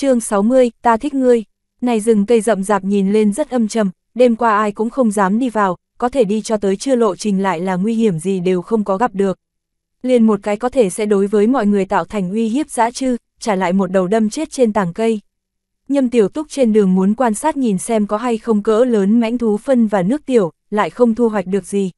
chương 60, ta thích ngươi. Này rừng cây rậm rạp nhìn lên rất âm trầm, đêm qua ai cũng không dám đi vào, có thể đi cho tới chưa lộ trình lại là nguy hiểm gì đều không có gặp được. Liền một cái có thể sẽ đối với mọi người tạo thành uy hiếp dã chư, trả lại một đầu đâm chết trên tảng cây. Nhâm tiểu túc trên đường muốn quan sát nhìn xem có hay không cỡ lớn mãnh thú phân và nước tiểu, lại không thu hoạch được gì.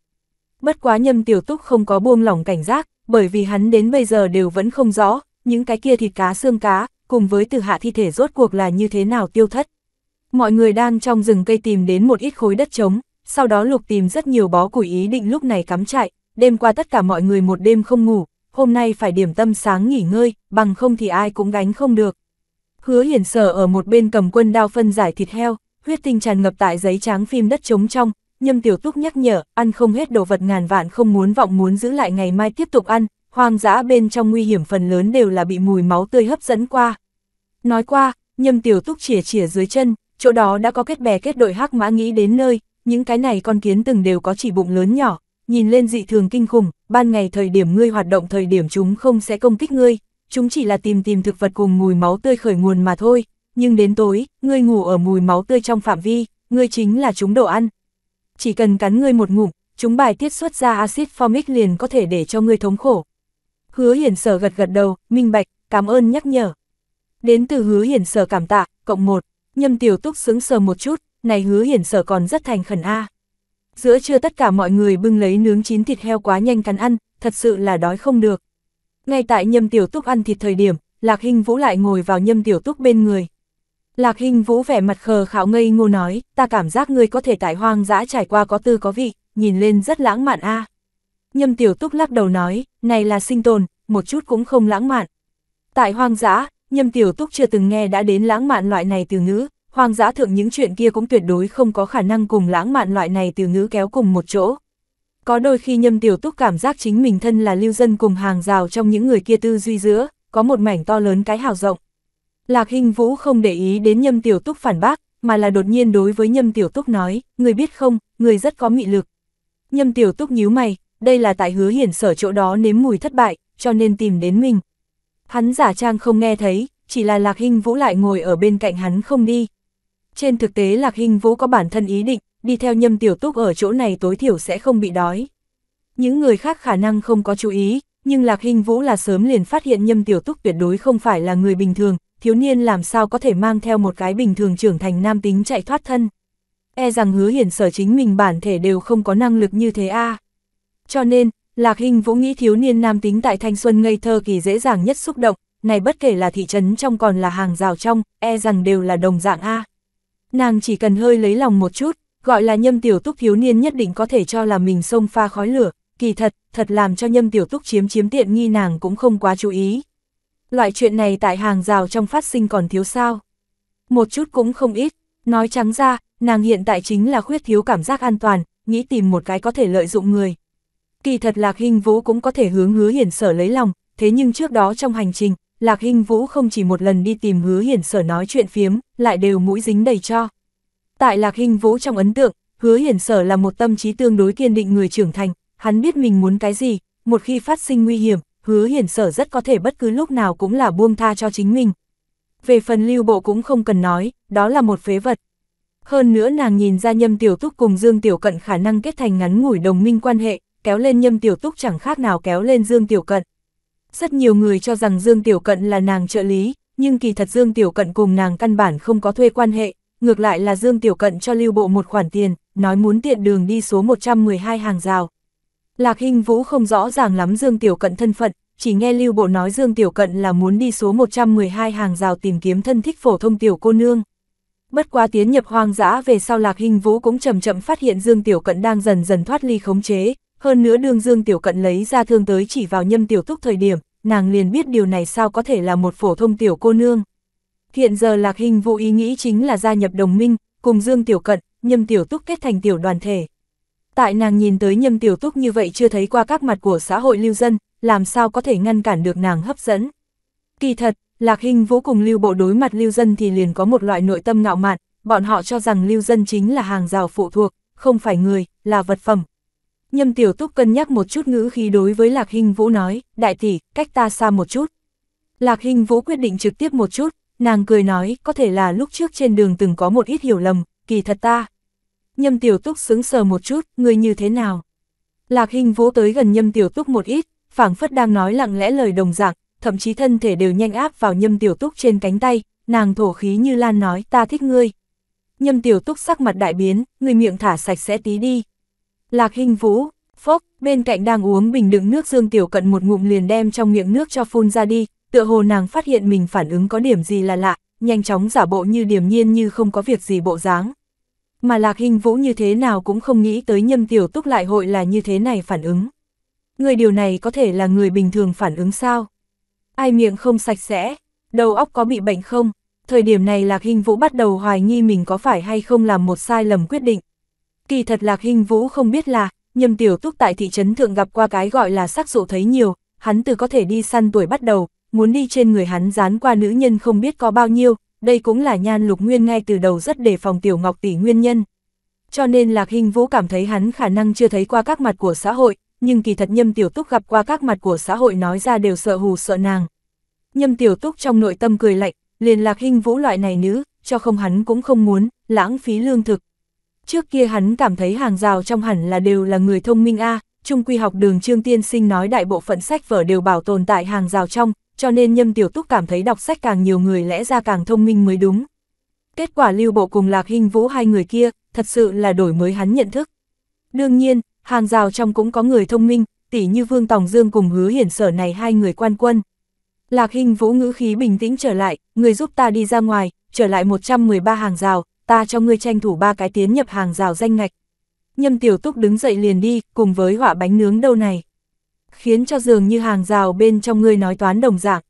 Bất quá nhâm tiểu túc không có buông lỏng cảnh giác, bởi vì hắn đến bây giờ đều vẫn không rõ, những cái kia thịt cá xương cá, cùng với từ hạ thi thể rốt cuộc là như thế nào tiêu thất. Mọi người đang trong rừng cây tìm đến một ít khối đất trống, sau đó lục tìm rất nhiều bó củi ý định lúc này cắm trại, đêm qua tất cả mọi người một đêm không ngủ, hôm nay phải điểm tâm sáng nghỉ ngơi, bằng không thì ai cũng gánh không được. Hứa hiển sở ở một bên cầm quân đao phân giải thịt heo, huyết tinh tràn ngập tại giấy tráng phim đất trống trong, nhâm tiểu túc nhắc nhở, ăn không hết đồ vật ngàn vạn không muốn vọng muốn giữ lại ngày mai tiếp tục ăn, hoang dã bên trong nguy hiểm phần lớn đều là bị mùi máu tươi hấp dẫn qua. Nói qua, nhâm tiểu túc chìa chìa dưới chân, chỗ đó đã có kết bè kết đội hắc mã nghĩ đến nơi, những cái này con kiến từng đều có chỉ bụng lớn nhỏ, nhìn lên dị thường kinh khủng, ban ngày thời điểm ngươi hoạt động thời điểm chúng không sẽ công kích ngươi, chúng chỉ là tìm tìm thực vật cùng mùi máu tươi khởi nguồn mà thôi, nhưng đến tối, ngươi ngủ ở mùi máu tươi trong phạm vi, ngươi chính là chúng đồ ăn. Chỉ cần cắn ngươi một ngụm, chúng bài tiết xuất ra axit formic liền có thể để cho ngươi thống khổ, Hứa hiển sở gật gật đầu, minh bạch, cảm ơn nhắc nhở. Đến từ hứa hiển sở cảm tạ, cộng một, nhâm tiểu túc sướng sờ một chút, này hứa hiển sở còn rất thành khẩn A. Giữa trưa tất cả mọi người bưng lấy nướng chín thịt heo quá nhanh cắn ăn, thật sự là đói không được. Ngay tại nhâm tiểu túc ăn thịt thời điểm, Lạc Hinh Vũ lại ngồi vào nhâm tiểu túc bên người. Lạc Hinh Vũ vẻ mặt khờ khảo ngây ngô nói, ta cảm giác ngươi có thể tại hoang dã trải qua có tư có vị, nhìn lên rất lãng mạn a. À. Nhâm Tiểu Túc lắc đầu nói, này là sinh tồn, một chút cũng không lãng mạn. Tại hoang dã, Nhâm Tiểu Túc chưa từng nghe đã đến lãng mạn loại này từ ngữ, hoang dã thượng những chuyện kia cũng tuyệt đối không có khả năng cùng lãng mạn loại này từ ngữ kéo cùng một chỗ. Có đôi khi Nhâm Tiểu Túc cảm giác chính mình thân là lưu dân cùng hàng rào trong những người kia tư duy giữa, có một mảnh to lớn cái hào rộng. Lạc Hinh Vũ không để ý đến Nhâm Tiểu Túc phản bác, mà là đột nhiên đối với Nhâm Tiểu Túc nói, người biết không, người rất có mị lực. Nhâm Tiểu Túc nhíu mày, đây là tại hứa hiển sở chỗ đó nếm mùi thất bại, cho nên tìm đến mình. Hắn giả trang không nghe thấy, chỉ là Lạc Hinh Vũ lại ngồi ở bên cạnh hắn không đi. Trên thực tế Lạc Hinh Vũ có bản thân ý định, đi theo nhâm tiểu túc ở chỗ này tối thiểu sẽ không bị đói. Những người khác khả năng không có chú ý, nhưng Lạc Hinh Vũ là sớm liền phát hiện nhâm tiểu túc tuyệt đối không phải là người bình thường, thiếu niên làm sao có thể mang theo một cái bình thường trưởng thành nam tính chạy thoát thân. E rằng hứa hiển sở chính mình bản thể đều không có năng lực như thế a cho nên, Lạc hình Vũ nghĩ thiếu niên nam tính tại thanh xuân ngây thơ kỳ dễ dàng nhất xúc động, này bất kể là thị trấn trong còn là hàng rào trong, e rằng đều là đồng dạng A. Nàng chỉ cần hơi lấy lòng một chút, gọi là nhâm tiểu túc thiếu niên nhất định có thể cho là mình xông pha khói lửa, kỳ thật, thật làm cho nhâm tiểu túc chiếm chiếm tiện nghi nàng cũng không quá chú ý. Loại chuyện này tại hàng rào trong phát sinh còn thiếu sao. Một chút cũng không ít, nói trắng ra, nàng hiện tại chính là khuyết thiếu cảm giác an toàn, nghĩ tìm một cái có thể lợi dụng người, Kỳ thật Lạc Hinh Vũ cũng có thể hướng hứa hiển sở lấy lòng, thế nhưng trước đó trong hành trình, Lạc Hinh Vũ không chỉ một lần đi tìm hứa hiển sở nói chuyện phiếm, lại đều mũi dính đầy cho. Tại Lạc Hinh Vũ trong ấn tượng, hứa hiển sở là một tâm trí tương đối kiên định người trưởng thành, hắn biết mình muốn cái gì, một khi phát sinh nguy hiểm, hứa hiển sở rất có thể bất cứ lúc nào cũng là buông tha cho chính mình. Về phần lưu bộ cũng không cần nói, đó là một phế vật. Hơn nữa nàng nhìn ra nhâm tiểu thúc cùng Dương Tiểu Cận khả năng kết thành ngắn ngủi đồng minh quan hệ, kéo lên nhâm tiểu túc chẳng khác nào kéo lên Dương Tiểu Cận. Rất nhiều người cho rằng Dương Tiểu Cận là nàng trợ lý, nhưng kỳ thật Dương Tiểu Cận cùng nàng căn bản không có thuê quan hệ, ngược lại là Dương Tiểu Cận cho lưu bộ một khoản tiền, nói muốn tiện đường đi số 112 hàng rào. Lạc Hinh Vũ không rõ ràng lắm Dương Tiểu Cận thân phận, chỉ nghe lưu bộ nói Dương Tiểu Cận là muốn đi số 112 hàng rào tìm kiếm thân thích phổ thông tiểu cô nương. Bất quá tiến nhập hoang dã về sau Lạc Hinh Vũ cũng chậm chậm phát hiện Dương Tiểu Cận đang dần dần thoát ly khống chế, hơn nữa đường Dương Tiểu Cận lấy ra thương tới chỉ vào nhâm tiểu túc thời điểm, nàng liền biết điều này sao có thể là một phổ thông tiểu cô nương. Hiện giờ Lạc Hình Vũ ý nghĩ chính là gia nhập đồng minh, cùng Dương Tiểu Cận, nhâm tiểu túc kết thành tiểu đoàn thể. Tại nàng nhìn tới nhâm tiểu túc như vậy chưa thấy qua các mặt của xã hội lưu dân, làm sao có thể ngăn cản được nàng hấp dẫn. Kỳ thật, Lạc Hình Vũ cùng lưu bộ đối mặt lưu dân thì liền có một loại nội tâm ngạo mạn, bọn họ cho rằng lưu dân chính là hàng rào phụ thuộc, không phải người, là vật phẩm, Nhâm Tiểu Túc cân nhắc một chút ngữ khí đối với Lạc Hinh Vũ nói, đại tỷ, cách ta xa một chút. Lạc Hinh Vũ quyết định trực tiếp một chút, nàng cười nói, có thể là lúc trước trên đường từng có một ít hiểu lầm, kỳ thật ta. Nhâm Tiểu Túc sững sờ một chút, người như thế nào? Lạc Hinh Vũ tới gần Nhâm Tiểu Túc một ít, phảng phất đang nói lặng lẽ lời đồng dạng, thậm chí thân thể đều nhanh áp vào Nhâm Tiểu Túc trên cánh tay, nàng thổ khí như lan nói, ta thích ngươi. Nhâm Tiểu Túc sắc mặt đại biến, người miệng thả sạch sẽ tí đi, Lạc Hinh Vũ, phốc, bên cạnh đang uống bình đựng nước Dương Tiểu Cận một ngụm liền đem trong miệng nước cho phun ra đi, tựa hồ nàng phát hiện mình phản ứng có điểm gì là lạ, nhanh chóng giả bộ như điềm nhiên như không có việc gì bộ dáng. Mà Lạc Hinh Vũ như thế nào cũng không nghĩ tới Nhâm Tiểu Túc lại hội là như thế này phản ứng. Người điều này có thể là người bình thường phản ứng sao? Ai miệng không sạch sẽ? Đầu óc có bị bệnh không? Thời điểm này Lạc Hinh Vũ bắt đầu hoài nghi mình có phải hay không làm một sai lầm quyết định. Kỳ thật Lạc Hình Vũ không biết là, nhâm tiểu túc tại thị trấn thượng gặp qua cái gọi là sắc dụ thấy nhiều, hắn từ có thể đi săn tuổi bắt đầu, muốn đi trên người hắn dán qua nữ nhân không biết có bao nhiêu, đây cũng là nhan lục nguyên ngay từ đầu rất đề phòng tiểu ngọc tỷ nguyên nhân. Cho nên Lạc Hình Vũ cảm thấy hắn khả năng chưa thấy qua các mặt của xã hội, nhưng kỳ thật nhâm tiểu túc gặp qua các mặt của xã hội nói ra đều sợ hù sợ nàng. Nhâm tiểu túc trong nội tâm cười lạnh, liền Lạc Hình Vũ loại này nữ, cho không hắn cũng không muốn, lãng phí lương thực, Trước kia hắn cảm thấy hàng rào trong hẳn là đều là người thông minh a Trung quy học đường Trương Tiên Sinh nói đại bộ phận sách vở đều bảo tồn tại hàng rào trong, cho nên Nhâm Tiểu Túc cảm thấy đọc sách càng nhiều người lẽ ra càng thông minh mới đúng. Kết quả lưu bộ cùng Lạc Hinh Vũ hai người kia, thật sự là đổi mới hắn nhận thức. Đương nhiên, hàng rào trong cũng có người thông minh, tỉ như Vương Tòng Dương cùng hứa hiển sở này hai người quan quân. Lạc Hinh Vũ ngữ khí bình tĩnh trở lại, người giúp ta đi ra ngoài, trở lại 113 hàng rào, ta cho ngươi tranh thủ ba cái tiến nhập hàng rào danh ngạch. Nhâm tiểu túc đứng dậy liền đi, cùng với hỏa bánh nướng đâu này. Khiến cho dường như hàng rào bên trong ngươi nói toán đồng dạng.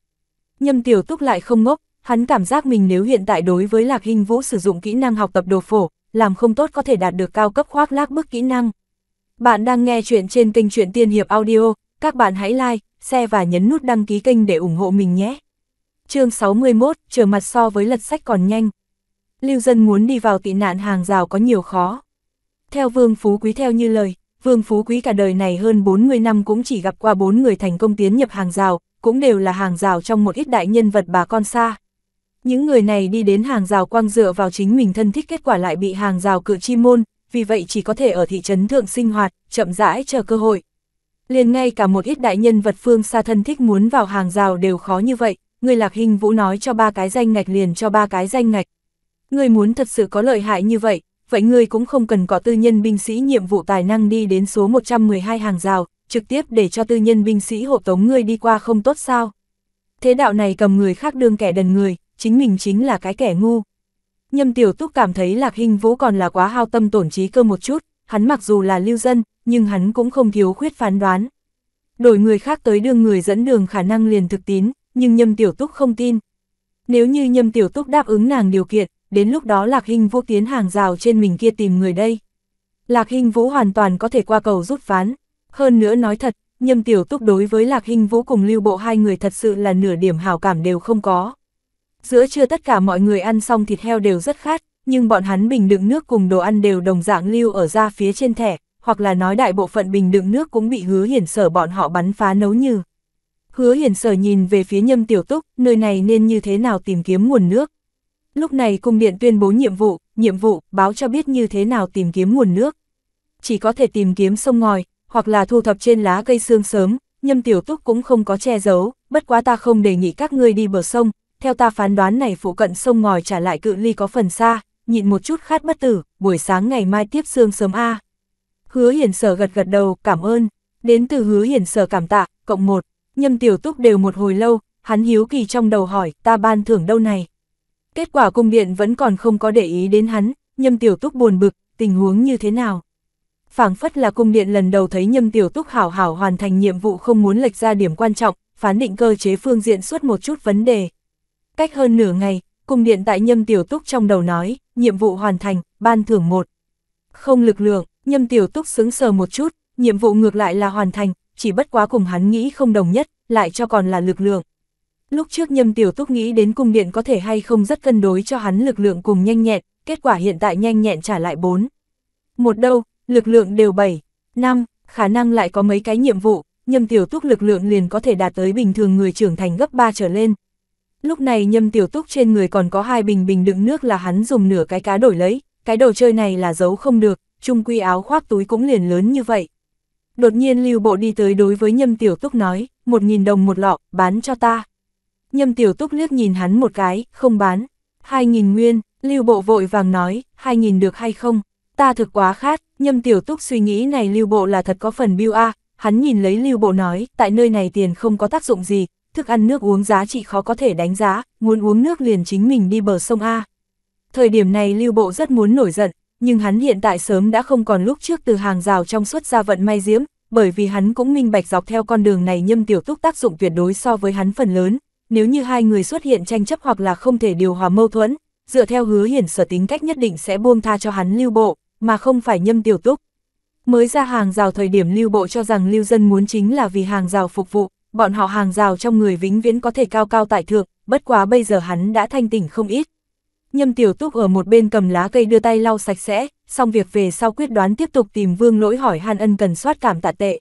Nhâm tiểu túc lại không ngốc, hắn cảm giác mình nếu hiện tại đối với lạc hình vũ sử dụng kỹ năng học tập đồ phổ, làm không tốt có thể đạt được cao cấp khoác lác bức kỹ năng. Bạn đang nghe chuyện trên kênh truyện Tiên Hiệp Audio, các bạn hãy like, share và nhấn nút đăng ký kênh để ủng hộ mình nhé. chương 61, trở mặt so với lật sách còn nhanh lưu dân muốn đi vào tị nạn hàng rào có nhiều khó. Theo Vương Phú Quý theo như lời, Vương Phú Quý cả đời này hơn 40 năm cũng chỉ gặp qua 4 người thành công tiến nhập hàng rào, cũng đều là hàng rào trong một ít đại nhân vật bà con xa. Những người này đi đến hàng rào quang dựa vào chính mình thân thích kết quả lại bị hàng rào cự chi môn, vì vậy chỉ có thể ở thị trấn thượng sinh hoạt, chậm rãi chờ cơ hội. Liền ngay cả một ít đại nhân vật phương xa thân thích muốn vào hàng rào đều khó như vậy, người Lạc Hình Vũ nói cho ba cái danh ngạch liền cho ba cái danh ngạch ngươi muốn thật sự có lợi hại như vậy, vậy ngươi cũng không cần có tư nhân binh sĩ nhiệm vụ tài năng đi đến số 112 hàng rào, trực tiếp để cho tư nhân binh sĩ hộ tống ngươi đi qua không tốt sao. Thế đạo này cầm người khác đương kẻ đần người, chính mình chính là cái kẻ ngu. Nhâm tiểu túc cảm thấy lạc hình vũ còn là quá hao tâm tổn trí cơ một chút, hắn mặc dù là lưu dân, nhưng hắn cũng không thiếu khuyết phán đoán. Đổi người khác tới đương người dẫn đường khả năng liền thực tín, nhưng nhâm tiểu túc không tin. Nếu như nhâm tiểu túc đáp ứng nàng điều kiện, đến lúc đó Lạc Hinh Vũ tiến hàng rào trên mình kia tìm người đây. Lạc Hinh Vũ hoàn toàn có thể qua cầu rút ván. Hơn nữa nói thật, Nhâm Tiểu Túc đối với Lạc Hinh Vũ cùng Lưu Bộ hai người thật sự là nửa điểm hảo cảm đều không có. Giữa trưa tất cả mọi người ăn xong thịt heo đều rất khát, nhưng bọn hắn bình đựng nước cùng đồ ăn đều đồng dạng lưu ở ra phía trên thẻ, hoặc là nói đại bộ phận bình đựng nước cũng bị hứa hiển sở bọn họ bắn phá nấu như. Hứa hiển sở nhìn về phía nhâm tiểu túc, nơi này nên như thế nào tìm kiếm nguồn nước. Lúc này cung điện tuyên bố nhiệm vụ, nhiệm vụ báo cho biết như thế nào tìm kiếm nguồn nước. Chỉ có thể tìm kiếm sông ngòi, hoặc là thu thập trên lá cây xương sớm, nhâm tiểu túc cũng không có che giấu, bất quá ta không đề nghị các ngươi đi bờ sông, theo ta phán đoán này phụ cận sông ngòi trả lại cự ly có phần xa, nhịn một chút khát bất tử, buổi sáng ngày mai tiếp xương sớm A. Hứa hiển sở gật gật đầu, cảm ơn, đến từ hứa hiển sở cảm tạ, cộng một, nhâm tiểu túc đều một hồi lâu, hắn hiếu kỳ trong đầu hỏi, ta ban thưởng đâu này. Kết quả cung điện vẫn còn không có để ý đến hắn, nhâm tiểu túc buồn bực, tình huống như thế nào. phảng phất là cung điện lần đầu thấy nhâm tiểu túc hảo hảo hoàn thành nhiệm vụ không muốn lệch ra điểm quan trọng, phán định cơ chế phương diện suốt một chút vấn đề. Cách hơn nửa ngày, cung điện tại nhâm tiểu túc trong đầu nói, nhiệm vụ hoàn thành, ban thưởng một. Không lực lượng, nhâm tiểu túc xứng sờ một chút, nhiệm vụ ngược lại là hoàn thành, chỉ bất quá cùng hắn nghĩ không đồng nhất, lại cho còn là lực lượng. Lúc trước Nhâm Tiểu Túc nghĩ đến cung điện có thể hay không rất cân đối cho hắn lực lượng cùng nhanh nhẹn, kết quả hiện tại nhanh nhẹn trả lại 4. Một đâu, lực lượng đều 7, 5, khả năng lại có mấy cái nhiệm vụ, Nhâm Tiểu Túc lực lượng liền có thể đạt tới bình thường người trưởng thành gấp 3 trở lên. Lúc này Nhâm Tiểu Túc trên người còn có hai bình bình đựng nước là hắn dùng nửa cái cá đổi lấy, cái đồ chơi này là giấu không được, chung quy áo khoác túi cũng liền lớn như vậy. Đột nhiên Lưu Bộ đi tới đối với Nhâm Tiểu Túc nói, một nghìn đồng một lọ, bán cho ta. Nhâm tiểu túc liếc nhìn hắn một cái, không bán. Hai nghìn nguyên, lưu bộ vội vàng nói, hai nghìn được hay không? Ta thực quá khát, nhâm tiểu túc suy nghĩ này lưu bộ là thật có phần biêu a Hắn nhìn lấy lưu bộ nói, tại nơi này tiền không có tác dụng gì, thức ăn nước uống giá trị khó có thể đánh giá, muốn uống nước liền chính mình đi bờ sông A. Thời điểm này lưu bộ rất muốn nổi giận, nhưng hắn hiện tại sớm đã không còn lúc trước từ hàng rào trong suốt ra vận may diễm, bởi vì hắn cũng minh bạch dọc theo con đường này nhâm tiểu túc tác dụng tuyệt đối so với hắn phần lớn, nếu như hai người xuất hiện tranh chấp hoặc là không thể điều hòa mâu thuẫn, dựa theo hứa hiển sở tính cách nhất định sẽ buông tha cho hắn lưu bộ, mà không phải nhâm tiểu túc. Mới ra hàng rào thời điểm lưu bộ cho rằng lưu dân muốn chính là vì hàng rào phục vụ, bọn họ hàng rào trong người vĩnh viễn có thể cao cao tại thượng, bất quá bây giờ hắn đã thanh tỉnh không ít. Nhâm tiểu túc ở một bên cầm lá cây đưa tay lau sạch sẽ, xong việc về sau quyết đoán tiếp tục tìm vương lỗi hỏi hàn ân cần soát cảm tạ tệ.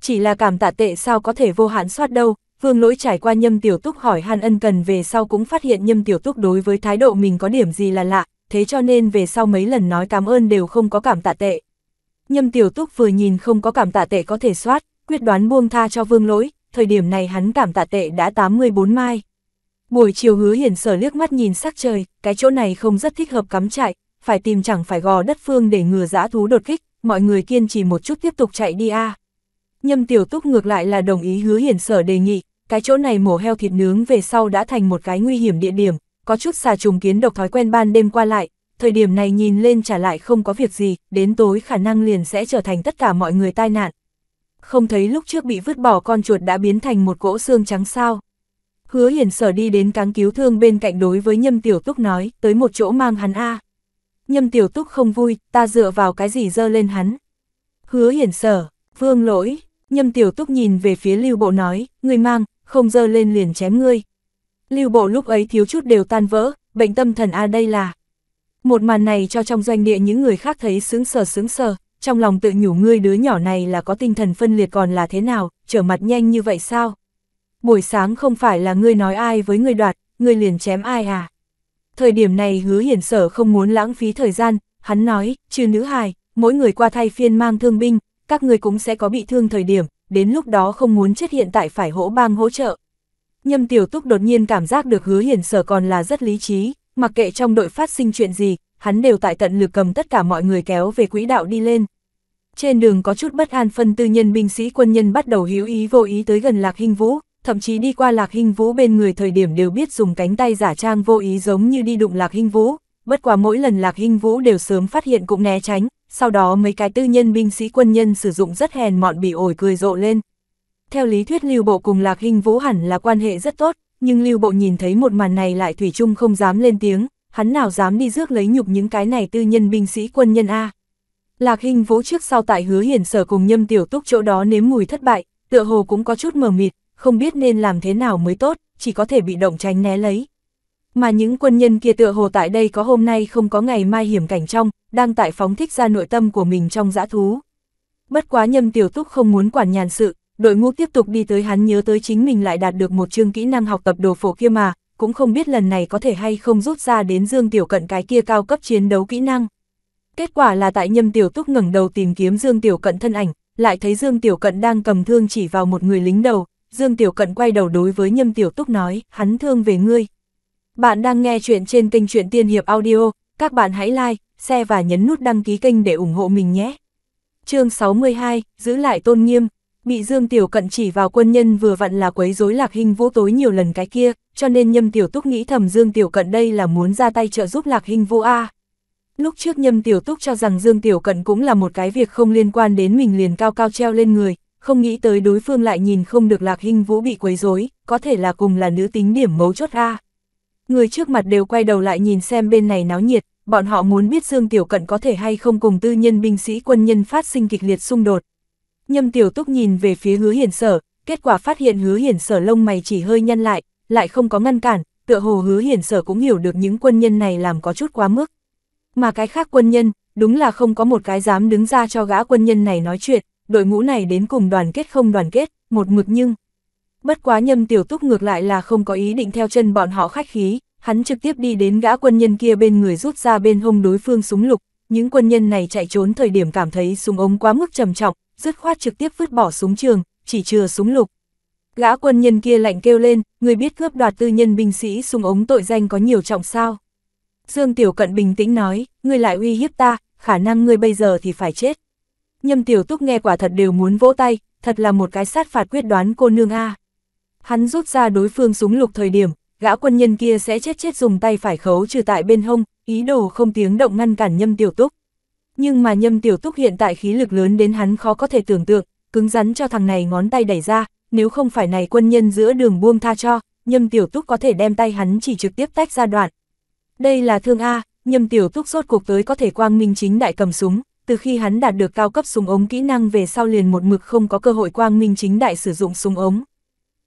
Chỉ là cảm tạ tệ sao có thể vô hạn soát đâu, Vương lỗi trải qua nhâm tiểu túc hỏi Hàn ân cần về sau cũng phát hiện nhâm tiểu túc đối với thái độ mình có điểm gì là lạ, thế cho nên về sau mấy lần nói cảm ơn đều không có cảm tạ tệ. Nhâm tiểu túc vừa nhìn không có cảm tạ tệ có thể soát, quyết đoán buông tha cho vương lỗi, thời điểm này hắn cảm tạ tệ đã 84 mai. Buổi chiều hứa hiển sở liếc mắt nhìn sắc trời, cái chỗ này không rất thích hợp cắm chạy, phải tìm chẳng phải gò đất phương để ngừa dã thú đột kích, mọi người kiên trì một chút tiếp tục chạy đi a. Nhâm tiểu túc ngược lại là đồng ý hứa hiển sở đề nghị, cái chỗ này mổ heo thịt nướng về sau đã thành một cái nguy hiểm địa điểm, có chút xà trùng kiến độc thói quen ban đêm qua lại, thời điểm này nhìn lên trả lại không có việc gì, đến tối khả năng liền sẽ trở thành tất cả mọi người tai nạn. Không thấy lúc trước bị vứt bỏ con chuột đã biến thành một cỗ xương trắng sao. Hứa hiển sở đi đến cáng cứu thương bên cạnh đối với nhâm tiểu túc nói, tới một chỗ mang hắn a Nhâm tiểu túc không vui, ta dựa vào cái gì dơ lên hắn. Hứa hiển sở, vương lỗi, nhâm tiểu túc nhìn về phía lưu bộ nói, người mang, không dơ lên liền chém ngươi. Lưu bộ lúc ấy thiếu chút đều tan vỡ, bệnh tâm thần A đây là. Một màn này cho trong doanh địa những người khác thấy sướng sờ sướng sờ, trong lòng tự nhủ ngươi đứa nhỏ này là có tinh thần phân liệt còn là thế nào, trở mặt nhanh như vậy sao? Buổi sáng không phải là ngươi nói ai với ngươi đoạt, ngươi liền chém ai à? Thời điểm này hứa hiển sở không muốn lãng phí thời gian, hắn nói, trừ nữ hài, mỗi người qua thay phiên mang thương binh, các người cũng sẽ có bị thương thời điểm, đến lúc đó không muốn chết hiện tại phải hỗ bang hỗ trợ. Nhâm Tiểu Túc đột nhiên cảm giác được hứa hiển sở còn là rất lý trí, mặc kệ trong đội phát sinh chuyện gì, hắn đều tại tận lực cầm tất cả mọi người kéo về quỹ đạo đi lên. Trên đường có chút bất an phân tư nhân binh sĩ quân nhân bắt đầu hữu ý vô ý tới gần Lạc hình Vũ, thậm chí đi qua Lạc hình Vũ bên người thời điểm đều biết dùng cánh tay giả trang vô ý giống như đi đụng Lạc hình Vũ, bất quá mỗi lần Lạc Hinh Vũ đều sớm phát hiện cũng né tránh, sau đó mấy cái tư nhân binh sĩ quân nhân sử dụng rất hèn mọn bị ổi cười rộ lên. Theo lý thuyết Lưu Bộ cùng Lạc Hinh Vũ hẳn là quan hệ rất tốt, nhưng Lưu Bộ nhìn thấy một màn này lại thủy chung không dám lên tiếng, hắn nào dám đi rước lấy nhục những cái này tư nhân binh sĩ quân nhân A. Lạc Hinh Vũ trước sau tại hứa hiển sở cùng nhâm tiểu túc chỗ đó nếm mùi thất bại, tựa hồ cũng có chút mờ mịt, không biết nên làm thế nào mới tốt, chỉ có thể bị động tránh né lấy. Mà những quân nhân kia tựa hồ tại đây có hôm nay không có ngày mai hiểm cảnh trong, đang tại phóng thích ra nội tâm của mình trong dã thú. Bất quá nhâm tiểu túc không muốn quản nhàn sự, đội ngũ tiếp tục đi tới hắn nhớ tới chính mình lại đạt được một chương kỹ năng học tập đồ phổ kia mà, cũng không biết lần này có thể hay không rút ra đến Dương Tiểu Cận cái kia cao cấp chiến đấu kỹ năng. Kết quả là tại Nhâm Tiểu Túc ngẩng đầu tìm kiếm Dương Tiểu Cận thân ảnh, lại thấy Dương Tiểu Cận đang cầm thương chỉ vào một người lính đầu, Dương Tiểu Cận quay đầu đối với Nhâm Tiểu Túc nói, hắn thương về ngươi, bạn đang nghe chuyện trên kênh truyện Tiên Hiệp Audio, các bạn hãy like, share và nhấn nút đăng ký kênh để ủng hộ mình nhé. chương 62, giữ lại tôn nghiêm, bị Dương Tiểu Cận chỉ vào quân nhân vừa vặn là quấy rối lạc Hinh vũ tối nhiều lần cái kia, cho nên Nhâm Tiểu Túc nghĩ thầm Dương Tiểu Cận đây là muốn ra tay trợ giúp lạc Hinh vũ A. Lúc trước Nhâm Tiểu Túc cho rằng Dương Tiểu Cận cũng là một cái việc không liên quan đến mình liền cao cao treo lên người, không nghĩ tới đối phương lại nhìn không được lạc Hinh vũ bị quấy rối có thể là cùng là nữ tính điểm mấu chốt A. Người trước mặt đều quay đầu lại nhìn xem bên này náo nhiệt, bọn họ muốn biết Dương Tiểu Cận có thể hay không cùng tư nhân binh sĩ quân nhân phát sinh kịch liệt xung đột. Nhâm Tiểu Túc nhìn về phía hứa hiển sở, kết quả phát hiện hứa hiển sở lông mày chỉ hơi nhăn lại, lại không có ngăn cản, tựa hồ hứa hiển sở cũng hiểu được những quân nhân này làm có chút quá mức. Mà cái khác quân nhân, đúng là không có một cái dám đứng ra cho gã quân nhân này nói chuyện, đội ngũ này đến cùng đoàn kết không đoàn kết, một mực nhưng. Bất quá nhâm tiểu túc ngược lại là không có ý định theo chân bọn họ khách khí, hắn trực tiếp đi đến gã quân nhân kia bên người rút ra bên hông đối phương súng lục. Những quân nhân này chạy trốn thời điểm cảm thấy súng ống quá mức trầm trọng, dứt khoát trực tiếp vứt bỏ súng trường, chỉ chừa súng lục. Gã quân nhân kia lạnh kêu lên, người biết cướp đoạt tư nhân binh sĩ súng ống tội danh có nhiều trọng sao. Dương Tiểu Cận bình tĩnh nói, ngươi lại uy hiếp ta, khả năng ngươi bây giờ thì phải chết. Nhâm Tiểu Túc nghe quả thật đều muốn vỗ tay, thật là một cái sát phạt quyết đoán cô nương A. Hắn rút ra đối phương súng lục thời điểm, gã quân nhân kia sẽ chết chết dùng tay phải khấu trừ tại bên hông, ý đồ không tiếng động ngăn cản nhâm tiểu túc. Nhưng mà nhâm tiểu túc hiện tại khí lực lớn đến hắn khó có thể tưởng tượng, cứng rắn cho thằng này ngón tay đẩy ra, nếu không phải này quân nhân giữa đường buông tha cho, nhâm tiểu túc có thể đem tay hắn chỉ trực tiếp tách ra đoạn. Đây là thương A, nhâm tiểu túc rốt cuộc tới có thể quang minh chính đại cầm súng, từ khi hắn đạt được cao cấp súng ống kỹ năng về sau liền một mực không có cơ hội quang minh chính đại sử dụng súng ống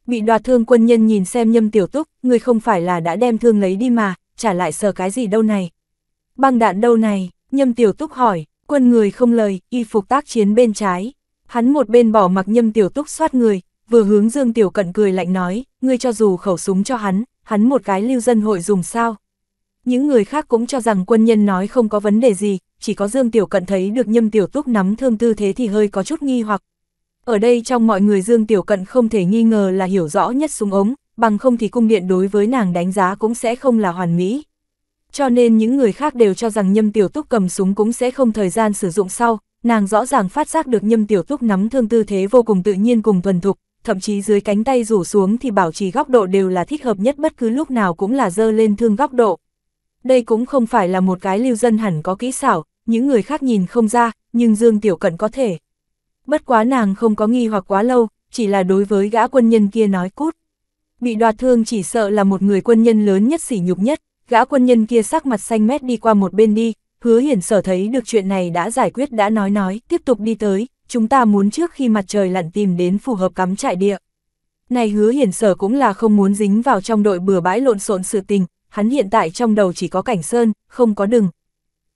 bị đoạt thương quân nhân nhìn xem nhâm tiểu túc, người không phải là đã đem thương lấy đi mà, trả lại sờ cái gì đâu này. Băng đạn đâu này, nhâm tiểu túc hỏi, quân người không lời, y phục tác chiến bên trái. Hắn một bên bỏ mặc nhâm tiểu túc xoát người, vừa hướng dương tiểu cận cười lạnh nói, ngươi cho dù khẩu súng cho hắn, hắn một cái lưu dân hội dùng sao. Những người khác cũng cho rằng quân nhân nói không có vấn đề gì, chỉ có dương tiểu cận thấy được nhâm tiểu túc nắm thương tư thế thì hơi có chút nghi hoặc, ở đây trong mọi người Dương Tiểu Cận không thể nghi ngờ là hiểu rõ nhất súng ống, bằng không thì cung điện đối với nàng đánh giá cũng sẽ không là hoàn mỹ. Cho nên những người khác đều cho rằng Nhâm Tiểu Túc cầm súng cũng sẽ không thời gian sử dụng sau, nàng rõ ràng phát giác được Nhâm Tiểu Túc nắm thương tư thế vô cùng tự nhiên cùng thuần thục, thậm chí dưới cánh tay rủ xuống thì bảo trì góc độ đều là thích hợp nhất bất cứ lúc nào cũng là dơ lên thương góc độ. Đây cũng không phải là một cái lưu dân hẳn có kỹ xảo, những người khác nhìn không ra, nhưng Dương Tiểu Cận có thể. Bất quá nàng không có nghi hoặc quá lâu, chỉ là đối với gã quân nhân kia nói cút. Bị đoạt thương chỉ sợ là một người quân nhân lớn nhất sỉ nhục nhất, gã quân nhân kia sắc mặt xanh mét đi qua một bên đi, hứa hiển sở thấy được chuyện này đã giải quyết đã nói nói, tiếp tục đi tới, chúng ta muốn trước khi mặt trời lặn tìm đến phù hợp cắm trại địa. Này hứa hiển sở cũng là không muốn dính vào trong đội bừa bãi lộn xộn sự tình, hắn hiện tại trong đầu chỉ có cảnh sơn, không có đừng.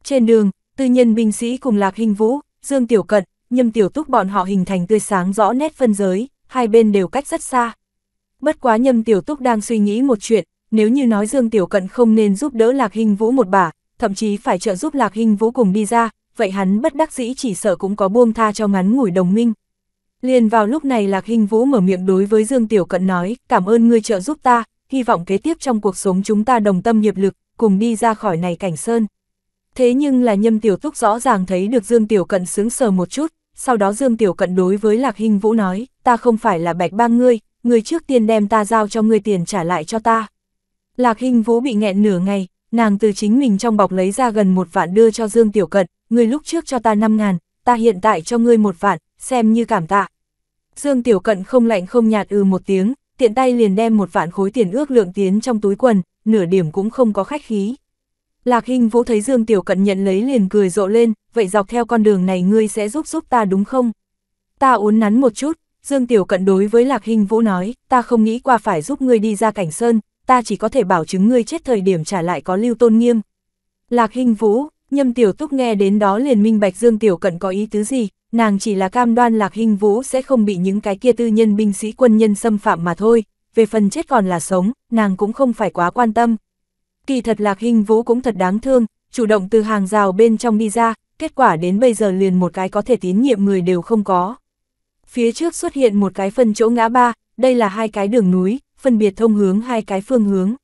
Trên đường, tư nhân binh sĩ cùng lạc hình vũ, Dương Tiểu Cận, nhâm tiểu túc bọn họ hình thành tươi sáng rõ nét phân giới, hai bên đều cách rất xa. Bất quá nhâm tiểu túc đang suy nghĩ một chuyện, nếu như nói Dương Tiểu Cận không nên giúp đỡ Lạc Hình Vũ một bà, thậm chí phải trợ giúp Lạc Hình Vũ cùng đi ra, vậy hắn bất đắc dĩ chỉ sợ cũng có buông tha cho ngắn ngủi đồng minh. Liền vào lúc này Lạc Hình Vũ mở miệng đối với Dương Tiểu Cận nói, cảm ơn ngươi trợ giúp ta, hy vọng kế tiếp trong cuộc sống chúng ta đồng tâm hiệp lực, cùng đi ra khỏi này cảnh sơn. Thế nhưng là nhâm tiểu túc rõ ràng thấy được Dương Tiểu Cận sướng sờ một chút, sau đó Dương Tiểu Cận đối với Lạc hình Vũ nói, ta không phải là bạch bang ngươi, ngươi trước tiên đem ta giao cho ngươi tiền trả lại cho ta. Lạc hình Vũ bị nghẹn nửa ngày, nàng từ chính mình trong bọc lấy ra gần một vạn đưa cho Dương Tiểu Cận, ngươi lúc trước cho ta năm ngàn, ta hiện tại cho ngươi một vạn, xem như cảm tạ. Dương Tiểu Cận không lạnh không nhạt ừ một tiếng, tiện tay liền đem một vạn khối tiền ước lượng tiến trong túi quần, nửa điểm cũng không có khách khí. Lạc Hinh Vũ thấy Dương Tiểu Cận nhận lấy liền cười rộ lên, vậy dọc theo con đường này ngươi sẽ giúp giúp ta đúng không? Ta uốn nắn một chút, Dương Tiểu Cận đối với Lạc Hinh Vũ nói, ta không nghĩ qua phải giúp ngươi đi ra cảnh sơn, ta chỉ có thể bảo chứng ngươi chết thời điểm trả lại có lưu tôn nghiêm. Lạc Hinh Vũ, Nhâm Tiểu Túc nghe đến đó liền minh bạch Dương Tiểu Cận có ý tứ gì, nàng chỉ là cam đoan Lạc Hinh Vũ sẽ không bị những cái kia tư nhân binh sĩ quân nhân xâm phạm mà thôi, về phần chết còn là sống, nàng cũng không phải quá quan tâm, kỳ thật Lạc Hinh Vũ cũng thật đáng thương, chủ động từ hàng rào bên trong đi ra, kết quả đến bây giờ liền một cái có thể tín nhiệm người đều không có. Phía trước xuất hiện một cái phân chỗ ngã ba, đây là hai cái đường núi, phân biệt thông hướng hai cái phương hướng.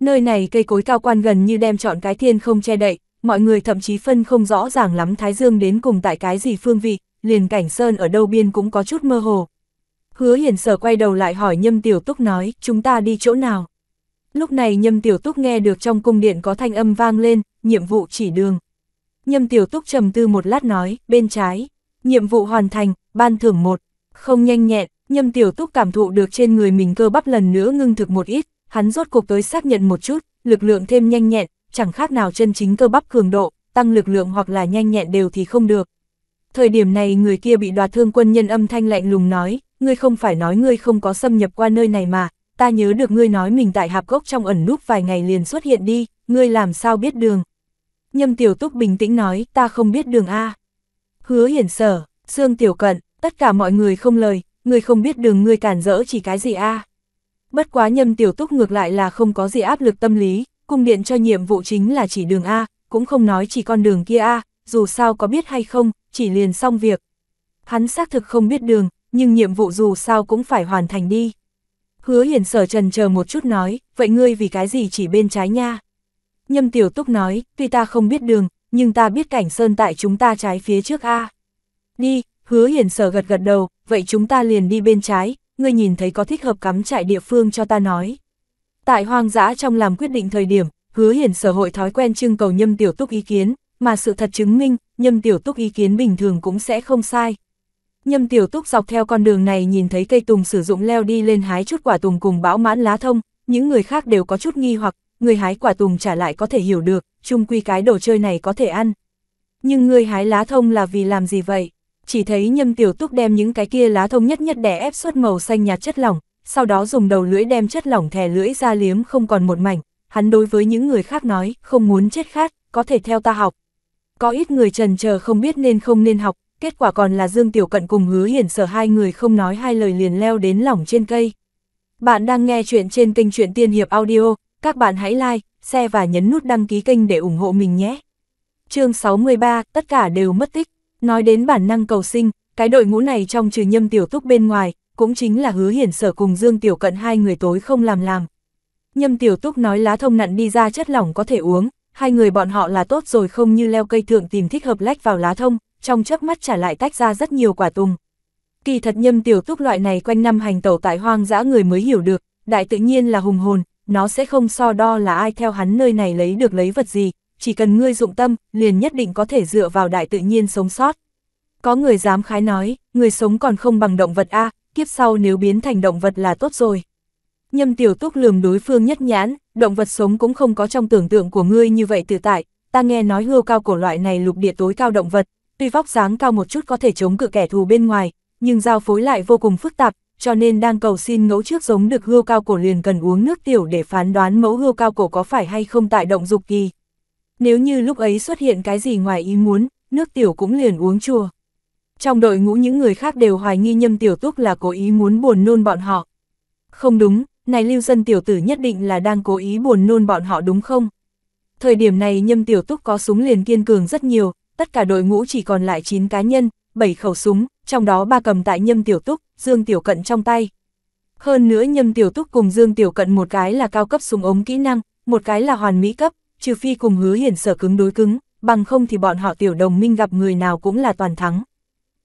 Nơi này cây cối cao quan gần như đem chọn cái thiên không che đậy, mọi người thậm chí phân không rõ ràng lắm Thái Dương đến cùng tại cái gì phương vị, liền cảnh sơn ở đâu biên cũng có chút mơ hồ. Hứa hiển sở quay đầu lại hỏi nhâm tiểu túc nói, chúng ta đi chỗ nào? Lúc này Nhâm Tiểu Túc nghe được trong cung điện có thanh âm vang lên, nhiệm vụ chỉ đường. Nhâm Tiểu Túc trầm tư một lát nói, bên trái, nhiệm vụ hoàn thành, ban thưởng một, không nhanh nhẹn, Nhâm Tiểu Túc cảm thụ được trên người mình cơ bắp lần nữa ngưng thực một ít, hắn rốt cuộc tới xác nhận một chút, lực lượng thêm nhanh nhẹn, chẳng khác nào chân chính cơ bắp cường độ, tăng lực lượng hoặc là nhanh nhẹn đều thì không được. Thời điểm này người kia bị đoạt thương quân nhân âm thanh lạnh lùng nói, ngươi không phải nói ngươi không có xâm nhập qua nơi này mà, ta nhớ được ngươi nói mình tại hạp gốc trong ẩn núp vài ngày liền xuất hiện đi, ngươi làm sao biết đường. Nhâm tiểu túc bình tĩnh nói, ta không biết đường A. Hứa hiển sở, xương tiểu cận, tất cả mọi người không lời, ngươi không biết đường ngươi cản rỡ chỉ cái gì A. Bất quá nhâm tiểu túc ngược lại là không có gì áp lực tâm lý, cung điện cho nhiệm vụ chính là chỉ đường A, cũng không nói chỉ con đường kia A, dù sao có biết hay không, chỉ liền xong việc. Hắn xác thực không biết đường, nhưng nhiệm vụ dù sao cũng phải hoàn thành đi. Hứa hiển sở trần chờ một chút nói, vậy ngươi vì cái gì chỉ bên trái nha? Nhâm tiểu túc nói, tuy ta không biết đường, nhưng ta biết cảnh sơn tại chúng ta trái phía trước A. Đi, hứa hiển sở gật gật đầu, vậy chúng ta liền đi bên trái, ngươi nhìn thấy có thích hợp cắm trại địa phương cho ta nói. Tại hoang dã trong làm quyết định thời điểm, hứa hiển sở hội thói quen trưng cầu nhâm tiểu túc ý kiến, mà sự thật chứng minh, nhâm tiểu túc ý kiến bình thường cũng sẽ không sai. Nhâm tiểu túc dọc theo con đường này nhìn thấy cây tùng sử dụng leo đi lên hái chút quả tùng cùng bão mãn lá thông, những người khác đều có chút nghi hoặc, người hái quả tùng trả lại có thể hiểu được, chung quy cái đồ chơi này có thể ăn. Nhưng người hái lá thông là vì làm gì vậy? Chỉ thấy nhâm tiểu túc đem những cái kia lá thông nhất nhất đè ép suốt màu xanh nhạt chất lỏng, sau đó dùng đầu lưỡi đem chất lỏng thè lưỡi ra liếm không còn một mảnh, hắn đối với những người khác nói, không muốn chết khát, có thể theo ta học. Có ít người trần chờ không biết nên không nên học, kết quả còn là Dương Tiểu Cận cùng Hứa Hiển sở hai người không nói hai lời liền leo đến lỏng trên cây. Bạn đang nghe chuyện trên kênh truyện Tiên Hiệp Audio, các bạn hãy like, share và nhấn nút đăng ký kênh để ủng hộ mình nhé. chương 63, tất cả đều mất tích. Nói đến bản năng cầu sinh, cái đội ngũ này trong trừ nhâm tiểu túc bên ngoài, cũng chính là hứa hiển sở cùng Dương Tiểu Cận hai người tối không làm làm. Nhâm tiểu túc nói lá thông nặn đi ra chất lỏng có thể uống, hai người bọn họ là tốt rồi không như leo cây thượng tìm thích hợp lách vào lá thông, trong chớp mắt trả lại tách ra rất nhiều quả tùng. Kỳ thật nhâm tiểu túc loại này quanh năm hành tẩu tại hoang dã người mới hiểu được, đại tự nhiên là hùng hồn, nó sẽ không so đo là ai theo hắn nơi này lấy được lấy vật gì, chỉ cần ngươi dụng tâm, liền nhất định có thể dựa vào đại tự nhiên sống sót. Có người dám khái nói, người sống còn không bằng động vật A, kiếp sau nếu biến thành động vật là tốt rồi. Nhâm tiểu túc lườm đối phương nhất nhãn, động vật sống cũng không có trong tưởng tượng của ngươi như vậy tự tại, ta nghe nói hươu cao cổ loại này lục địa tối cao động vật, tuy vóc dáng cao một chút có thể chống cự kẻ thù bên ngoài, nhưng giao phối lại vô cùng phức tạp, cho nên đang cầu xin ngẫu trước giống được hươu cao cổ liền cần uống nước tiểu để phán đoán mẫu hươu cao cổ có phải hay không tại động dục kỳ. Nếu như lúc ấy xuất hiện cái gì ngoài ý muốn, nước tiểu cũng liền uống chua. Trong đội ngũ những người khác đều hoài nghi nhâm tiểu túc là cố ý muốn buồn nôn bọn họ. Không đúng, này lưu dân tiểu tử nhất định là đang cố ý buồn nôn bọn họ đúng không? Thời điểm này nhâm tiểu túc có súng liền kiên cường rất nhiều, tất cả đội ngũ chỉ còn lại 9 cá nhân, 7 khẩu súng, trong đó ba cầm tại Nhâm Tiểu Túc, Dương Tiểu Cận trong tay. Hơn nữa Nhâm Tiểu Túc cùng Dương Tiểu Cận một cái là cao cấp súng ống kỹ năng, một cái là hoàn mỹ cấp, trừ phi cùng hứa hiển sở cứng đối cứng, bằng không thì bọn họ tiểu đồng minh gặp người nào cũng là toàn thắng.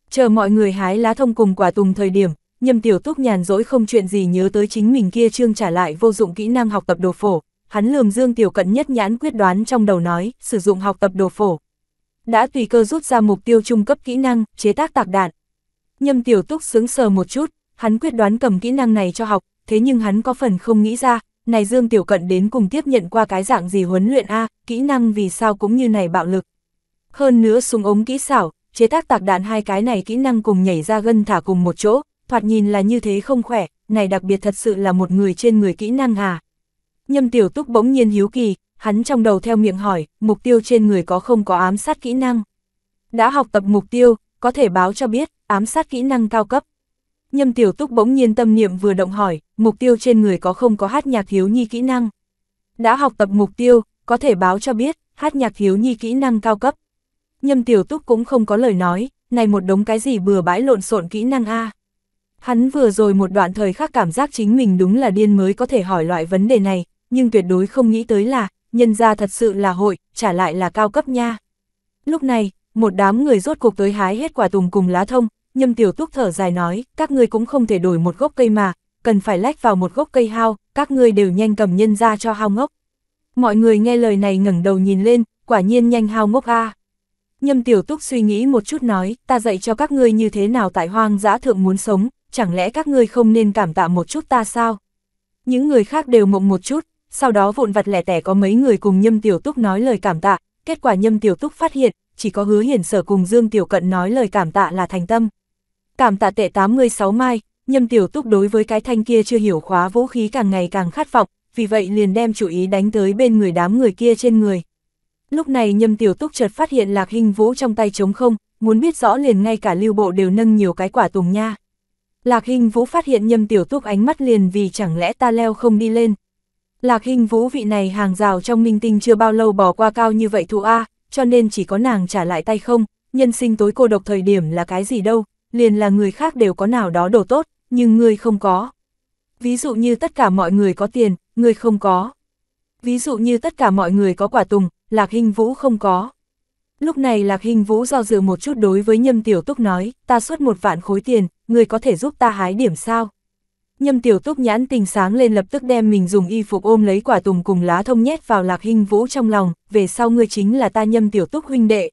Chờ mọi người hái lá thông cùng quả tùng thời điểm, Nhâm Tiểu Túc nhàn rỗi không chuyện gì nhớ tới chính mình kia trương trả lại vô dụng kỹ năng học tập đồ phổ, hắn lườm Dương Tiểu Cận nhất nhãn quyết đoán trong đầu nói, sử dụng học tập đồ phổ, đã tùy cơ rút ra mục tiêu trung cấp kỹ năng, chế tác tạc đạn. Nhâm tiểu túc sướng sờ một chút, hắn quyết đoán cầm kỹ năng này cho học, thế nhưng hắn có phần không nghĩ ra, này Dương Tiểu Cận đến cùng tiếp nhận qua cái dạng gì huấn luyện A, kỹ năng vì sao cũng như này bạo lực. Hơn nữa súng ống kỹ xảo, chế tác tạc đạn hai cái này kỹ năng cùng nhảy ra gân thả cùng một chỗ, thoạt nhìn là như thế không khỏe, này đặc biệt thật sự là một người trên người kỹ năng à. Nhâm Tiểu Túc bỗng nhiên hiếu kỳ, hắn trong đầu theo miệng hỏi, mục tiêu trên người có không có ám sát kỹ năng. Đã học tập mục tiêu, có thể báo cho biết, ám sát kỹ năng cao cấp. Nhâm tiểu túc bỗng nhiên tâm niệm vừa động hỏi, mục tiêu trên người có không có hát nhạc hiếu nhi kỹ năng. Đã học tập mục tiêu, có thể báo cho biết, hát nhạc hiếu nhi kỹ năng cao cấp. Nhâm tiểu túc cũng không có lời nói, này một đống cái gì bừa bãi lộn xộn kỹ năng a Hắn vừa rồi một đoạn thời khắc cảm giác chính mình đúng là điên mới có thể hỏi loại vấn đề này, nhưng tuyệt đối không nghĩ tới là, nhân ra thật sự là hội, trả lại là cao cấp nha. Lúc này, một đám người rốt cuộc tới hái hết quả tùng cùng lá thông, nhâm tiểu túc thở dài nói, các ngươi cũng không thể đổi một gốc cây mà, cần phải lách vào một gốc cây hao, các ngươi đều nhanh cầm nhân ra cho hao ngốc. Mọi người nghe lời này ngẩng đầu nhìn lên, quả nhiên nhanh hao ngốc a. Nhâm tiểu túc suy nghĩ một chút nói, ta dạy cho các ngươi như thế nào tại hoang dã thượng muốn sống, chẳng lẽ các ngươi không nên cảm tạ một chút ta sao? Những người khác đều mộng một chút, sau đó vụn vặt lẻ tẻ có mấy người cùng Nhâm Tiểu Túc nói lời cảm tạ, kết quả Nhâm Tiểu Túc phát hiện, chỉ có hứa hiển sở cùng Dương Tiểu Cận nói lời cảm tạ là thành tâm. Cảm tạ tệ 86 mai, Nhâm Tiểu Túc đối với cái thanh kia chưa hiểu khóa vũ khí càng ngày càng khát vọng, vì vậy liền đem chủ ý đánh tới bên người đám người kia trên người. Lúc này Nhâm Tiểu Túc chợt phát hiện Lạc Hình Vũ trong tay trống không, muốn biết rõ liền ngay cả lưu bộ đều nâng nhiều cái quả tùng nha. Lạc Hình Vũ phát hiện Nhâm Tiểu Túc ánh mắt liền vì chẳng lẽ ta leo không đi lên, Lạc Hinh vũ vị này hàng rào trong minh tinh chưa bao lâu bỏ qua cao như vậy thù A, cho nên chỉ có nàng trả lại tay không, nhân sinh tối cô độc thời điểm là cái gì đâu, liền là người khác đều có nào đó đồ tốt, nhưng người không có. Ví dụ như tất cả mọi người có tiền, người không có. Ví dụ như tất cả mọi người có quả tùng, Lạc Hinh Vũ không có. Lúc này Lạc Hinh Vũ do dự một chút đối với Nhâm Tiểu Túc nói, ta xuất một vạn khối tiền, người có thể giúp ta hái điểm sao? nhâm tiểu túc nhãn tình sáng lên lập tức đem mình dùng y phục ôm lấy quả tùng cùng lá thông nhét vào lạc hình vũ trong lòng, về sau ngươi chính là ta nhâm tiểu túc huynh đệ.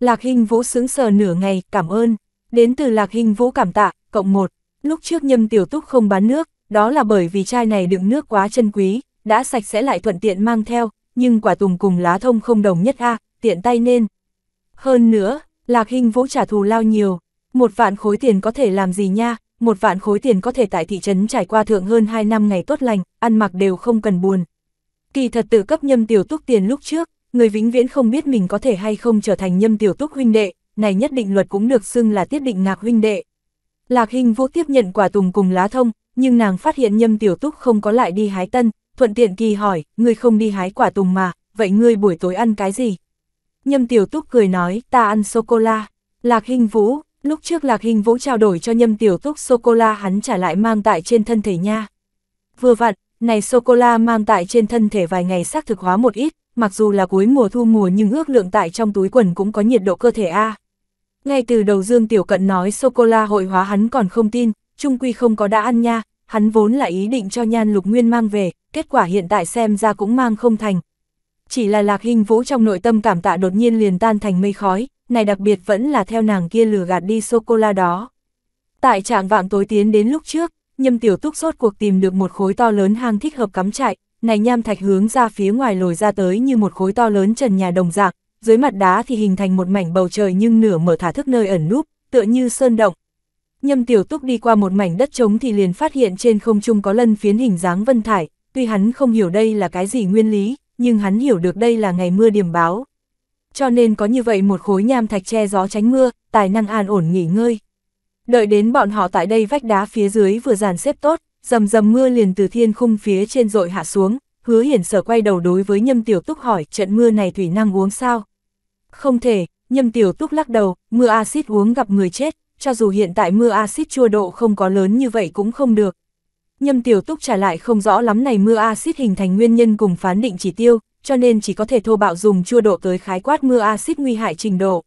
Lạc hình vũ sướng sờ nửa ngày, cảm ơn. Đến từ lạc hình vũ cảm tạ, cộng một, lúc trước nhâm tiểu túc không bán nước, đó là bởi vì chai này đựng nước quá chân quý, đã sạch sẽ lại thuận tiện mang theo, nhưng quả tùng cùng lá thông không đồng nhất a tiện tay nên. Hơn nữa, lạc hình vũ trả thù lao nhiều, một vạn khối tiền có thể làm gì nha, một vạn khối tiền có thể tại thị trấn trải qua thượng hơn 2 năm ngày tốt lành, ăn mặc đều không cần buồn. Kỳ thật tự cấp nhâm tiểu túc tiền lúc trước, người vĩnh viễn không biết mình có thể hay không trở thành nhâm tiểu túc huynh đệ, này nhất định luật cũng được xưng là tiết định ngạc huynh đệ. Lạc hình Vũ tiếp nhận quả tùng cùng lá thông, nhưng nàng phát hiện Nhâm Tiểu Túc không có lại đi hái tân, thuận tiện kỳ hỏi, ngươi không đi hái quả tùng mà, vậy ngươi buổi tối ăn cái gì? Nhâm Tiểu Túc cười nói, ta ăn sô cô la. Lạc hình Vũ, lúc trước Lạc Hình Vũ trao đổi cho nhâm tiểu túc sô-cô-la hắn trả lại mang tại trên thân thể nha. Vừa vặn, này sô-cô-la mang tại trên thân thể vài ngày xác thực hóa một ít, mặc dù là cuối mùa thu mùa nhưng ước lượng tại trong túi quần cũng có nhiệt độ cơ thể A. Ngay từ đầu Dương Tiểu Cận nói sô-cô-la hội hóa hắn còn không tin, trung quy không có đã ăn nha, hắn vốn là ý định cho nhan lục nguyên mang về, kết quả hiện tại xem ra cũng mang không thành. Chỉ là lạc hình vũ trong nội tâm cảm tạ đột nhiên liền tan thành mây khói, này đặc biệt vẫn là theo nàng kia lừa gạt đi sô-cô-la đó. Tại trạng vạng tối tiến đến lúc trước, nhâm tiểu túc sốt cuộc tìm được một khối to lớn hang thích hợp cắm trại, này nham thạch hướng ra phía ngoài lồi ra tới như một khối to lớn trần nhà đồng dạng, dưới mặt đá thì hình thành một mảnh bầu trời nhưng nửa mở thả thức nơi ẩn núp, tựa như sơn động. Nhâm tiểu túc đi qua một mảnh đất trống thì liền phát hiện trên không trung có lân phiến hình dáng vân thải, tuy hắn không hiểu đây là cái gì nguyên lý, nhưng hắn hiểu được đây là ngày mưa điểm báo, cho nên có như vậy một khối nham thạch che gió tránh mưa, tài năng an ổn nghỉ ngơi. Đợi đến bọn họ tại đây vách đá phía dưới vừa dàn xếp tốt, dầm dầm mưa liền từ thiên khung phía trên dội hạ xuống, hứa hiển sở quay đầu đối với nhâm tiểu túc hỏi trận mưa này thủy năng uống sao? Không thể, nhâm tiểu túc lắc đầu, mưa axit uống gặp người chết, cho dù hiện tại mưa axit chua độ không có lớn như vậy cũng không được. Nhâm tiểu túc trả lại không rõ lắm này mưa axit hình thành nguyên nhân cùng phán định chỉ tiêu, cho nên chỉ có thể thô bạo dùng chua độ tới khái quát mưa axit nguy hại trình độ.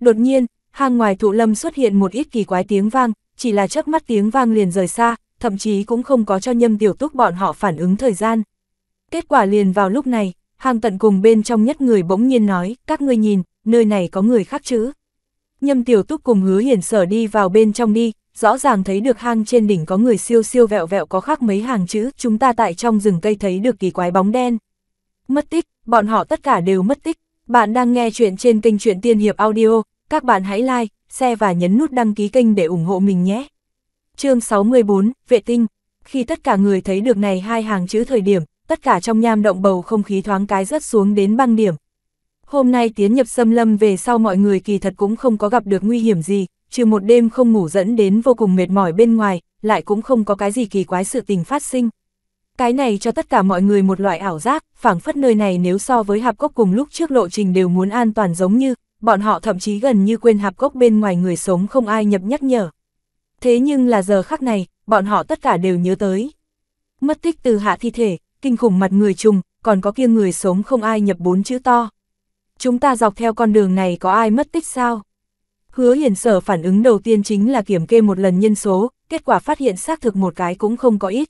Đột nhiên, hang ngoài thụ lâm xuất hiện một ít kỳ quái tiếng vang, chỉ là chớp mắt tiếng vang liền rời xa, thậm chí cũng không có cho nhâm tiểu túc bọn họ phản ứng thời gian. Kết quả liền vào lúc này, hang tận cùng bên trong nhất người bỗng nhiên nói, các ngươi nhìn, nơi này có người khác chứ. Nhâm tiểu túc cùng hứa hiển sở đi vào bên trong đi, rõ ràng thấy được hang trên đỉnh có người siêu siêu vẹo vẹo có khác mấy hàng chữ, chúng ta tại trong rừng cây thấy được kỳ quái bóng đen mất tích, bọn họ tất cả đều mất tích. Bạn đang nghe chuyện trên kênh truyện Tiên Hiệp Audio, các bạn hãy like, share và nhấn nút đăng ký kênh để ủng hộ mình nhé. chương 64, Vệ tinh Khi tất cả người thấy được này hai hàng chữ thời điểm, tất cả trong nham động bầu không khí thoáng cái rớt xuống đến băng điểm. Hôm nay tiến nhập xâm lâm về sau mọi người kỳ thật cũng không có gặp được nguy hiểm gì, trừ một đêm không ngủ dẫn đến vô cùng mệt mỏi bên ngoài, lại cũng không có cái gì kỳ quái sự tình phát sinh. Cái này cho tất cả mọi người một loại ảo giác, phảng phất nơi này nếu so với hạp cốc cùng lúc trước lộ trình đều muốn an toàn giống như, bọn họ thậm chí gần như quên hạp cốc bên ngoài người sống không ai nhập nhắc nhở. Thế nhưng là giờ khắc này, bọn họ tất cả đều nhớ tới. Mất tích từ hạ thi thể, kinh khủng mặt người trùng, còn có kia người sống không ai nhập bốn chữ to. Chúng ta dọc theo con đường này có ai mất tích sao? Hứa hiển sở phản ứng đầu tiên chính là kiểm kê một lần nhân số, kết quả phát hiện xác thực một cái cũng không có ít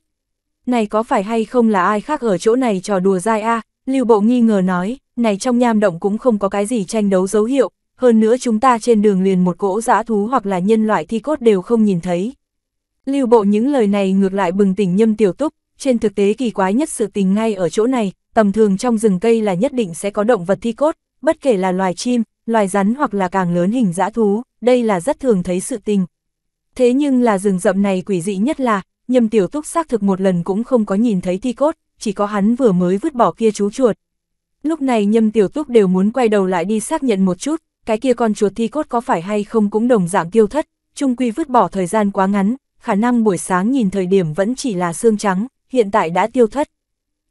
này có phải hay không là ai khác ở chỗ này trò đùa dai a à? Lưu Bộ nghi ngờ nói, này trong nham động cũng không có cái gì tranh đấu dấu hiệu, hơn nữa chúng ta trên đường liền một cỗ dã thú hoặc là nhân loại thi cốt đều không nhìn thấy. Lưu Bộ những lời này ngược lại bừng tỉnh nhâm tiểu túc, trên thực tế kỳ quái nhất sự tình ngay ở chỗ này, tầm thường trong rừng cây là nhất định sẽ có động vật thi cốt, bất kể là loài chim, loài rắn hoặc là càng lớn hình dã thú, đây là rất thường thấy sự tình. Thế nhưng là rừng rậm này quỷ dị nhất là, Nhâm tiểu túc xác thực một lần cũng không có nhìn thấy thi cốt, chỉ có hắn vừa mới vứt bỏ kia chú chuột. Lúc này nhâm tiểu túc đều muốn quay đầu lại đi xác nhận một chút, cái kia con chuột thi cốt có phải hay không cũng đồng dạng tiêu thất, chung quy vứt bỏ thời gian quá ngắn, khả năng buổi sáng nhìn thời điểm vẫn chỉ là xương trắng, hiện tại đã tiêu thất.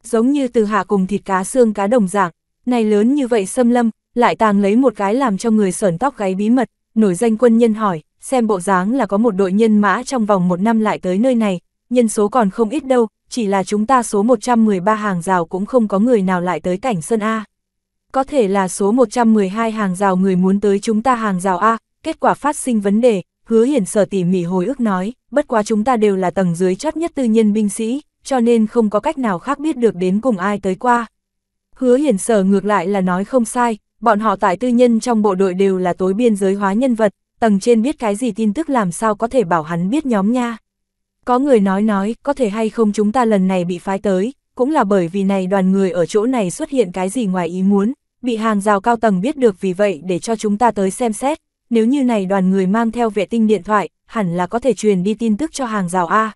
Giống như từ hạ cùng thịt cá xương cá đồng dạng, này lớn như vậy xâm lâm, lại tàng lấy một cái làm cho người sởn tóc gáy bí mật, nổi danh quân nhân hỏi, xem bộ dáng là có một đội nhân mã trong vòng một năm lại tới nơi này, nhân số còn không ít đâu, chỉ là chúng ta số 113 hàng rào cũng không có người nào lại tới cảnh sân A. Có thể là số 112 hàng rào người muốn tới chúng ta hàng rào A, kết quả phát sinh vấn đề, hứa hiển sở tỉ mỉ hồi ước nói, bất quá chúng ta đều là tầng dưới chót nhất tư nhân binh sĩ, cho nên không có cách nào khác biết được đến cùng ai tới qua. Hứa hiển sở ngược lại là nói không sai, bọn họ tại tư nhân trong bộ đội đều là tối biên giới hóa nhân vật, tầng trên biết cái gì tin tức làm sao có thể bảo hắn biết nhóm nha. Có người nói nói, có thể hay không chúng ta lần này bị phái tới, cũng là bởi vì này đoàn người ở chỗ này xuất hiện cái gì ngoài ý muốn, bị hàng rào cao tầng biết được vì vậy để cho chúng ta tới xem xét, nếu như này đoàn người mang theo vệ tinh điện thoại, hẳn là có thể truyền đi tin tức cho hàng rào A.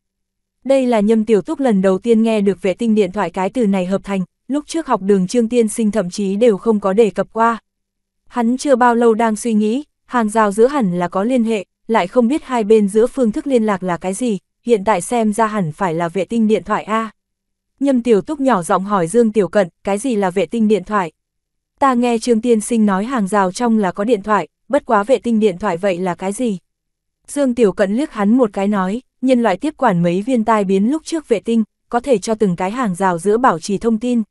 Đây là nhâm tiểu túc lần đầu tiên nghe được vệ tinh điện thoại cái từ này hợp thành, lúc trước học đường trương tiên sinh thậm chí đều không có đề cập qua. Hắn chưa bao lâu đang suy nghĩ, hàng rào giữa hẳn là có liên hệ, lại không biết hai bên giữa phương thức liên lạc là cái gì, hiện tại xem ra hẳn phải là vệ tinh điện thoại A. Nhâm Tiểu Túc nhỏ giọng hỏi Dương Tiểu Cận, cái gì là vệ tinh điện thoại? Ta nghe Trương Tiên Sinh nói hàng rào trong là có điện thoại, bất quá vệ tinh điện thoại vậy là cái gì? Dương Tiểu Cận liếc hắn một cái nói, nhân loại tiếp quản mấy viên tai biến lúc trước vệ tinh, có thể cho từng cái hàng rào giữa bảo trì thông tin.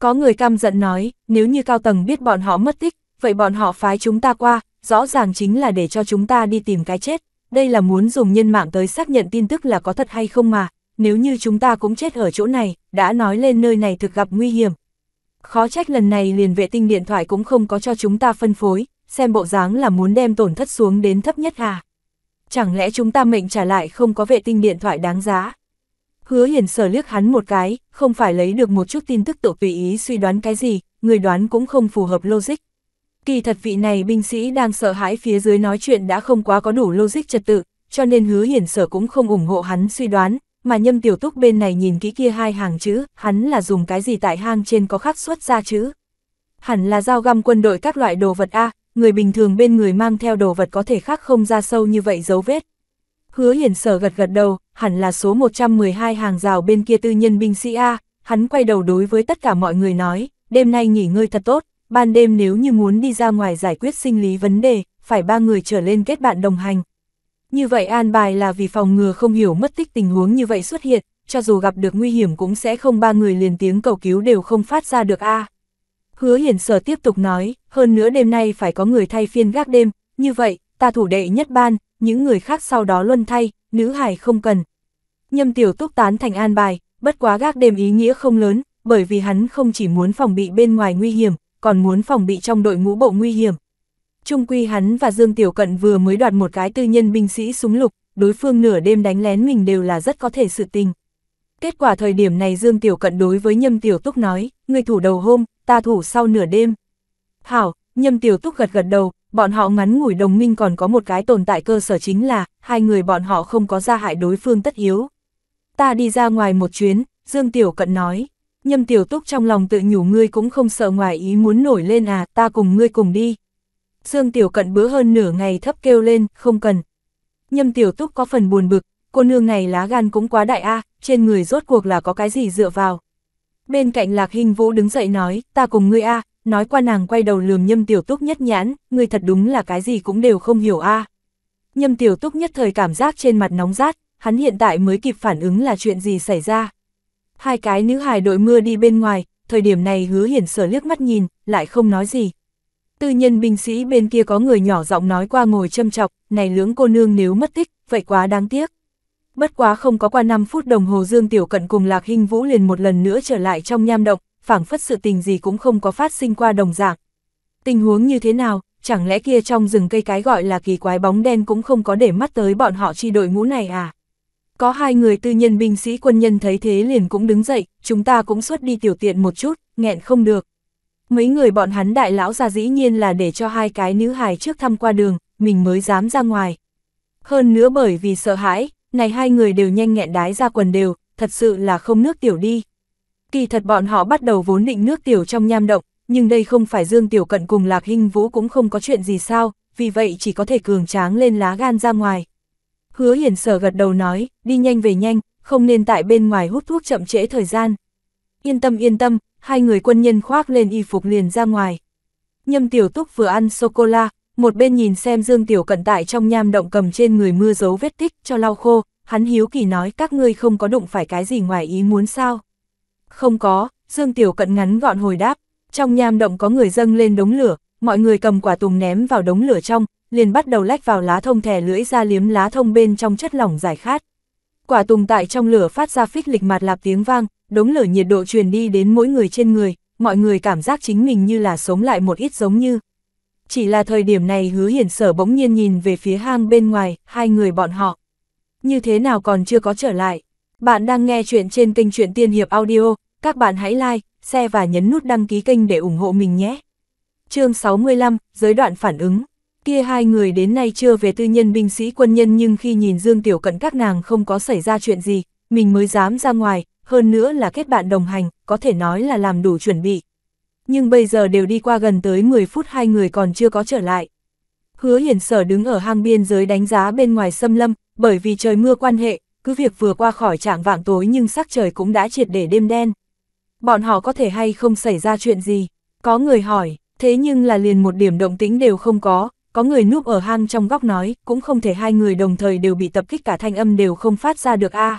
Có người căm giận nói, nếu như cao tầng biết bọn họ mất tích, vậy bọn họ phái chúng ta qua, rõ ràng chính là để cho chúng ta đi tìm cái chết, đây là muốn dùng nhân mạng tới xác nhận tin tức là có thật hay không mà, nếu như chúng ta cũng chết ở chỗ này, đã nói lên nơi này thực gặp nguy hiểm. Khó trách lần này liền vệ tinh điện thoại cũng không có cho chúng ta phân phối, xem bộ dáng là muốn đem tổn thất xuống đến thấp nhất à. Chẳng lẽ chúng ta mệnh trả lại không có vệ tinh điện thoại đáng giá? Hứa hiền sở liếc hắn một cái, không phải lấy được một chút tin tức tự tùy ý suy đoán cái gì, người đoán cũng không phù hợp logic, Kỳ thật vị này binh sĩ đang sợ hãi phía dưới nói chuyện đã không quá có đủ logic trật tự, cho nên hứa hiển sở cũng không ủng hộ hắn suy đoán, mà nhâm tiểu túc bên này nhìn kỹ kia hai hàng chữ, hắn là dùng cái gì tại hang trên có khắc xuất ra chữ. Hẳn là dao găm quân đội các loại đồ vật A, người bình thường bên người mang theo đồ vật có thể khắc không ra sâu như vậy dấu vết. Hứa hiển sở gật gật đầu, hẳn là số 112 hàng rào bên kia tư nhân binh sĩ A, hắn quay đầu đối với tất cả mọi người nói, đêm nay nghỉ ngơi thật tốt, ban đêm nếu như muốn đi ra ngoài giải quyết sinh lý vấn đề, phải ba người trở lên kết bạn đồng hành. Như vậy an bài là vì phòng ngừa không hiểu mất tích tình huống như vậy xuất hiện, cho dù gặp được nguy hiểm cũng sẽ không ba người liền tiếng cầu cứu đều không phát ra được a. Hứa hiển sở tiếp tục nói, hơn nữa đêm nay phải có người thay phiên gác đêm, như vậy, ta thủ đệ nhất ban, những người khác sau đó luân thay, nữ hải không cần. Nhâm tiểu túc tán thành an bài, bất quá gác đêm ý nghĩa không lớn, bởi vì hắn không chỉ muốn phòng bị bên ngoài nguy hiểm, còn muốn phòng bị trong đội ngũ bộ nguy hiểm. Trung quy hắn và Dương Tiểu Cận vừa mới đoạt một cái tư nhân binh sĩ súng lục, đối phương nửa đêm đánh lén mình đều là rất có thể sự tình. Kết quả thời điểm này Dương Tiểu Cận đối với Nhâm Tiểu Túc nói, người thủ đầu hôm, ta thủ sau nửa đêm. Hảo, Nhâm Tiểu Túc gật gật đầu, bọn họ ngắn ngủi đồng minh còn có một cái tồn tại cơ sở chính là, hai người bọn họ không có ra hại đối phương tất yếu. Ta đi ra ngoài một chuyến, Dương Tiểu Cận nói nhâm tiểu túc trong lòng tự nhủ ngươi cũng không sợ ngoài ý muốn nổi lên à, ta cùng ngươi cùng đi. Dương tiểu cận bữa hơn nửa ngày thấp kêu lên, không cần. Nhâm tiểu túc có phần buồn bực, cô nương này lá gan cũng quá đại a trên người rốt cuộc là có cái gì dựa vào. Bên cạnh lạc hình vũ đứng dậy nói, ta cùng ngươi a nói qua nàng quay đầu lườm nhâm tiểu túc nhất nhãn, ngươi thật đúng là cái gì cũng đều không hiểu a Nhâm tiểu túc nhất thời cảm giác trên mặt nóng rát, hắn hiện tại mới kịp phản ứng là chuyện gì xảy ra. Hai cái nữ hài đội mưa đi bên ngoài, thời điểm này hứa hiển sở liếc mắt nhìn, lại không nói gì. Tư nhân binh sĩ bên kia có người nhỏ giọng nói qua ngồi châm chọc, này lưỡng cô nương nếu mất tích, vậy quá đáng tiếc. Bất quá không có qua 5 phút đồng hồ Dương Tiểu Cận cùng Lạc Hinh Vũ liền một lần nữa trở lại trong nham động, phảng phất sự tình gì cũng không có phát sinh qua đồng dạng. Tình huống như thế nào, chẳng lẽ kia trong rừng cây cái gọi là kỳ quái bóng đen cũng không có để mắt tới bọn họ chi đội ngũ này à? Có hai người tư nhân binh sĩ quân nhân thấy thế liền cũng đứng dậy, chúng ta cũng xuất đi tiểu tiện một chút, nghẹn không được. Mấy người bọn hắn đại lão ra dĩ nhiên là để cho hai cái nữ hài trước thăm qua đường, mình mới dám ra ngoài. Hơn nữa bởi vì sợ hãi, này hai người đều nhanh nghẹn đái ra quần đều, thật sự là không nước tiểu đi. Kỳ thật bọn họ bắt đầu vốn định nước tiểu trong nham động, nhưng đây không phải Dương Tiểu Cận cùng Lạc Hinh Vũ cũng không có chuyện gì sao, vì vậy chỉ có thể cường tráng lên lá gan ra ngoài hứa hiển sở gật đầu nói, đi nhanh về nhanh, không nên tại bên ngoài hút thuốc chậm trễ thời gian. Yên tâm yên tâm, hai người quân nhân khoác lên y phục liền ra ngoài. Nhâm tiểu túc vừa ăn sô-cô-la, một bên nhìn xem Dương Tiểu Cận tại trong nham động cầm trên người mưa dấu vết tích cho lau khô, hắn hiếu kỳ nói các ngươi không có đụng phải cái gì ngoài ý muốn sao. Không có, Dương Tiểu Cận ngắn gọn hồi đáp, trong nham động có người dâng lên đống lửa, mọi người cầm quả tùng ném vào đống lửa trong, liền bắt đầu lách vào lá thông thẻ lưỡi ra liếm lá thông bên trong chất lỏng giải khát. Quả tùng tại trong lửa phát ra phích lịch mặt lạp tiếng vang, đống lửa nhiệt độ truyền đi đến mỗi người trên người, mọi người cảm giác chính mình như là sống lại một ít giống như. Chỉ là thời điểm này hứa hiển sở bỗng nhiên nhìn về phía hang bên ngoài, hai người bọn họ. Như thế nào còn chưa có trở lại? Bạn đang nghe chuyện trên kênh truyện Tiên Hiệp Audio, các bạn hãy like, share và nhấn nút đăng ký kênh để ủng hộ mình nhé. chương 65, giới đoạn phản ứng kia hai người đến nay chưa về tư nhân binh sĩ quân nhân nhưng khi nhìn Dương Tiểu Cận các nàng không có xảy ra chuyện gì, mình mới dám ra ngoài, hơn nữa là kết bạn đồng hành, có thể nói là làm đủ chuẩn bị. Nhưng bây giờ đều đi qua gần tới 10 phút hai người còn chưa có trở lại. Hứa hiển sở đứng ở hang biên giới đánh giá bên ngoài xâm lâm, bởi vì trời mưa quan hệ, cứ việc vừa qua khỏi trạng vạng tối nhưng sắc trời cũng đã triệt để đêm đen. Bọn họ có thể hay không xảy ra chuyện gì? Có người hỏi, thế nhưng là liền một điểm động tĩnh đều không có, có người núp ở hang trong góc nói, cũng không thể hai người đồng thời đều bị tập kích cả thanh âm đều không phát ra được a.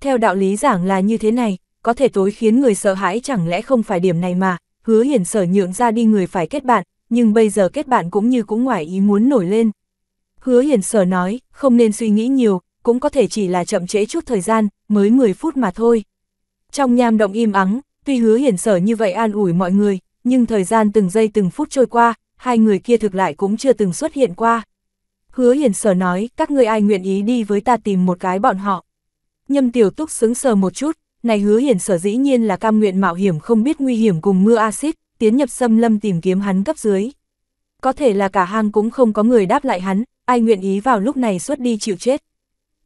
Theo đạo lý giảng là như thế này, có thể tối khiến người sợ hãi chẳng lẽ không phải điểm này mà, hứa hiển sở nhượng ra đi người phải kết bạn, nhưng bây giờ kết bạn cũng như cũng ngoài ý muốn nổi lên. Hứa hiển sở nói, không nên suy nghĩ nhiều, cũng có thể chỉ là chậm trễ chút thời gian, mới 10 phút mà thôi. Trong nham động im ắng, tuy hứa hiển sở như vậy an ủi mọi người, nhưng thời gian từng giây từng phút trôi qua, hai người kia thực lại cũng chưa từng xuất hiện qua. Hứa hiền sở nói, các ngươi ai nguyện ý đi với ta tìm một cái bọn họ. Nhâm tiểu túc xứng sờ một chút, này hứa hiền sở dĩ nhiên là cam nguyện mạo hiểm không biết nguy hiểm cùng mưa axit tiến nhập xâm lâm tìm kiếm hắn cấp dưới. Có thể là cả hang cũng không có người đáp lại hắn, ai nguyện ý vào lúc này xuất đi chịu chết.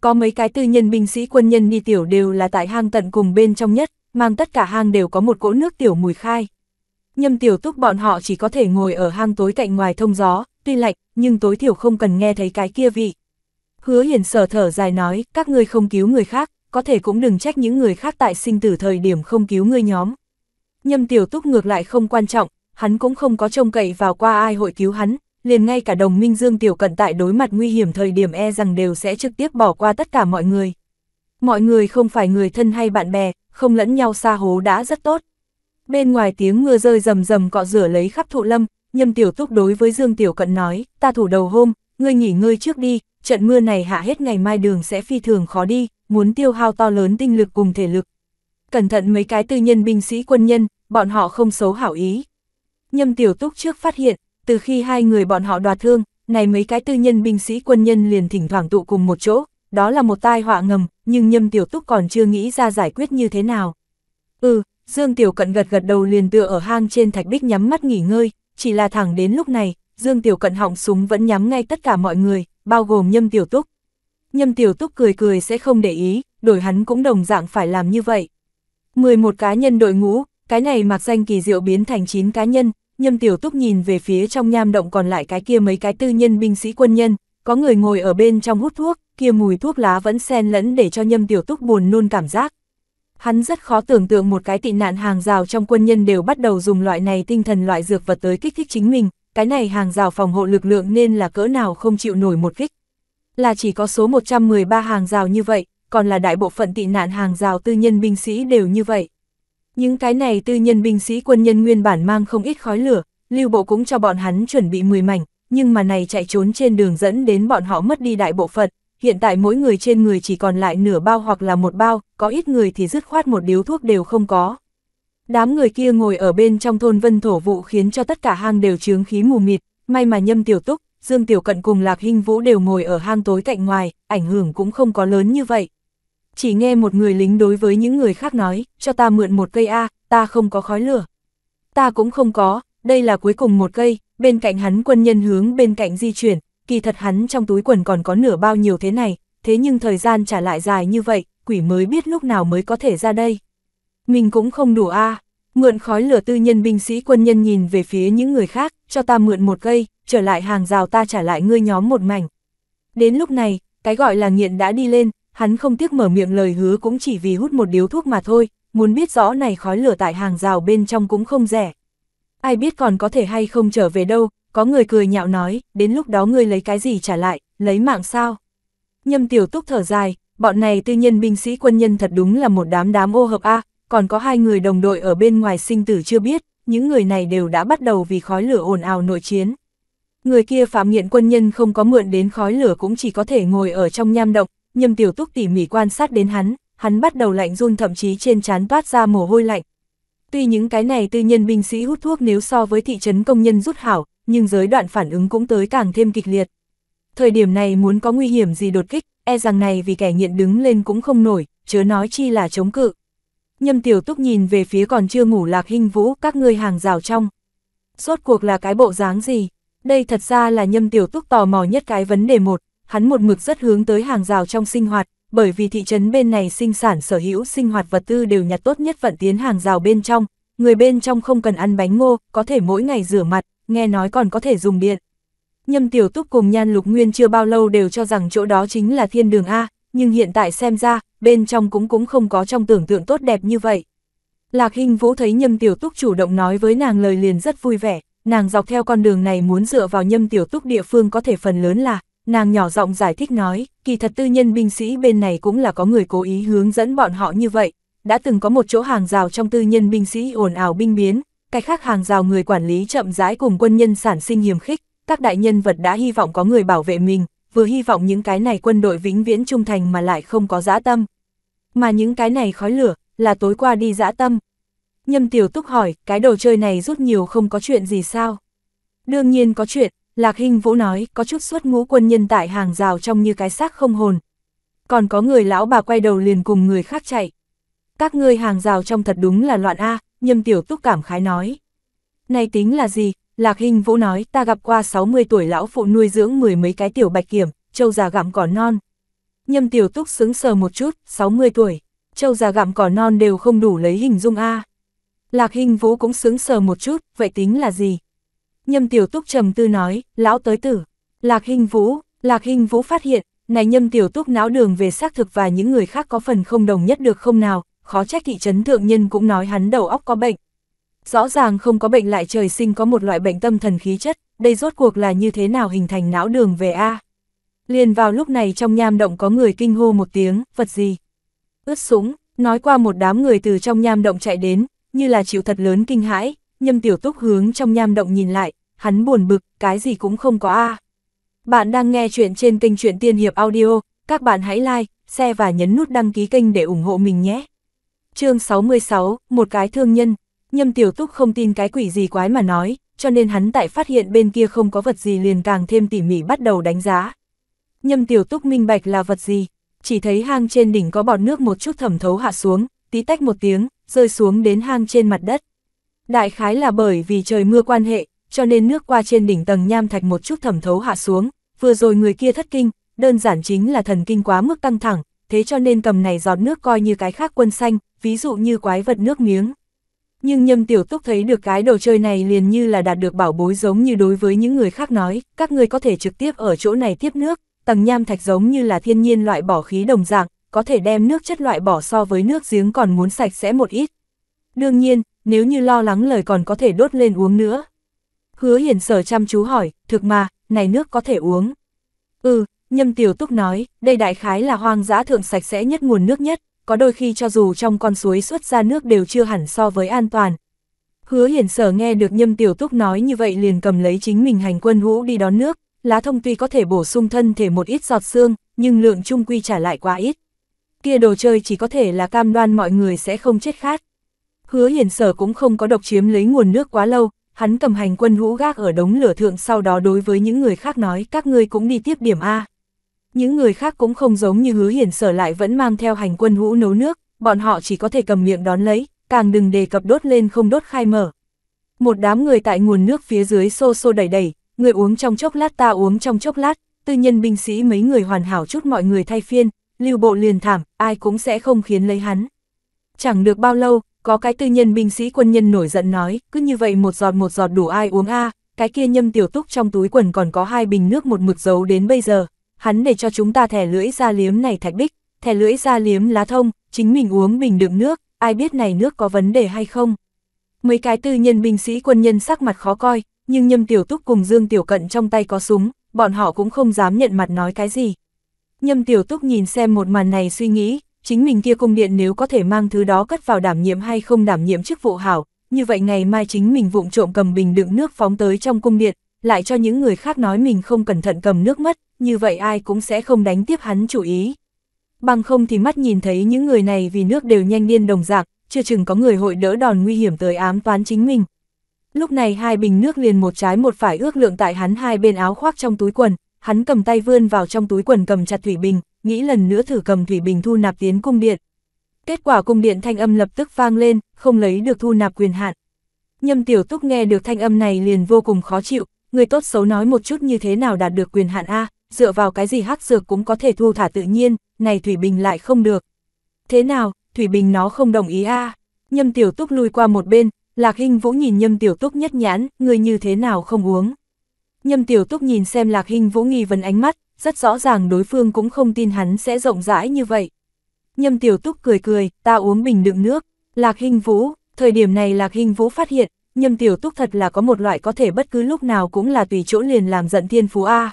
Có mấy cái tư nhân binh sĩ quân nhân đi tiểu đều là tại hang tận cùng bên trong nhất, mang tất cả hang đều có một cỗ nước tiểu mùi khai nhâm tiểu túc bọn họ chỉ có thể ngồi ở hang tối cạnh ngoài thông gió, tuy lạnh, nhưng tối thiểu không cần nghe thấy cái kia vị. Hứa hiền sở thở dài nói, các ngươi không cứu người khác, có thể cũng đừng trách những người khác tại sinh tử thời điểm không cứu ngươi nhóm. Nhâm tiểu túc ngược lại không quan trọng, hắn cũng không có trông cậy vào qua ai hội cứu hắn, liền ngay cả đồng minh Dương Tiểu Cận tại đối mặt nguy hiểm thời điểm e rằng đều sẽ trực tiếp bỏ qua tất cả mọi người. Mọi người không phải người thân hay bạn bè, không lẫn nhau xa hố đã rất tốt bên ngoài tiếng mưa rơi rầm rầm cọ rửa lấy khắp thụ lâm, nhâm tiểu túc đối với Dương Tiểu Cận nói, ta thủ đầu hôm, ngươi nghỉ ngơi trước đi, trận mưa này hạ hết ngày mai đường sẽ phi thường khó đi, muốn tiêu hao to lớn tinh lực cùng thể lực. Cẩn thận mấy cái tư nhân binh sĩ quân nhân, bọn họ không xấu hảo ý. Nhâm tiểu túc trước phát hiện, từ khi hai người bọn họ đoạt thương, này mấy cái tư nhân binh sĩ quân nhân liền thỉnh thoảng tụ cùng một chỗ, đó là một tai họa ngầm, nhưng nhâm tiểu túc còn chưa nghĩ ra giải quyết như thế nào. Ừ, Dương Tiểu Cận gật gật đầu liền tựa ở hang trên thạch bích nhắm mắt nghỉ ngơi, chỉ là thẳng đến lúc này, Dương Tiểu Cận họng súng vẫn nhắm ngay tất cả mọi người, bao gồm Nhâm Tiểu Túc. Nhâm Tiểu Túc cười cười sẽ không để ý, đổi hắn cũng đồng dạng phải làm như vậy. 11 cá nhân đội ngũ, cái này mặc danh kỳ diệu biến thành 9 cá nhân, Nhâm Tiểu Túc nhìn về phía trong nham động còn lại cái kia mấy cái tư nhân binh sĩ quân nhân, có người ngồi ở bên trong hút thuốc, kia mùi thuốc lá vẫn xen lẫn để cho Nhâm Tiểu Túc buồn nôn cảm giác. Hắn rất khó tưởng tượng một cái tị nạn hàng rào trong quân nhân đều bắt đầu dùng loại này tinh thần loại dược vật tới kích thích chính mình, cái này hàng rào phòng hộ lực lượng nên là cỡ nào không chịu nổi một kích. Là chỉ có số 113 hàng rào như vậy, còn là đại bộ phận tị nạn hàng rào tư nhân binh sĩ đều như vậy. Những cái này tư nhân binh sĩ quân nhân nguyên bản mang không ít khói lửa, lưu bộ cũng cho bọn hắn chuẩn bị 10 mảnh, nhưng mà này chạy trốn trên đường dẫn đến bọn họ mất đi đại bộ phận, hiện tại mỗi người trên người chỉ còn lại nửa bao hoặc là một bao, có ít người thì dứt khoát một điếu thuốc đều không có. Đám người kia ngồi ở bên trong thôn vân thổ vụ khiến cho tất cả hang đều chướng khí mù mịt, may mà nhâm tiểu túc, dương tiểu cận cùng lạc hinh vũ đều ngồi ở hang tối cạnh ngoài, ảnh hưởng cũng không có lớn như vậy. Chỉ nghe một người lính đối với những người khác nói, cho ta mượn một cây A, ta không có khói lửa. Ta cũng không có, đây là cuối cùng một cây, bên cạnh hắn quân nhân hướng bên cạnh di chuyển, kỳ thật hắn trong túi quần còn có nửa bao nhiêu thế này, thế nhưng thời gian trả lại dài như vậy, quỷ mới biết lúc nào mới có thể ra đây. Mình cũng không đủ a mượn khói lửa tư nhân binh sĩ quân nhân nhìn về phía những người khác, cho ta mượn một cây, trở lại hàng rào ta trả lại ngươi nhóm một mảnh. Đến lúc này, cái gọi là nghiện đã đi lên, hắn không tiếc mở miệng lời hứa cũng chỉ vì hút một điếu thuốc mà thôi, muốn biết rõ này khói lửa tại hàng rào bên trong cũng không rẻ. Ai biết còn có thể hay không trở về đâu, có người cười nhạo nói, đến lúc đó ngươi lấy cái gì trả lại, lấy mạng sao? Nhâm tiểu túc thở dài, bọn này tư nhân binh sĩ quân nhân thật đúng là một đám đám ô hợp A, còn có hai người đồng đội ở bên ngoài sinh tử chưa biết, những người này đều đã bắt đầu vì khói lửa ồn ào nội chiến. Người kia phạm nghiện quân nhân không có mượn đến khói lửa cũng chỉ có thể ngồi ở trong nham động, nhâm tiểu túc tỉ mỉ quan sát đến hắn, hắn bắt đầu lạnh run thậm chí trên trán toát ra mồ hôi lạnh. Tuy những cái này tư nhân binh sĩ hút thuốc nếu so với thị trấn công nhân rút hảo, nhưng giới đoạn phản ứng cũng tới càng thêm kịch liệt. Thời điểm này muốn có nguy hiểm gì đột kích, e rằng này vì kẻ nghiện đứng lên cũng không nổi, chớ nói chi là chống cự. Nhâm tiểu túc nhìn về phía còn chưa ngủ lạc hình vũ các ngươi hàng rào trong. suốt cuộc là cái bộ dáng gì? Đây thật ra là nhâm tiểu túc tò mò nhất cái vấn đề một, hắn một mực rất hướng tới hàng rào trong sinh hoạt, bởi vì thị trấn bên này sinh sản sở hữu sinh hoạt vật tư đều nhặt tốt nhất vận tiến hàng rào bên trong, người bên trong không cần ăn bánh ngô, có thể mỗi ngày rửa mặt, nghe nói còn có thể dùng điện. Nhâm Tiểu Túc cùng Nhan Lục Nguyên chưa bao lâu đều cho rằng chỗ đó chính là thiên đường A, nhưng hiện tại xem ra, bên trong cũng cũng không có trong tưởng tượng tốt đẹp như vậy. Lạc Hinh Vũ thấy Nhâm Tiểu Túc chủ động nói với nàng lời liền rất vui vẻ, nàng dọc theo con đường này muốn dựa vào Nhâm Tiểu Túc địa phương có thể phần lớn là, nàng nhỏ giọng giải thích nói, kỳ thật tư nhân binh sĩ bên này cũng là có người cố ý hướng dẫn bọn họ như vậy, đã từng có một chỗ hàng rào trong tư nhân binh sĩ ồn ào binh biến, cái khác hàng rào người quản lý chậm rãi cùng quân nhân sản sinh hiềm khích, các đại nhân vật đã hy vọng có người bảo vệ mình, vừa hy vọng những cái này quân đội vĩnh viễn trung thành mà lại không có dã tâm. Mà những cái này khói lửa, là tối qua đi dã tâm. Nhâm Tiểu Túc hỏi, cái đồ chơi này rút nhiều không có chuyện gì sao? Đương nhiên có chuyện, Lạc Hinh Vũ nói, có chút suốt ngũ quân nhân tại hàng rào trong như cái xác không hồn. Còn có người lão bà quay đầu liền cùng người khác chạy. Các ngươi hàng rào trong thật đúng là loạn A, Nhâm Tiểu Túc cảm khái nói. Này tính là gì? Lạc Hinh Vũ nói, ta gặp qua 60 tuổi lão phụ nuôi dưỡng mười mấy cái tiểu bạch kiểm, châu già gặm cỏ non. Nhâm Tiểu Túc sững sờ một chút, 60 tuổi, châu già gặm cỏ non đều không đủ lấy hình dung A. Lạc Hinh Vũ cũng sững sờ một chút, vậy tính là gì? Nhâm Tiểu Túc trầm tư nói, lão tới tử. Lạc Hinh Vũ, Lạc Hinh Vũ phát hiện, này Nhâm Tiểu Túc não đường về xác thực và những người khác có phần không đồng nhất được không nào, khó trách thị trấn thượng nhân cũng nói hắn đầu óc có bệnh. Rõ ràng không có bệnh lại trời sinh có một loại bệnh tâm thần khí chất, đây rốt cuộc là như thế nào hình thành não đường về A. Liền vào lúc này trong nham động có người kinh hô một tiếng, vật gì? Ướt súng, nói qua một đám người từ trong nham động chạy đến, như là chịu thật lớn kinh hãi, nhâm tiểu túc hướng trong nham động nhìn lại, hắn buồn bực, cái gì cũng không có A. Bạn đang nghe chuyện trên kênh truyện Tiên Hiệp Audio, các bạn hãy like, share và nhấn nút đăng ký kênh để ủng hộ mình nhé chương 66, một cái thương nhân, nhâm tiểu túc không tin cái quỷ gì quái mà nói, cho nên hắn tại phát hiện bên kia không có vật gì liền càng thêm tỉ mỉ bắt đầu đánh giá. Nhâm tiểu túc minh bạch là vật gì, chỉ thấy hang trên đỉnh có bọt nước một chút thẩm thấu hạ xuống, tí tách một tiếng, rơi xuống đến hang trên mặt đất. Đại khái là bởi vì trời mưa quan hệ, cho nên nước qua trên đỉnh tầng nham thạch một chút thẩm thấu hạ xuống, vừa rồi người kia thất kinh, đơn giản chính là thần kinh quá mức căng thẳng, thế cho nên cầm này giọt nước coi như cái khác quân xanh, ví dụ như quái vật nước miếng. Nhưng nhâm tiểu túc thấy được cái đồ chơi này liền như là đạt được bảo bối giống như đối với những người khác nói, các ngươi có thể trực tiếp ở chỗ này tiếp nước, tầng nham thạch giống như là thiên nhiên loại bỏ khí đồng dạng, có thể đem nước chất loại bỏ so với nước giếng còn muốn sạch sẽ một ít. Đương nhiên, nếu như lo lắng lời còn có thể đốt lên uống nữa. Hứa hiển sở chăm chú hỏi, thực mà, này nước có thể uống. Ừ, Nhâm Tiểu Túc nói, đây đại khái là hoang dã thượng sạch sẽ nhất nguồn nước nhất, có đôi khi cho dù trong con suối xuất ra nước đều chưa hẳn so với an toàn. Hứa hiển sở nghe được Nhâm Tiểu Túc nói như vậy liền cầm lấy chính mình hành quân hũ đi đón nước, lá thông tuy có thể bổ sung thân thể một ít giọt xương, nhưng lượng trung quy trả lại quá ít. Kia đồ chơi chỉ có thể là cam đoan mọi người sẽ không chết khát. Hứa hiển sở cũng không có độc chiếm lấy nguồn nước quá lâu, hắn cầm hành quân hũ gác ở đống lửa thượng sau đó đối với những người khác nói các ngươi cũng đi tiếp điểm A. Những người khác cũng không giống như hứa hiển sở lại vẫn mang theo hành quân hũ nấu nước, bọn họ chỉ có thể cầm miệng đón lấy, càng đừng đề cập đốt lên không đốt khai mở. Một đám người tại nguồn nước phía dưới xô xô đẩy đẩy, người uống trong chốc lát ta uống trong chốc lát, tư nhân binh sĩ mấy người hoàn hảo chút mọi người thay phiên, lưu bộ liền thảm, ai cũng sẽ không khiến lấy hắn. Chẳng được bao lâu, có cái tư nhân binh sĩ quân nhân nổi giận nói, cứ như vậy một giọt một giọt đủ ai uống a cái kia nhâm tiểu túc trong túi quần còn có hai bình nước một mực giấu đến bây giờ, hắn để cho chúng ta thẻ lưỡi ra liếm này thạch bích, thẻ lưỡi ra liếm lá thông, chính mình uống bình đựng nước, ai biết này nước có vấn đề hay không. Mấy cái tư nhân binh sĩ quân nhân sắc mặt khó coi, nhưng Nhâm Tiểu Túc cùng Dương Tiểu Cận trong tay có súng, bọn họ cũng không dám nhận mặt nói cái gì. Nhâm Tiểu Túc nhìn xem một màn này suy nghĩ, chính mình kia cung điện nếu có thể mang thứ đó cất vào đảm nhiệm hay không đảm nhiệm chức vụ hảo, như vậy ngày mai chính mình vụng trộm cầm bình đựng nước phóng tới trong cung điện, lại cho những người khác nói mình không cẩn thận cầm nước mất, như vậy ai cũng sẽ không đánh tiếp hắn chủ ý. Bằng không thì mắt nhìn thấy những người này vì nước đều nhanh điên đồng dạng chưa chừng có người hội đỡ đòn nguy hiểm tới ám toán chính mình. Lúc này hai bình nước liền một trái một phải ước lượng tại hắn hai bên áo khoác trong túi quần, hắn cầm tay vươn vào trong túi quần cầm chặt thủy bình, nghĩ lần nữa thử cầm thủy bình thu nạp tiến cung điện. Kết quả cung điện thanh âm lập tức vang lên, không lấy được thu nạp quyền hạn. Nhâm tiểu túc nghe được thanh âm này liền vô cùng khó chịu, người tốt xấu nói một chút như thế nào đạt được quyền hạn A, dựa vào cái gì hắc dược cũng có thể thu thả tự nhiên, này Thủy Bình lại không được. Thế nào, Thủy Bình nó không đồng ý a à? Nhâm Tiểu Túc lui qua một bên, Lạc Hinh Vũ nhìn Nhâm Tiểu Túc nhất nhãn, người như thế nào không uống. Nhâm Tiểu Túc nhìn xem Lạc Hinh Vũ nghi vấn ánh mắt, rất rõ ràng đối phương cũng không tin hắn sẽ rộng rãi như vậy. Nhâm Tiểu Túc cười cười, ta uống bình đựng nước. Lạc Hinh Vũ, thời điểm này Lạc Hinh Vũ phát hiện, Nhâm Tiểu Túc thật là có một loại có thể bất cứ lúc nào cũng là tùy chỗ liền làm giận thiên phú A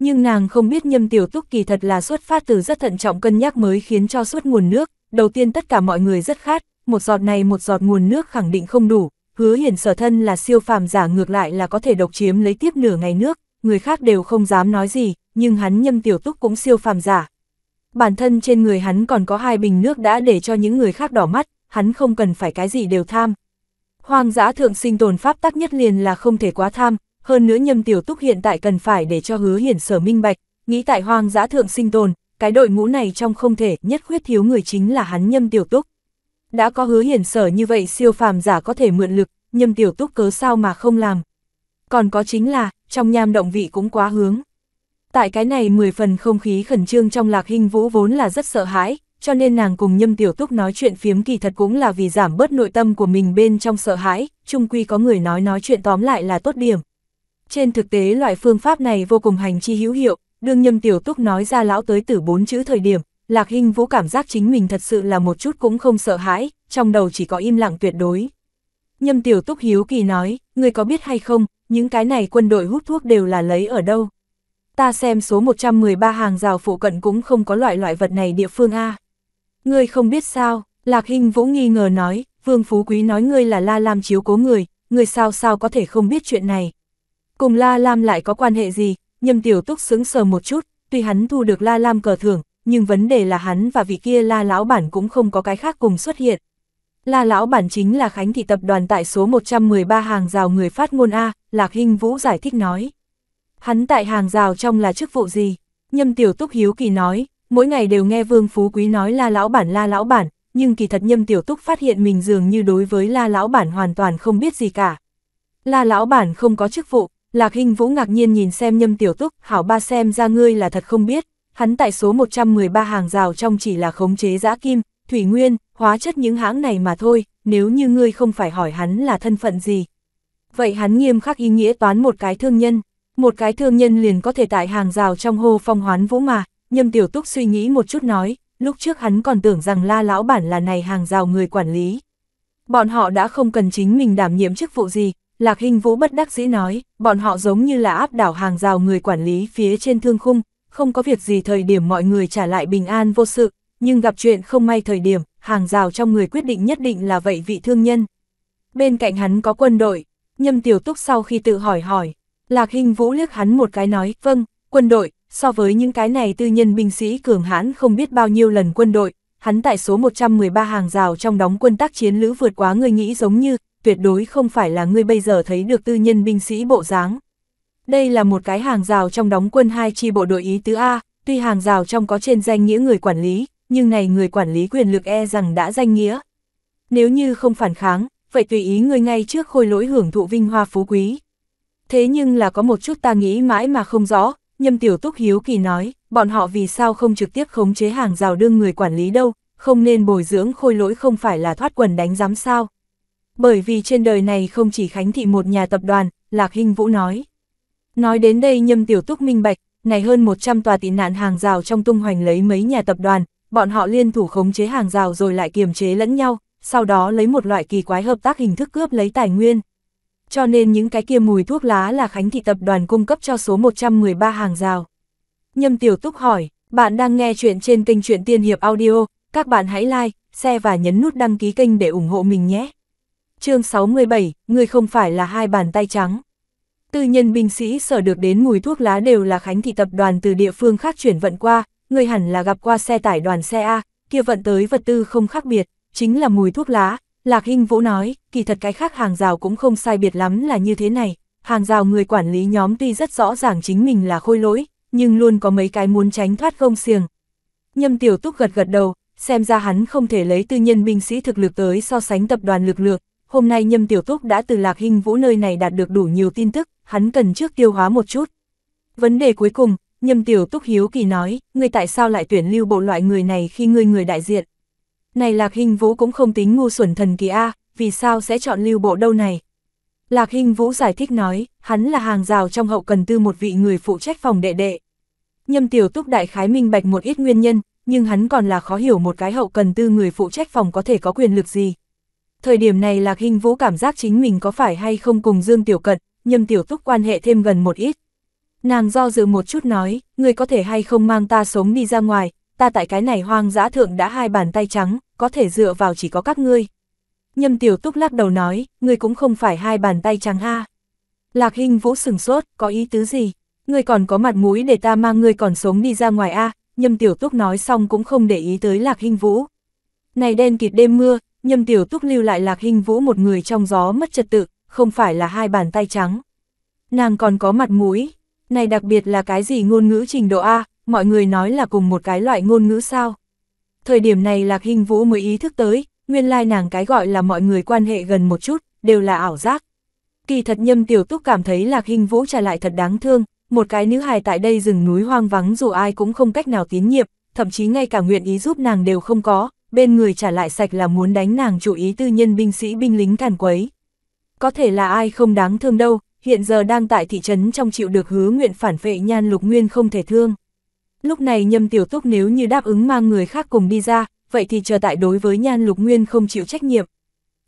nhưng nàng không biết nhâm tiểu túc kỳ thật là xuất phát từ rất thận trọng cân nhắc mới khiến cho suốt nguồn nước, đầu tiên tất cả mọi người rất khát, một giọt này một giọt nguồn nước khẳng định không đủ, hứa hiển sở thân là siêu phàm giả ngược lại là có thể độc chiếm lấy tiếp nửa ngày nước, người khác đều không dám nói gì, nhưng hắn nhâm tiểu túc cũng siêu phàm giả. Bản thân trên người hắn còn có hai bình nước đã để cho những người khác đỏ mắt, hắn không cần phải cái gì đều tham. Hoang dã thượng sinh tồn pháp tắc nhất liền là không thể quá tham, hơn nữa nhâm tiểu túc hiện tại cần phải để cho hứa hiển sở minh bạch, nghĩ tại hoang dã thượng sinh tồn, cái đội ngũ này trong không thể nhất khuyết thiếu người chính là hắn nhâm tiểu túc. Đã có hứa hiển sở như vậy siêu phàm giả có thể mượn lực, nhâm tiểu túc cớ sao mà không làm. Còn có chính là, trong nham động vị cũng quá hướng. Tại cái này 10 phần không khí khẩn trương trong lạc hình vũ vốn là rất sợ hãi, cho nên nàng cùng nhâm tiểu túc nói chuyện phiếm kỳ thật cũng là vì giảm bớt nội tâm của mình bên trong sợ hãi, chung quy có người nói nói chuyện tóm lại là tốt điểm. Trên thực tế loại phương pháp này vô cùng hành chi hữu hiệu, đương nhâm tiểu túc nói ra lão tới tử bốn chữ thời điểm, Lạc hình Vũ cảm giác chính mình thật sự là một chút cũng không sợ hãi, trong đầu chỉ có im lặng tuyệt đối. Nhâm Tiểu Túc Hiếu Kỳ nói, người có biết hay không, những cái này quân đội hút thuốc đều là lấy ở đâu? Ta xem số 113 hàng rào phụ cận cũng không có loại loại vật này địa phương A. Ngươi không biết sao, Lạc hình Vũ nghi ngờ nói, Vương Phú Quý nói ngươi là La Lam chiếu cố người, ngươi sao sao có thể không biết chuyện này. Cùng La Lam lại có quan hệ gì, nhâm tiểu túc sững sờ một chút, tuy hắn thu được La Lam cờ thưởng, nhưng vấn đề là hắn và vị kia La Lão Bản cũng không có cái khác cùng xuất hiện. La Lão Bản chính là Khánh Thị Tập đoàn tại số 113 hàng rào người phát ngôn A, Lạc Hinh Vũ giải thích nói. Hắn tại hàng rào trong là chức vụ gì? Nhâm Tiểu Túc Hiếu Kỳ nói, mỗi ngày đều nghe Vương Phú Quý nói La Lão Bản La Lão Bản, nhưng kỳ thật Nhâm Tiểu Túc phát hiện mình dường như đối với La Lão Bản hoàn toàn không biết gì cả. La Lão Bản không có chức vụ, Lạc Hinh Vũ ngạc nhiên nhìn xem Nhâm Tiểu Túc, hảo ba xem ra ngươi là thật không biết, hắn tại số 113 hàng rào trong chỉ là khống chế giã kim, thủy nguyên, hóa chất những hãng này mà thôi, nếu như ngươi không phải hỏi hắn là thân phận gì. Vậy hắn nghiêm khắc ý nghĩa toán một cái thương nhân, một cái thương nhân liền có thể tại hàng rào trong hô phong hoán vũ mà, Nhâm Tiểu Túc suy nghĩ một chút nói, lúc trước hắn còn tưởng rằng la lão bản là này hàng rào người quản lý. Bọn họ đã không cần chính mình đảm nhiệm chức vụ gì, Lạc Hinh Vũ bất đắc dĩ nói, bọn họ giống như là áp đảo hàng rào người quản lý phía trên thương khung, không có việc gì thời điểm mọi người trả lại bình an vô sự, nhưng gặp chuyện không may thời điểm, hàng rào trong người quyết định nhất định là vậy vị thương nhân. Bên cạnh hắn có quân đội, nhâm tiểu túc sau khi tự hỏi hỏi, Lạc Hinh Vũ liếc hắn một cái nói, vâng, quân đội, so với những cái này tư nhân binh sĩ cường hãn không biết bao nhiêu lần quân đội, hắn tại số 113 hàng rào trong đóng quân tác chiến lữ vượt quá người nghĩ giống như, tuyệt đối không phải là ngươi bây giờ thấy được tư nhân binh sĩ bộ dáng. Đây là một cái hàng rào trong đóng quân hai chi bộ đội ý tứ A, tuy hàng rào trong có trên danh nghĩa người quản lý, nhưng này người quản lý quyền lực e rằng đã danh nghĩa. Nếu như không phản kháng, vậy tùy ý người ngay trước khôi lỗi hưởng thụ vinh hoa phú quý. Thế nhưng là có một chút ta nghĩ mãi mà không rõ, nhâm tiểu túc hiếu kỳ nói, bọn họ vì sao không trực tiếp khống chế hàng rào đương người quản lý đâu, không nên bồi dưỡng khôi lỗi không phải là thoát quần đánh giám sao bởi vì trên đời này không chỉ Khánh Thị một nhà tập đoàn, Lạc Hinh Vũ nói. Nói đến đây nhâm tiểu túc minh bạch, này hơn 100 tòa tị nạn hàng rào trong tung hoành lấy mấy nhà tập đoàn, bọn họ liên thủ khống chế hàng rào rồi lại kiềm chế lẫn nhau, sau đó lấy một loại kỳ quái hợp tác hình thức cướp lấy tài nguyên. Cho nên những cái kia mùi thuốc lá là Khánh Thị tập đoàn cung cấp cho số 113 hàng rào. Nhâm Tiểu Túc hỏi, bạn đang nghe chuyện trên kênh truyện Tiên Hiệp Audio, các bạn hãy like, share và nhấn nút đăng ký kênh để ủng hộ mình nhé chương 67, người không phải là hai bàn tay trắng. Tư nhân binh sĩ sở được đến mùi thuốc lá đều là khánh thị tập đoàn từ địa phương khác chuyển vận qua, người hẳn là gặp qua xe tải đoàn xe A, kia vận tới vật tư không khác biệt, chính là mùi thuốc lá. Lạc Hinh Vũ nói, kỳ thật cái khác hàng rào cũng không sai biệt lắm là như thế này, hàng rào người quản lý nhóm tuy rất rõ ràng chính mình là khôi lỗi, nhưng luôn có mấy cái muốn tránh thoát gông xiềng. Nhâm Tiểu Túc gật gật đầu, xem ra hắn không thể lấy tư nhân binh sĩ thực lực tới so sánh tập đoàn lực lượng, hôm nay Nhâm Tiểu Túc đã từ Lạc Hinh Vũ nơi này đạt được đủ nhiều tin tức, hắn cần trước tiêu hóa một chút. Vấn đề cuối cùng, Nhâm Tiểu Túc hiếu kỳ nói, ngươi tại sao lại tuyển lưu bộ loại người này khi ngươi người đại diện? Này Lạc Hinh Vũ cũng không tính ngu xuẩn thần kỳ A, vì sao sẽ chọn lưu bộ đâu này? Lạc Hinh Vũ giải thích nói, hắn là hàng rào trong hậu cần tư một vị người phụ trách phòng đệ đệ. Nhâm Tiểu Túc đại khái minh bạch một ít nguyên nhân, nhưng hắn còn là khó hiểu một cái hậu cần tư người phụ trách phòng có thể có quyền lực gì thời điểm này Lạc Hinh Vũ cảm giác chính mình có phải hay không cùng Dương Tiểu Cận, nhâm tiểu túc quan hệ thêm gần một ít. Nàng do dự một chút nói, người có thể hay không mang ta sống đi ra ngoài, ta tại cái này hoang dã thượng đã hai bàn tay trắng, có thể dựa vào chỉ có các ngươi. Nhâm tiểu túc lắc đầu nói, người cũng không phải hai bàn tay trắng ha. Lạc Hinh Vũ sừng sốt, có ý tứ gì? người còn có mặt mũi để ta mang người còn sống đi ra ngoài a? Nhâm tiểu túc nói xong cũng không để ý tới Lạc Hinh Vũ. Này đen kịt đêm mưa, nhâm tiểu túc lưu lại lạc hình vũ một người trong gió mất trật tự, không phải là hai bàn tay trắng. Nàng còn có mặt mũi, này đặc biệt là cái gì ngôn ngữ trình độ A, mọi người nói là cùng một cái loại ngôn ngữ sao. Thời điểm này lạc hình vũ mới ý thức tới, nguyên lai nàng cái gọi là mọi người quan hệ gần một chút, đều là ảo giác. Kỳ thật nhâm tiểu túc cảm thấy lạc hình vũ trả lại thật đáng thương, một cái nữ hài tại đây rừng núi hoang vắng dù ai cũng không cách nào tín nhiệm, thậm chí ngay cả nguyện ý giúp nàng đều không có, bên người trả lại sạch là muốn đánh nàng chủ ý tư nhân binh sĩ binh lính càn quấy. Có thể là ai không đáng thương đâu, hiện giờ đang tại thị trấn trong chịu được hứa nguyện phản vệ nhan lục nguyên không thể thương. Lúc này nhâm tiểu túc nếu như đáp ứng mang người khác cùng đi ra, vậy thì chờ tại đối với nhan lục nguyên không chịu trách nhiệm.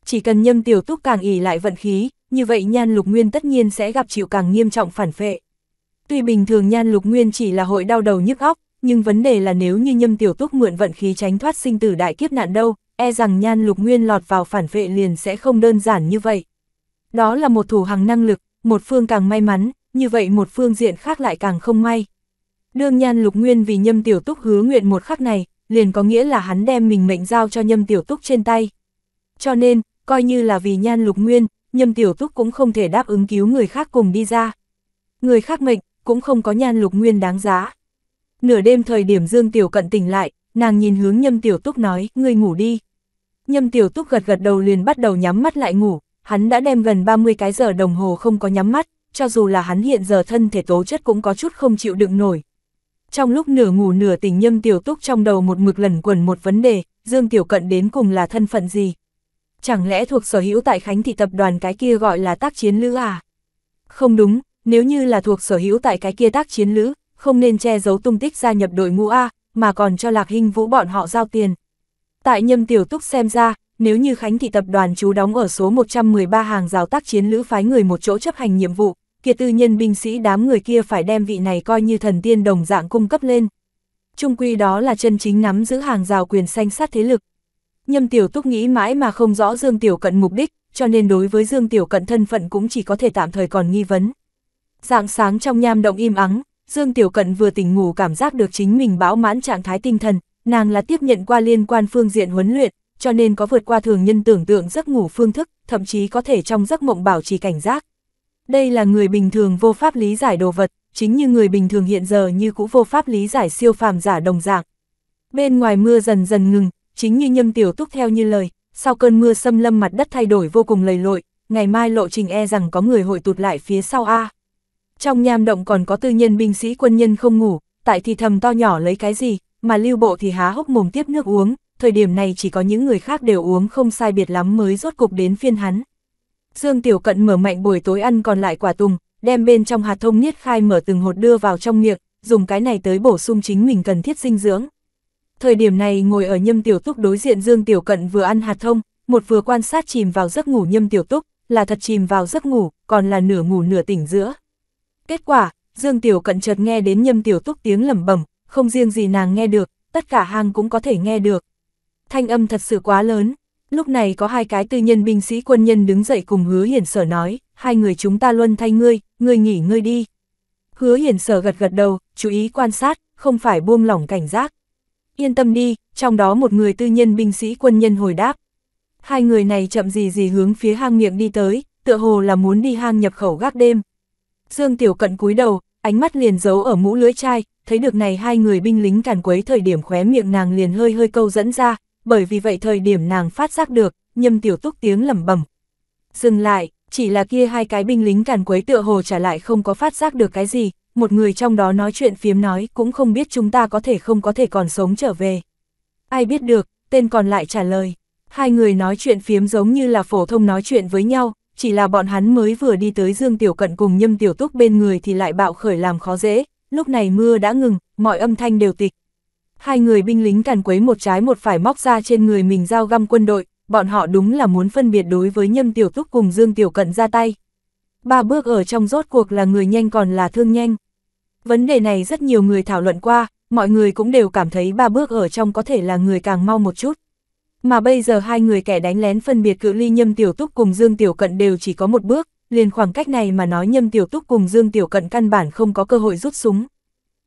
Chỉ cần nhâm tiểu túc càng ỉ lại vận khí, như vậy nhan lục nguyên tất nhiên sẽ gặp chịu càng nghiêm trọng phản phệ. Tuy bình thường nhan lục nguyên chỉ là hội đau đầu nhức óc, nhưng vấn đề là nếu như nhâm tiểu túc mượn vận khí tránh thoát sinh tử đại kiếp nạn đâu, e rằng nhan lục nguyên lọt vào phản vệ liền sẽ không đơn giản như vậy. Đó là một thủ hàng năng lực, một phương càng may mắn, như vậy một phương diện khác lại càng không may. Đương nhan lục nguyên vì nhâm tiểu túc hứa nguyện một khắc này, liền có nghĩa là hắn đem mình mệnh giao cho nhâm tiểu túc trên tay. Cho nên, coi như là vì nhan lục nguyên, nhâm tiểu túc cũng không thể đáp ứng cứu người khác cùng đi ra. Người khác mệnh, cũng không có nhan lục nguyên đáng giá. Nửa đêm thời điểm Dương Tiểu Cận tỉnh lại, nàng nhìn hướng Nhâm Tiểu Túc nói, ngươi ngủ đi. Nhâm Tiểu Túc gật gật đầu liền bắt đầu nhắm mắt lại ngủ, hắn đã đem gần 30 cái giờ đồng hồ không có nhắm mắt, cho dù là hắn hiện giờ thân thể tố chất cũng có chút không chịu đựng nổi. Trong lúc nửa ngủ nửa tỉnh Nhâm Tiểu Túc trong đầu một mực lần quần một vấn đề, Dương Tiểu Cận đến cùng là thân phận gì? Chẳng lẽ thuộc sở hữu tại Khánh thị tập đoàn cái kia gọi là tác chiến lữ à? Không đúng, nếu như là thuộc sở hữu tại cái kia tác chiến lữ, không nên che giấu tung tích gia nhập đội ngũ A, mà còn cho Lạc Hinh Vũ bọn họ giao tiền. Tại Nhâm Tiểu Túc xem ra, nếu như Khánh Thị Tập đoàn chú đóng ở số 113 hàng rào tác chiến lữ phái người một chỗ chấp hành nhiệm vụ, kia tư nhân binh sĩ đám người kia phải đem vị này coi như thần tiên đồng dạng cung cấp lên. Trung quy đó là chân chính nắm giữ hàng rào quyền xanh sát thế lực. Nhâm Tiểu Túc nghĩ mãi mà không rõ Dương Tiểu Cận mục đích, cho nên đối với Dương Tiểu Cận thân phận cũng chỉ có thể tạm thời còn nghi vấn. Dạng sáng trong nham động im ắng, Dương Tiểu Cận vừa tỉnh ngủ cảm giác được chính mình bão mãn trạng thái tinh thần, nàng là tiếp nhận qua liên quan phương diện huấn luyện, cho nên có vượt qua thường nhân tưởng tượng giấc ngủ phương thức, thậm chí có thể trong giấc mộng bảo trì cảnh giác. Đây là người bình thường vô pháp lý giải đồ vật, chính như người bình thường hiện giờ như cũ vô pháp lý giải siêu phàm giả đồng dạng. Bên ngoài mưa dần dần ngừng, chính như nhâm tiểu túc theo như lời, sau cơn mưa xâm lâm mặt đất thay đổi vô cùng lầy lội, ngày mai lộ trình e rằng có người hội tụt lại phía sau A. Trong nham động còn có tư nhân binh sĩ quân nhân không ngủ, tại thì thầm to nhỏ lấy cái gì, mà lưu bộ thì há hốc mồm tiếp nước uống, thời điểm này chỉ có những người khác đều uống không sai biệt lắm mới rốt cục đến phiên hắn. Dương Tiểu Cận mở mạnh buổi tối ăn còn lại quả tùng, đem bên trong hạt thông niết khai mở từng hột đưa vào trong miệng, dùng cái này tới bổ sung chính mình cần thiết dinh dưỡng. Thời điểm này ngồi ở Nhâm Tiểu Túc đối diện Dương Tiểu Cận vừa ăn hạt thông, một vừa quan sát chìm vào giấc ngủ Nhâm Tiểu Túc, là thật chìm vào giấc ngủ, còn là nửa ngủ nửa tỉnh giữa. Kết quả, Dương Tiểu Cận chợt nghe đến Nhâm Tiểu Túc tiếng lẩm bẩm, không riêng gì nàng nghe được, tất cả hang cũng có thể nghe được. Thanh âm thật sự quá lớn. Lúc này có hai cái tư nhân binh sĩ quân nhân đứng dậy cùng Hứa Hiển Sở nói, hai người chúng ta luân thay ngươi, ngươi nghỉ ngươi đi. Hứa Hiển Sở gật gật đầu, chú ý quan sát, không phải buông lỏng cảnh giác. Yên tâm đi, trong đó một người tư nhân binh sĩ quân nhân hồi đáp. Hai người này chậm gì gì hướng phía hang miệng đi tới, tựa hồ là muốn đi hang nhập khẩu gác đêm. Dương Tiểu Cận cúi đầu, ánh mắt liền giấu ở mũ lưỡi chai, thấy được này hai người binh lính càn quấy thời điểm khóe miệng nàng liền hơi hơi câu dẫn ra, bởi vì vậy thời điểm nàng phát giác được, nhâm tiểu túc tiếng lầm bẩm Dừng lại, chỉ là kia hai cái binh lính càn quấy tựa hồ trả lại không có phát giác được cái gì, một người trong đó nói chuyện phiếm nói cũng không biết chúng ta có thể không có thể còn sống trở về. Ai biết được, tên còn lại trả lời. Hai người nói chuyện phiếm giống như là phổ thông nói chuyện với nhau, chỉ là bọn hắn mới vừa đi tới Dương Tiểu Cận cùng Nhâm Tiểu Túc bên người thì lại bạo khởi làm khó dễ, lúc này mưa đã ngừng, mọi âm thanh đều tịch. Hai người binh lính càn quấy một trái một phải móc ra trên người mình dao găm quân đội, bọn họ đúng là muốn phân biệt đối với Nhâm Tiểu Túc cùng Dương Tiểu Cận ra tay. Ba bước ở trong rốt cuộc là người nhanh còn là thương nhanh. Vấn đề này rất nhiều người thảo luận qua, mọi người cũng đều cảm thấy ba bước ở trong có thể là người càng mau một chút. Mà bây giờ hai người kẻ đánh lén phân biệt cự ly Nhâm Tiểu Túc cùng Dương Tiểu Cận đều chỉ có một bước, liền khoảng cách này mà nói Nhâm Tiểu Túc cùng Dương Tiểu Cận căn bản không có cơ hội rút súng.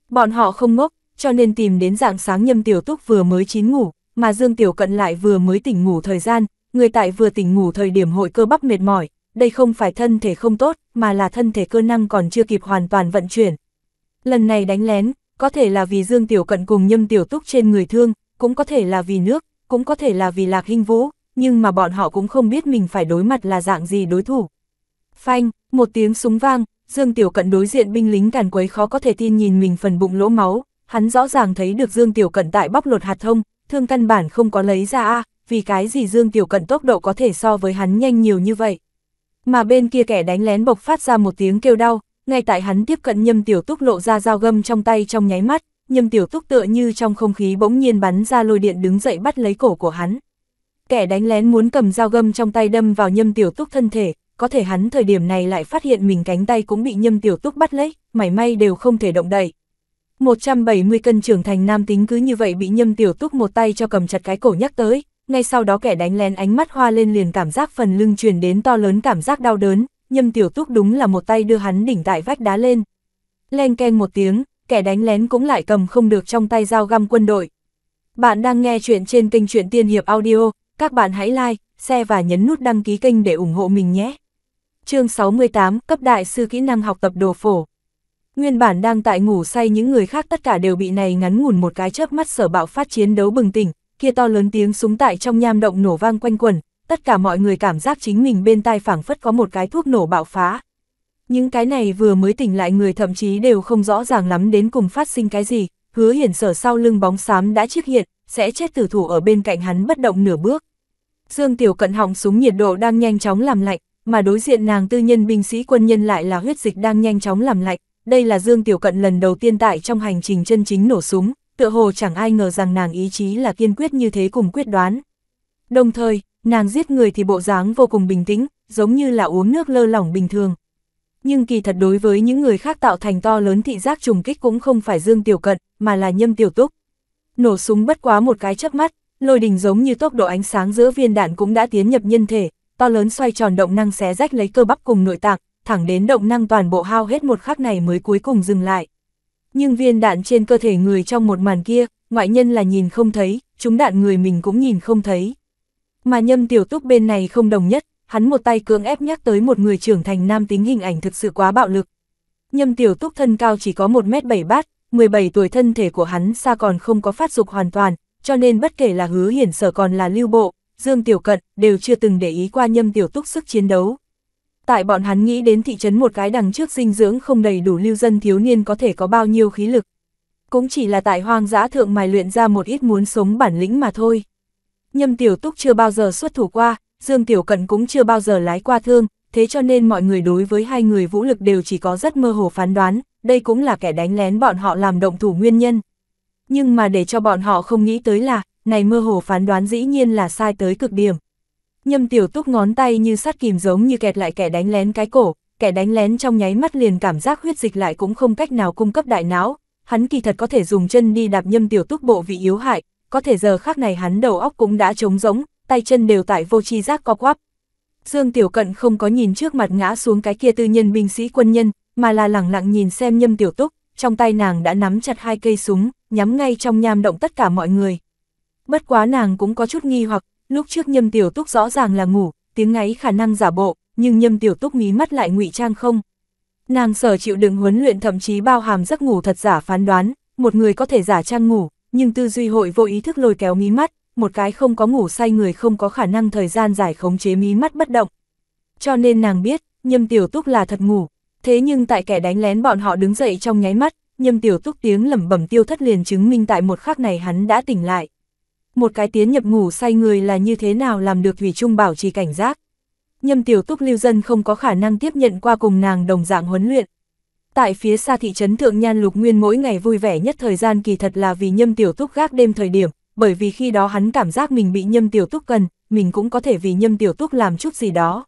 Bọn họ không ngốc, cho nên tìm đến dạng sáng Nhâm Tiểu Túc vừa mới chín ngủ, mà Dương Tiểu Cận lại vừa mới tỉnh ngủ thời gian, người tại vừa tỉnh ngủ thời điểm hội cơ bắp mệt mỏi, đây không phải thân thể không tốt, mà là thân thể cơ năng còn chưa kịp hoàn toàn vận chuyển. Lần này đánh lén, có thể là vì Dương Tiểu Cận cùng Nhâm Tiểu Túc trên người thương, cũng có thể là vì nước, cũng có thể là vì Lạc Hinh Vũ, nhưng mà bọn họ cũng không biết mình phải đối mặt là dạng gì đối thủ. Phanh, một tiếng súng vang, Dương Tiểu Cận đối diện binh lính càn quấy khó có thể tin nhìn mình phần bụng lỗ máu, hắn rõ ràng thấy được Dương Tiểu Cận tại bóc lột hạt thông, thương căn bản không có lấy ra a, vì cái gì Dương Tiểu Cận tốc độ có thể so với hắn nhanh nhiều như vậy. Mà bên kia kẻ đánh lén bộc phát ra một tiếng kêu đau, ngay tại hắn tiếp cận Nhâm Tiểu Túc lộ ra dao găm trong tay trong nháy mắt, nhâm tiểu túc tựa như trong không khí bỗng nhiên bắn ra lôi điện đứng dậy bắt lấy cổ của hắn. Kẻ đánh lén muốn cầm dao găm trong tay đâm vào nhâm tiểu túc thân thể, có thể hắn thời điểm này lại phát hiện mình cánh tay cũng bị nhâm tiểu túc bắt lấy, mảy may đều không thể động đậy. 170 cân trưởng thành nam tính cứ như vậy bị nhâm tiểu túc một tay cho cầm chặt cái cổ nhắc tới, ngay sau đó kẻ đánh lén ánh mắt hoa lên liền cảm giác phần lưng truyền đến to lớn cảm giác đau đớn, nhâm tiểu túc đúng là một tay đưa hắn đỉnh tại vách đá lên. Len keng một tiếng, kẻ đánh lén cũng lại cầm không được trong tay dao găm quân đội. Bạn đang nghe chuyện trên kênh truyện Tiên Hiệp Audio, các bạn hãy like, share và nhấn nút đăng ký kênh để ủng hộ mình nhé. chương 68, cấp đại sư kỹ năng học tập đồ phổ. Nguyên bản đang tại ngủ say những người khác tất cả đều bị này ngắn ngủn một cái chớp mắt sở bạo phát chiến đấu bừng tỉnh, kia to lớn tiếng súng tại trong nham động nổ vang quanh quần, tất cả mọi người cảm giác chính mình bên tai phảng phất có một cái thuốc nổ bạo phá, những cái này vừa mới tỉnh lại người thậm chí đều không rõ ràng lắm đến cùng phát sinh cái gì, hứa hiển sở sau lưng bóng xám đã chiếc hiện, sẽ chết tử thủ ở bên cạnh hắn bất động nửa bước. Dương Tiểu Cận họng súng nhiệt độ đang nhanh chóng làm lạnh, mà đối diện nàng tư nhân binh sĩ quân nhân lại là huyết dịch đang nhanh chóng làm lạnh. Đây là Dương Tiểu Cận lần đầu tiên tại trong hành trình chân chính nổ súng, tựa hồ chẳng ai ngờ rằng nàng ý chí là kiên quyết như thế cùng quyết đoán. Đồng thời, nàng giết người thì bộ dáng vô cùng bình tĩnh, giống như là uống nước lơ lỏng bình thường, nhưng kỳ thật đối với những người khác tạo thành to lớn thị giác trùng kích cũng không phải Dương Tiểu Cận, mà là Nhâm Tiểu Túc. Nổ súng bất quá một cái chớp mắt, lôi đình giống như tốc độ ánh sáng giữa viên đạn cũng đã tiến nhập nhân thể, to lớn xoay tròn động năng xé rách lấy cơ bắp cùng nội tạng, thẳng đến động năng toàn bộ hao hết một khắc này mới cuối cùng dừng lại. Nhưng viên đạn trên cơ thể người trong một màn kia, ngoại nhân là nhìn không thấy, chúng đạn người mình cũng nhìn không thấy. Mà nhâm tiểu túc bên này không đồng nhất, hắn một tay cưỡng ép nhắc tới một người trưởng thành nam tính hình ảnh thực sự quá bạo lực. Nhâm tiểu túc thân cao chỉ có 1m7 bát, 17 tuổi thân thể của hắn xa còn không có phát dục hoàn toàn, cho nên bất kể là hứa hiển sở còn là lưu bộ, Dương Tiểu Cận đều chưa từng để ý qua nhâm tiểu túc sức chiến đấu. Tại bọn hắn nghĩ đến thị trấn một cái đằng trước dinh dưỡng không đầy đủ lưu dân thiếu niên có thể có bao nhiêu khí lực. Cũng chỉ là tại hoang dã thượng mài luyện ra một ít muốn sống bản lĩnh mà thôi. Nhâm tiểu túc chưa bao giờ xuất thủ qua, Dương Tiểu Cận cũng chưa bao giờ lái qua thương, thế cho nên mọi người đối với hai người vũ lực đều chỉ có rất mơ hồ phán đoán, đây cũng là kẻ đánh lén bọn họ làm động thủ nguyên nhân. Nhưng mà để cho bọn họ không nghĩ tới là, này mơ hồ phán đoán dĩ nhiên là sai tới cực điểm. Nhâm Tiểu Túc ngón tay như sắt kìm giống như kẹt lại kẻ đánh lén cái cổ, kẻ đánh lén trong nháy mắt liền cảm giác huyết dịch lại cũng không cách nào cung cấp đại não, hắn kỳ thật có thể dùng chân đi đạp Nhâm Tiểu Túc bộ vị yếu hại, có thể giờ khác này hắn đầu óc cũng đã trống rỗng, tay chân đều tại vô tri giác co quắp. Dương Tiểu Cận không có nhìn trước mặt ngã xuống cái kia tư nhân binh sĩ quân nhân, mà là lẳng lặng nhìn xem Nhâm Tiểu Túc, trong tay nàng đã nắm chặt hai cây súng, nhắm ngay trong nham động tất cả mọi người. Bất quá nàng cũng có chút nghi hoặc, lúc trước Nhâm Tiểu Túc rõ ràng là ngủ, tiếng ngáy khả năng giả bộ, nhưng Nhâm Tiểu Túc mí mắt lại ngụy trang không. Nàng sở chịu đựng huấn luyện thậm chí bao hàm giấc ngủ thật giả phán đoán, một người có thể giả trang ngủ, nhưng tư duy hội vô ý thức lôi kéo mí mắt, một cái không có ngủ say người không có khả năng thời gian giải khống chế mí mắt bất động. Cho nên nàng biết, nhâm tiểu túc là thật ngủ, thế nhưng tại kẻ đánh lén bọn họ đứng dậy trong nháy mắt, nhâm tiểu túc tiếng lẩm bẩm tiêu thất liền chứng minh tại một khắc này hắn đã tỉnh lại. Một cái tiến nhập ngủ say người là như thế nào làm được vì Trung bảo trì cảnh giác. Nhâm tiểu túc lưu dân không có khả năng tiếp nhận qua cùng nàng đồng dạng huấn luyện. Tại phía xa thị trấn Thượng Nhan Lục Nguyên mỗi ngày vui vẻ nhất thời gian kỳ thật là vì nhâm tiểu túc gác đêm thời điểm, bởi vì khi đó hắn cảm giác mình bị nhâm tiểu túc cần, mình cũng có thể vì nhâm tiểu túc làm chút gì đó.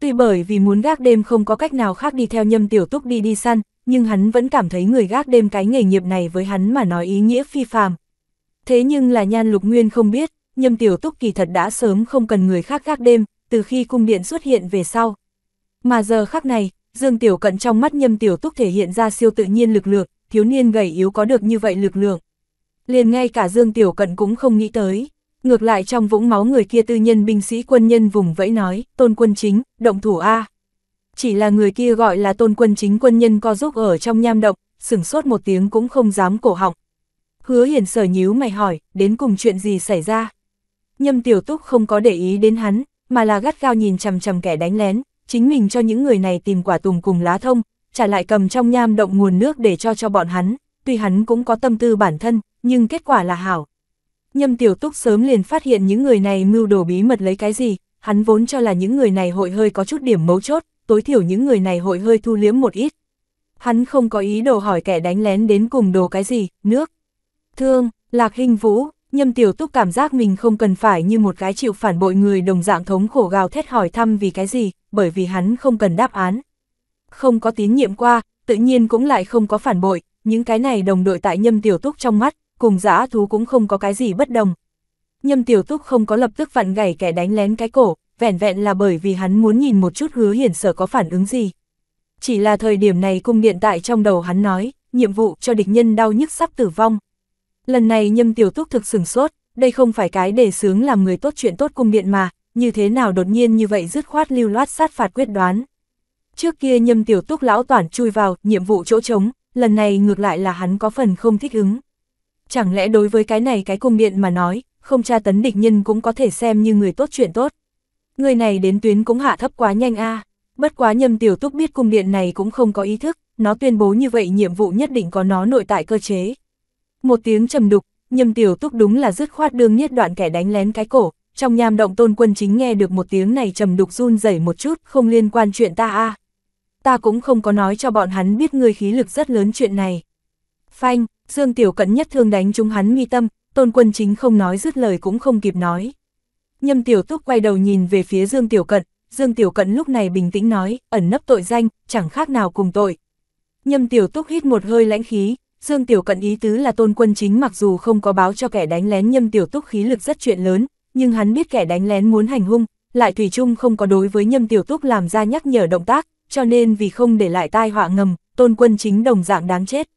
Tuy bởi vì muốn gác đêm không có cách nào khác đi theo nhâm tiểu túc đi đi săn, nhưng hắn vẫn cảm thấy người gác đêm cái nghề nghiệp này với hắn mà nói ý nghĩa phi phàm. Thế nhưng là nhan lục nguyên không biết, nhâm tiểu túc kỳ thật đã sớm không cần người khác gác đêm, từ khi cung điện xuất hiện về sau. Mà giờ khắc này, Dương Tiểu Cận trong mắt nhâm tiểu túc thể hiện ra siêu tự nhiên lực lượng, thiếu niên gầy yếu có được như vậy lực lượng liền ngay cả Dương Tiểu Cận cũng không nghĩ tới. Ngược lại trong vũng máu người kia tư nhân binh sĩ quân nhân vùng vẫy nói, tôn quân chính, động thủ A. Chỉ là người kia gọi là tôn quân chính quân nhân co giúp ở trong nham động, sửng sốt một tiếng cũng không dám cổ họng. Hứa hiển sở nhíu mày hỏi, đến cùng chuyện gì xảy ra? Nhâm tiểu túc không có để ý đến hắn, mà là gắt gao nhìn chằm chằm kẻ đánh lén, chính mình cho những người này tìm quả tùng cùng lá thông, trả lại cầm trong nham động nguồn nước để cho cho bọn hắn tuy hắn cũng có tâm tư bản thân, nhưng kết quả là hảo. Nhâm tiểu túc sớm liền phát hiện những người này mưu đồ bí mật lấy cái gì, hắn vốn cho là những người này hội hơi có chút điểm mấu chốt, tối thiểu những người này hội hơi thu liếm một ít. Hắn không có ý đồ hỏi kẻ đánh lén đến cùng đồ cái gì, nước, thương, lạc hình vũ, nhâm tiểu túc cảm giác mình không cần phải như một cái chịu phản bội người đồng dạng thống khổ gào thét hỏi thăm vì cái gì, bởi vì hắn không cần đáp án. Không có tín nhiệm qua, tự nhiên cũng lại không có phản bội, những cái này đồng đội tại nhâm tiểu túc trong mắt, cùng giã thú cũng không có cái gì bất đồng. Nhâm tiểu túc không có lập tức vặn gảy kẻ đánh lén cái cổ, vẹn vẹn là bởi vì hắn muốn nhìn một chút hứa hiển sở có phản ứng gì. Chỉ là thời điểm này cung điện tại trong đầu hắn nói, nhiệm vụ cho địch nhân đau nhức sắp tử vong. Lần này nhâm tiểu túc thực sừng sốt, đây không phải cái để sướng làm người tốt chuyện tốt cung điện mà, như thế nào đột nhiên như vậy dứt khoát lưu loát sát phạt quyết đoán. Trước kia nhâm tiểu túc lão toàn chui vào, nhiệm vụ chỗ trống, lần này ngược lại là hắn có phần không thích ứng. Chẳng lẽ đối với cái này cái cung điện mà nói, không tra tấn địch nhân cũng có thể xem như người tốt chuyện tốt. Người này đến tuyến cũng hạ thấp quá nhanh a bất quá nhầm tiểu túc biết cung điện này cũng không có ý thức, nó tuyên bố như vậy nhiệm vụ nhất định có nó nội tại cơ chế. Một tiếng trầm đục, nhầm tiểu túc đúng là dứt khoát đương nhất đoạn kẻ đánh lén cái cổ, trong nham động tôn quân chính nghe được một tiếng này trầm đục run rẩy một chút, không liên quan chuyện ta a ta cũng không có nói cho bọn hắn biết ngươi khí lực rất lớn chuyện này. Phanh, Dương Tiểu Cẩn nhất thương đánh chúng hắn mi tâm, tôn quân chính không nói dứt lời cũng không kịp nói. Nhâm Tiểu Túc quay đầu nhìn về phía Dương Tiểu Cận, Dương Tiểu Cận lúc này bình tĩnh nói, ẩn nấp tội danh, chẳng khác nào cùng tội. Nhâm Tiểu Túc hít một hơi lãnh khí, Dương Tiểu Cận ý tứ là tôn quân chính mặc dù không có báo cho kẻ đánh lén Nhâm Tiểu Túc khí lực rất chuyện lớn, nhưng hắn biết kẻ đánh lén muốn hành hung, lại Thủy chung không có đối với Nhâm Tiểu Túc làm ra nhắc nhở động tác, cho nên vì không để lại tai họa ngầm, tôn quân chính đồng dạng đáng chết.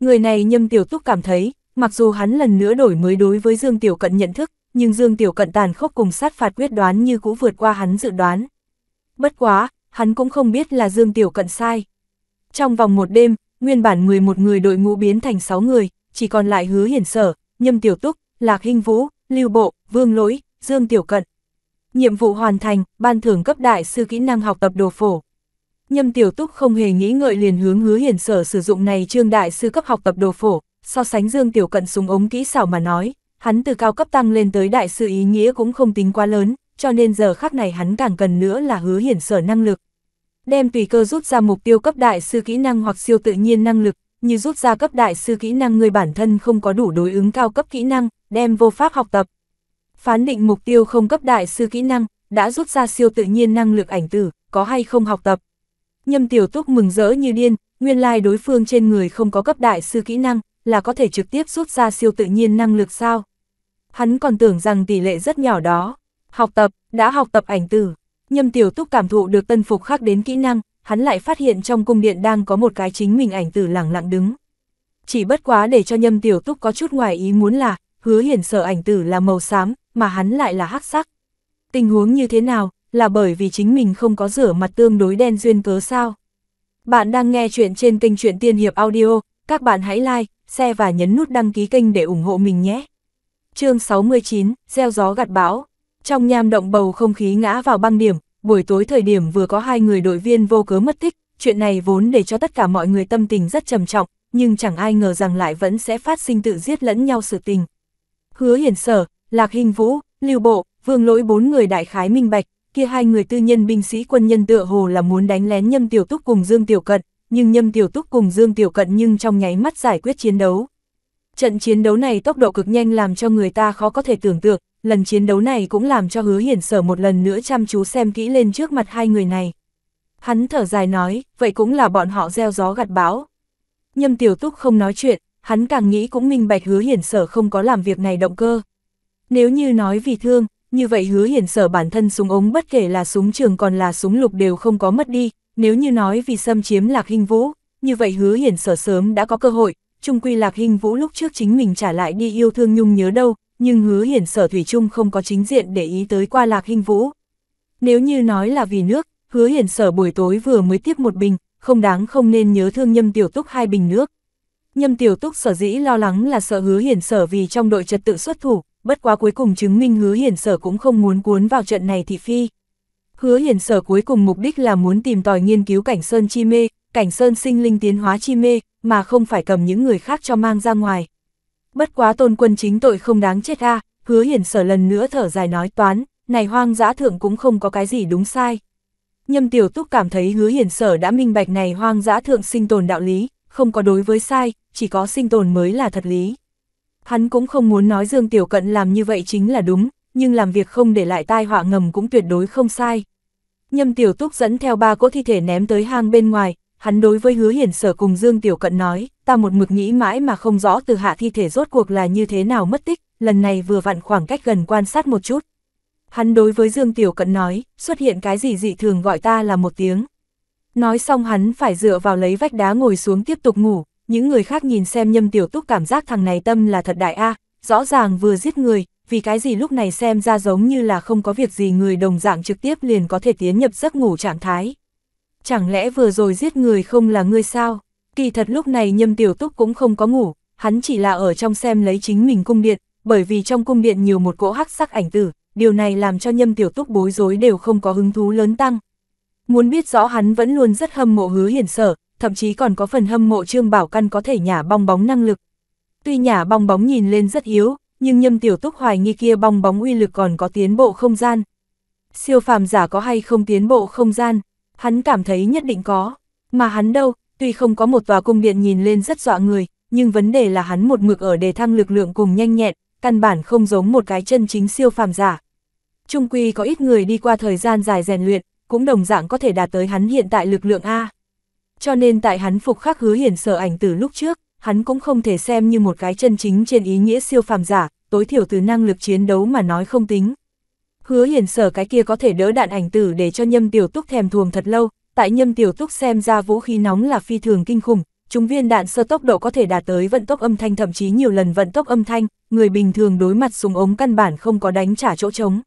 Người này nhâm tiểu túc cảm thấy, mặc dù hắn lần nữa đổi mới đối với Dương Tiểu Cận nhận thức, nhưng Dương Tiểu Cận tàn khốc cùng sát phạt quyết đoán như cũ vượt qua hắn dự đoán. Bất quá, hắn cũng không biết là Dương Tiểu Cận sai. Trong vòng một đêm, nguyên bản 11 người đội ngũ biến thành 6 người, chỉ còn lại hứa hiển sở, nhâm tiểu túc, lạc hình vũ, lưu bộ, vương lỗi, dương tiểu cận. Nhiệm vụ hoàn thành, ban thưởng cấp đại sư kỹ năng học tập đồ phổ. Nhâm Tiểu Túc không hề nghĩ ngợi liền hướng hứa hiển sở sử dụng này trương đại sư cấp học tập đồ phổ, so sánh Dương Tiểu Cận súng ống kỹ xảo mà nói, hắn từ cao cấp tăng lên tới đại sư ý nghĩa cũng không tính quá lớn, cho nên giờ khắc này hắn càng cần nữa là hứa hiển sở năng lực. Đem tùy cơ rút ra mục tiêu cấp đại sư kỹ năng hoặc siêu tự nhiên năng lực, như rút ra cấp đại sư kỹ năng người bản thân không có đủ đối ứng cao cấp kỹ năng, đem vô pháp học tập. Phán định mục tiêu không cấp đại sư kỹ năng, đã rút ra siêu tự nhiên năng lực ảnh tử, có hay không học tập. Nhâm Tiểu Túc mừng rỡ như điên, nguyên lai đối phương trên người không có cấp đại sư kỹ năng, là có thể trực tiếp rút ra siêu tự nhiên năng lực sao. Hắn còn tưởng rằng tỷ lệ rất nhỏ đó. Học tập, đã học tập ảnh tử. Nhâm Tiểu Túc cảm thụ được tân phục khác đến kỹ năng, hắn lại phát hiện trong cung điện đang có một cái chính mình ảnh tử lẳng lặng đứng. Chỉ bất quá để cho Nhâm Tiểu Túc có chút ngoài ý muốn là, hứa hiển sở ảnh tử là màu xám, mà hắn lại là hắc sắc. Tình huống như thế nào, là bởi vì chính mình không có rửa mặt tương đối đen duyên cớ sao. Bạn đang nghe chuyện trên kênh truyện Tiên Hiệp Audio, các bạn hãy like, share và nhấn nút đăng ký kênh để ủng hộ mình nhé. chương 69, gieo gió gặt bão. Trong nham động bầu không khí ngã vào băng điểm, buổi tối thời điểm vừa có hai người đội viên vô cớ mất tích, chuyện này vốn để cho tất cả mọi người tâm tình rất trầm trọng, nhưng chẳng ai ngờ rằng lại vẫn sẽ phát sinh tự giết lẫn nhau sự tình. Hứa hiển sở, Lạc Hình Vũ, Lưu Bộ, Vương Lỗi bốn người đại khái minh bạch, kia hai người tư nhân binh sĩ quân nhân tựa hồ là muốn đánh lén Nhâm Tiểu Túc cùng Dương Tiểu Cận, nhưng Nhâm Tiểu Túc cùng Dương Tiểu Cận nhưng trong nháy mắt giải quyết chiến đấu. Trận chiến đấu này tốc độ cực nhanh làm cho người ta khó có thể tưởng tượng, lần chiến đấu này cũng làm cho hứa hiển sở một lần nữa chăm chú xem kỹ lên trước mặt hai người này. Hắn thở dài nói, vậy cũng là bọn họ gieo gió gặt bão. Nhâm Tiểu Túc không nói chuyện, hắn càng nghĩ cũng minh bạch hứa hiển sở không có làm việc này động cơ. Nếu như nói vì thương, như vậy hứa hiển sở bản thân súng ống bất kể là súng trường còn là súng lục đều không có mất đi, nếu như nói vì xâm chiếm lạc hình vũ, như vậy hứa hiển sở sớm đã có cơ hội, trung quy lạc hình vũ lúc trước chính mình trả lại đi yêu thương nhung nhớ đâu, nhưng hứa hiển sở thủy chung không có chính diện để ý tới qua lạc hình vũ. Nếu như nói là vì nước, hứa hiển sở buổi tối vừa mới tiếp một bình, không đáng không nên nhớ thương nhâm tiểu túc hai bình nước. Nhâm tiểu túc sở dĩ lo lắng là sợ hứa hiển sở vì trong đội trật tự xuất thủ, bất quá cuối cùng chứng minh hứa hiển sở cũng không muốn cuốn vào trận này thị phi. Hứa hiển sở cuối cùng mục đích là muốn tìm tòi nghiên cứu cảnh sơn chi mê, cảnh sơn sinh linh tiến hóa chi mê, mà không phải cầm những người khác cho mang ra ngoài. Bất quá tôn quân chính tội không đáng chết a hứa hiển sở lần nữa thở dài nói toán, này hoang dã thượng cũng không có cái gì đúng sai. Nhâm tiểu túc cảm thấy hứa hiển sở đã minh bạch này hoang dã thượng sinh tồn đạo lý, không có đối với sai, chỉ có sinh tồn mới là thật lý. Hắn cũng không muốn nói Dương Tiểu Cận làm như vậy chính là đúng, nhưng làm việc không để lại tai họa ngầm cũng tuyệt đối không sai. Nhâm Tiểu Túc dẫn theo ba cỗ thi thể ném tới hang bên ngoài, hắn đối với hứa hiển sở cùng Dương Tiểu Cận nói, ta một mực nghĩ mãi mà không rõ từ hạ thi thể rốt cuộc là như thế nào mất tích, lần này vừa vặn khoảng cách gần quan sát một chút. Hắn đối với Dương Tiểu Cận nói, xuất hiện cái gì dị thường gọi ta là một tiếng. Nói xong hắn phải dựa vào lấy vách đá ngồi xuống tiếp tục ngủ, những người khác nhìn xem nhâm tiểu túc cảm giác thằng này tâm là thật đại a, rõ ràng vừa giết người, vì cái gì lúc này xem ra giống như là không có việc gì người đồng dạng trực tiếp liền có thể tiến nhập giấc ngủ trạng thái. Chẳng lẽ vừa rồi giết người không là ngươi sao? Kỳ thật lúc này nhâm tiểu túc cũng không có ngủ, hắn chỉ là ở trong xem lấy chính mình cung điện, bởi vì trong cung điện nhiều một cỗ hắc sắc ảnh tử, điều này làm cho nhâm tiểu túc bối rối đều không có hứng thú lớn tăng. Muốn biết rõ hắn vẫn luôn rất hâm mộ hứa hiển sở, thậm chí còn có phần hâm mộ Trương Bảo Căn có thể nhả bong bóng năng lực. Tuy nhả bong bóng nhìn lên rất yếu, nhưng nhâm tiểu túc hoài nghi kia bong bóng uy lực còn có tiến bộ không gian. Siêu phàm giả có hay không tiến bộ không gian, hắn cảm thấy nhất định có. Mà hắn đâu, tuy không có một tòa cung điện nhìn lên rất dọa người, nhưng vấn đề là hắn một mực ở đề thăng lực lượng cùng nhanh nhẹn, căn bản không giống một cái chân chính siêu phàm giả. Trung quy có ít người đi qua thời gian dài rèn luyện, cũng đồng dạng có thể đạt tới hắn hiện tại lực lượng A cho nên tại hắn phục khắc hứa hiển sở ảnh từ lúc trước, hắn cũng không thể xem như một cái chân chính trên ý nghĩa siêu phàm giả, tối thiểu từ năng lực chiến đấu mà nói không tính. Hứa hiển sở cái kia có thể đỡ đạn ảnh tử để cho nhâm tiểu túc thèm thuồng thật lâu, tại nhâm tiểu túc xem ra vũ khí nóng là phi thường kinh khủng, chúng viên đạn sơ tốc độ có thể đạt tới vận tốc âm thanh thậm chí nhiều lần vận tốc âm thanh, người bình thường đối mặt súng ống căn bản không có đánh trả chỗ trống.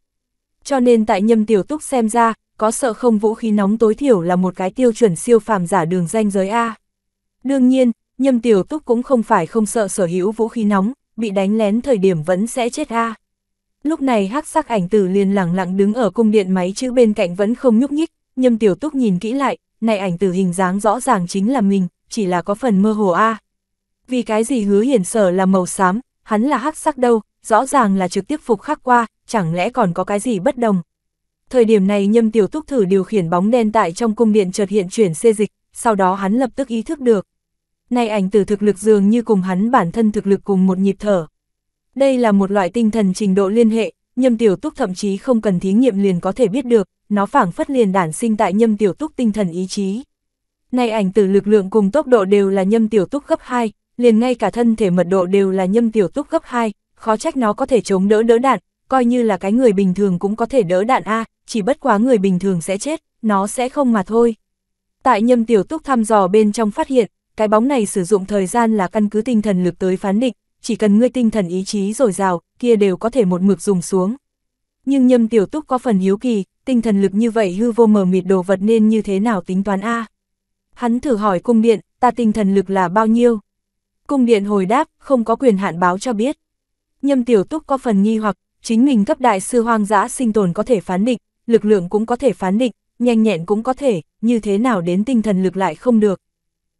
Cho nên tại nhâm tiểu túc xem ra, có sợ không vũ khí nóng tối thiểu là một cái tiêu chuẩn siêu phàm giả đường danh giới A. Đương nhiên, nhâm tiểu túc cũng không phải không sợ sở hữu vũ khí nóng, bị đánh lén thời điểm vẫn sẽ chết A. Lúc này hắc sắc ảnh tử liền lặng lặng đứng ở cung điện máy chữ bên cạnh vẫn không nhúc nhích, nhâm tiểu túc nhìn kỹ lại, này ảnh tử hình dáng rõ ràng chính là mình, chỉ là có phần mơ hồ A. Vì cái gì hứa hiển sở là màu xám, hắn là hắc sắc đâu, rõ ràng là trực tiếp phục khắc qua, chẳng lẽ còn có cái gì bất đồng, thời điểm này nhâm tiểu túc thử điều khiển bóng đen tại trong cung điện chợt hiện chuyển xê dịch, sau đó hắn lập tức ý thức được. Nay ảnh tử thực lực dường như cùng hắn bản thân thực lực cùng một nhịp thở. Đây là một loại tinh thần trình độ liên hệ, nhâm tiểu túc thậm chí không cần thí nghiệm liền có thể biết được, nó phảng phất liền đản sinh tại nhâm tiểu túc tinh thần ý chí. Nay ảnh tử lực lượng cùng tốc độ đều là nhâm tiểu túc gấp 2, liền ngay cả thân thể mật độ đều là nhâm tiểu túc gấp 2, khó trách nó có thể chống đỡ đỡ đạn, coi như là cái người bình thường cũng có thể đỡ đạn A, chỉ bất quá người bình thường sẽ chết, nó sẽ không mà thôi. Tại nhâm tiểu túc thăm dò bên trong phát hiện, cái bóng này sử dụng thời gian là căn cứ tinh thần lực tới phán định, chỉ cần ngươi tinh thần ý chí dồi dào, kia đều có thể một mực dùng xuống. Nhưng nhâm tiểu túc có phần hiếu kỳ, tinh thần lực như vậy hư vô mờ mịt đồ vật nên như thế nào tính toán A. Hắn thử hỏi cung điện, ta tinh thần lực là bao nhiêu? Cung điện hồi đáp, không có quyền hạn báo cho biết. Nhâm tiểu túc có phần nghi hoặc, chính mình cấp đại sư hoang dã sinh tồn có thể phán định, lực lượng cũng có thể phán định, nhanh nhẹn cũng có thể, như thế nào đến tinh thần lực lại không được.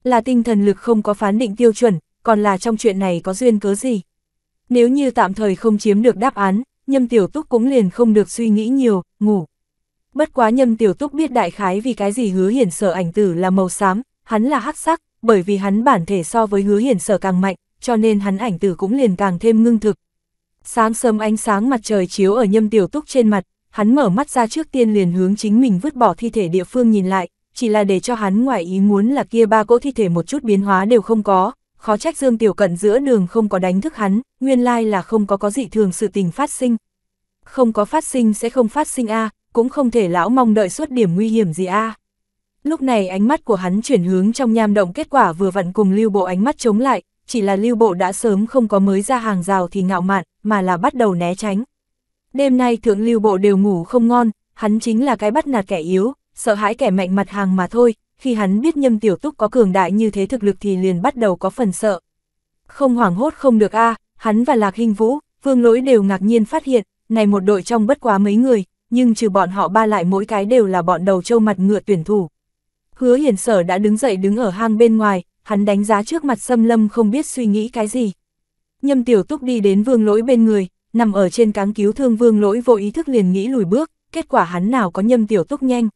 Là tinh thần lực không có phán định tiêu chuẩn, còn là trong chuyện này có duyên cớ gì. Nếu như tạm thời không chiếm được đáp án, nhâm tiểu túc cũng liền không được suy nghĩ nhiều, ngủ. Bất quá nhâm tiểu túc biết đại khái vì cái gì hứa hiển sở ảnh tử là màu xám, hắn là hắc sắc, bởi vì hắn bản thể so với hứa hiển sở càng mạnh, cho nên hắn ảnh tử cũng liền càng thêm ngưng thực, Sáng sớm ánh sáng mặt trời chiếu ở nhâm tiểu túc trên mặt, hắn mở mắt ra trước tiên liền hướng chính mình vứt bỏ thi thể địa phương nhìn lại, chỉ là để cho hắn ngoại ý muốn là kia ba cỗ thi thể một chút biến hóa đều không có, khó trách Dương Tiểu Cận giữa đường không có đánh thức hắn, nguyên lai là không có có dị thường sự tình phát sinh. Không có phát sinh sẽ không phát sinh a, cũng không thể lão mong đợi suốt điểm nguy hiểm gì a. Lúc này ánh mắt của hắn chuyển hướng trong nham động kết quả vừa vặn cùng lưu bộ ánh mắt chống lại, chỉ là lưu bộ đã sớm không có mới ra hàng rào thì ngạo mạn, mà là bắt đầu né tránh. Đêm nay thượng lưu bộ đều ngủ không ngon, hắn chính là cái bắt nạt kẻ yếu, sợ hãi kẻ mạnh mặt hàng mà thôi, khi hắn biết nhâm tiểu túc có cường đại như thế thực lực thì liền bắt đầu có phần sợ. Không hoảng hốt không được a à, hắn và Lạc Hinh Vũ, Vương Lỗi đều ngạc nhiên phát hiện, này một đội trong bất quá mấy người, nhưng trừ bọn họ ba lại mỗi cái đều là bọn đầu trâu mặt ngựa tuyển thủ. Hứa hiển sở đã đứng dậy đứng ở hang bên ngoài, hắn đánh giá trước mặt xâm lâm không biết suy nghĩ cái gì. Nhâm tiểu túc đi đến vương lỗi bên người, nằm ở trên cáng cứu thương vương lỗi vô ý thức liền nghĩ lùi bước, kết quả hắn nào có nhâm tiểu túc nhanh.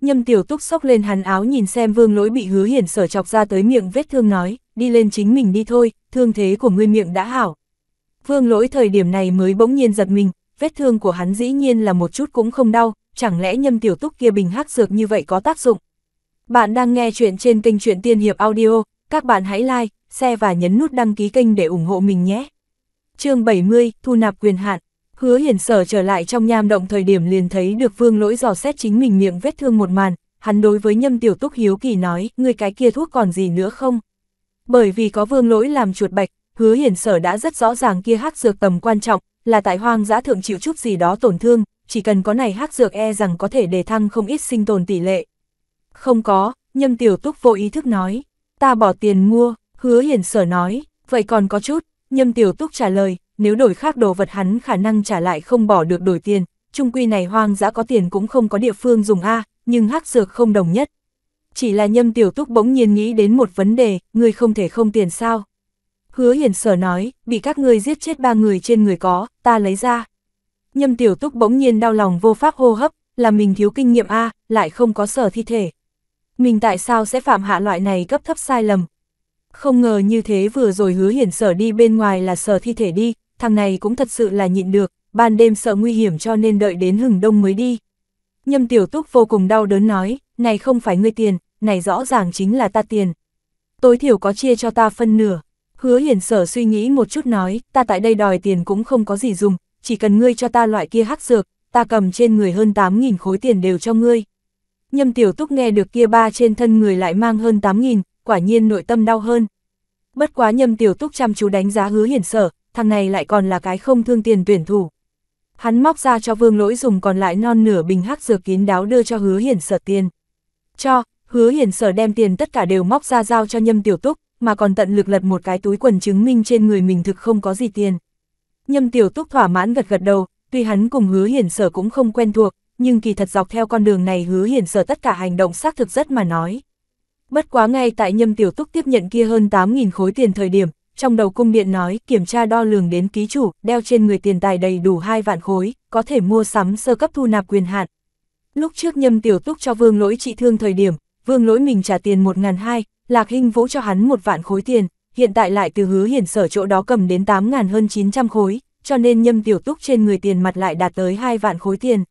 Nhâm tiểu túc xốc lên hắn áo nhìn xem vương lỗi bị hứa hiển sở chọc ra tới miệng vết thương nói, đi lên chính mình đi thôi, thương thế của ngươi miệng đã hảo. Vương lỗi thời điểm này mới bỗng nhiên giật mình, vết thương của hắn dĩ nhiên là một chút cũng không đau, chẳng lẽ nhâm tiểu túc kia bình hắc dược như vậy có tác dụng. Bạn đang nghe chuyện trên kênh truyện Tiên Hiệp Audio, các bạn hãy like, share và nhấn nút đăng ký kênh để ủng hộ mình nhé. chương 70, Thu nạp quyền hạn. Hứa hiển sở trở lại trong nham động thời điểm liền thấy được vương lỗi dò xét chính mình miệng vết thương một màn, hắn đối với nhâm tiểu túc hiếu kỳ nói, người cái kia thuốc còn gì nữa không? Bởi vì có vương lỗi làm chuột bạch, hứa hiển sở đã rất rõ ràng kia hắc dược tầm quan trọng, là tại hoang dã thượng chịu chút gì đó tổn thương, chỉ cần có này hắc dược e rằng có thể đề thăng không ít sinh tồn tỷ lệ. Không có, nhâm tiểu túc vô ý thức nói. Ta bỏ tiền mua, hứa hiền sở nói, vậy còn có chút, nhâm tiểu túc trả lời, nếu đổi khác đồ vật hắn khả năng trả lại không bỏ được đổi tiền, trung quy này hoang dã có tiền cũng không có địa phương dùng A, nhưng hắc dược không đồng nhất. Chỉ là nhâm tiểu túc bỗng nhiên nghĩ đến một vấn đề, người không thể không tiền sao. Hứa hiền sở nói, bị các ngươi giết chết ba người trên người có, ta lấy ra. Nhâm tiểu túc bỗng nhiên đau lòng vô pháp hô hấp, là mình thiếu kinh nghiệm A, lại không có sở thi thể, mình tại sao sẽ phạm hạ loại này cấp thấp sai lầm. Không ngờ như thế vừa rồi hứa hiển sở đi bên ngoài là sở thi thể đi, thằng này cũng thật sự là nhịn được, ban đêm sợ nguy hiểm cho nên đợi đến hừng đông mới đi. Nhâm tiểu túc vô cùng đau đớn nói, này không phải ngươi tiền, này rõ ràng chính là ta tiền. Tối thiểu có chia cho ta phân nửa. Hứa hiển sở suy nghĩ một chút nói, ta tại đây đòi tiền cũng không có gì dùng, chỉ cần ngươi cho ta loại kia hắc dược, ta cầm trên người hơn 8.000 khối tiền đều cho ngươi. Nhâm tiểu túc nghe được kia ba trên thân người lại mang hơn 8.000, quả nhiên nội tâm đau hơn. Bất quá nhâm tiểu túc chăm chú đánh giá hứa hiển sở, thằng này lại còn là cái không thương tiền tuyển thủ. Hắn móc ra cho vương lỗi dùng còn lại non nửa bình hắc dược kín đáo đưa cho hứa hiển sở tiền. Cho, hứa hiển sở đem tiền tất cả đều móc ra giao cho nhâm tiểu túc, mà còn tận lực lật một cái túi quần chứng minh trên người mình thực không có gì tiền. Nhâm tiểu túc thỏa mãn gật gật đầu, tuy hắn cùng hứa hiển sở cũng không quen thuộc, nhưng kỳ thật dọc theo con đường này hứa hiển sở tất cả hành động xác thực rất mà nói. Bất quá ngay tại nhâm tiểu túc tiếp nhận kia hơn 8.000 khối tiền thời điểm, trong đầu cung điện nói kiểm tra đo lường đến ký chủ, đeo trên người tiền tài đầy đủ 2 vạn khối, có thể mua sắm sơ cấp thu nạp quyền hạn. Lúc trước nhâm tiểu túc cho vương lỗi trị thương thời điểm, vương lỗi mình trả tiền 1.200, lạc hình vũ cho hắn một vạn khối tiền, hiện tại lại từ hứa hiển sở chỗ đó cầm đến 8.000 hơn 900 khối, cho nên nhâm tiểu túc trên người tiền mặt lại đạt tới 2 vạn khối tiền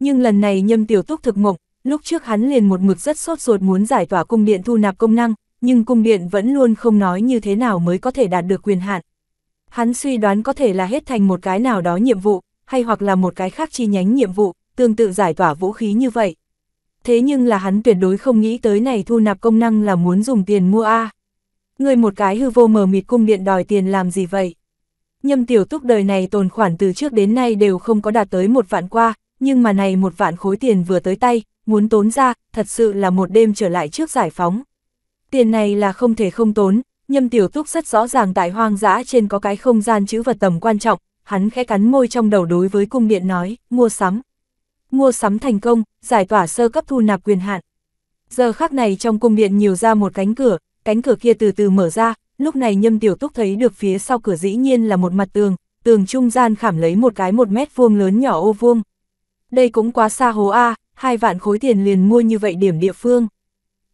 nhưng lần này nhâm tiểu túc thực mộng, lúc trước hắn liền một mực rất sốt ruột muốn giải tỏa cung điện thu nạp công năng, nhưng cung điện vẫn luôn không nói như thế nào mới có thể đạt được quyền hạn. Hắn suy đoán có thể là hết thành một cái nào đó nhiệm vụ, hay hoặc là một cái khác chi nhánh nhiệm vụ, tương tự giải tỏa vũ khí như vậy. Thế nhưng là hắn tuyệt đối không nghĩ tới này thu nạp công năng là muốn dùng tiền mua A. Người một cái hư vô mờ mịt cung điện đòi tiền làm gì vậy? Nhâm tiểu túc đời này tồn khoản từ trước đến nay đều không có đạt tới một vạn qua, nhưng mà này một vạn khối tiền vừa tới tay, muốn tốn ra, thật sự là một đêm trở lại trước giải phóng. Tiền này là không thể không tốn, nhâm tiểu túc rất rõ ràng tại hoang dã trên có cái không gian chữ vật tầm quan trọng, hắn khẽ cắn môi trong đầu đối với cung điện nói, mua sắm. Mua sắm thành công, giải tỏa sơ cấp thu nạp quyền hạn. Giờ khắc này trong cung điện nhiều ra một cánh cửa, cánh cửa kia từ từ mở ra, lúc này nhâm tiểu túc thấy được phía sau cửa dĩ nhiên là một mặt tường, tường trung gian khảm lấy một cái một mét vuông lớn nhỏ ô vuông đây cũng quá xa hố A, hai vạn khối tiền liền mua như vậy điểm địa phương.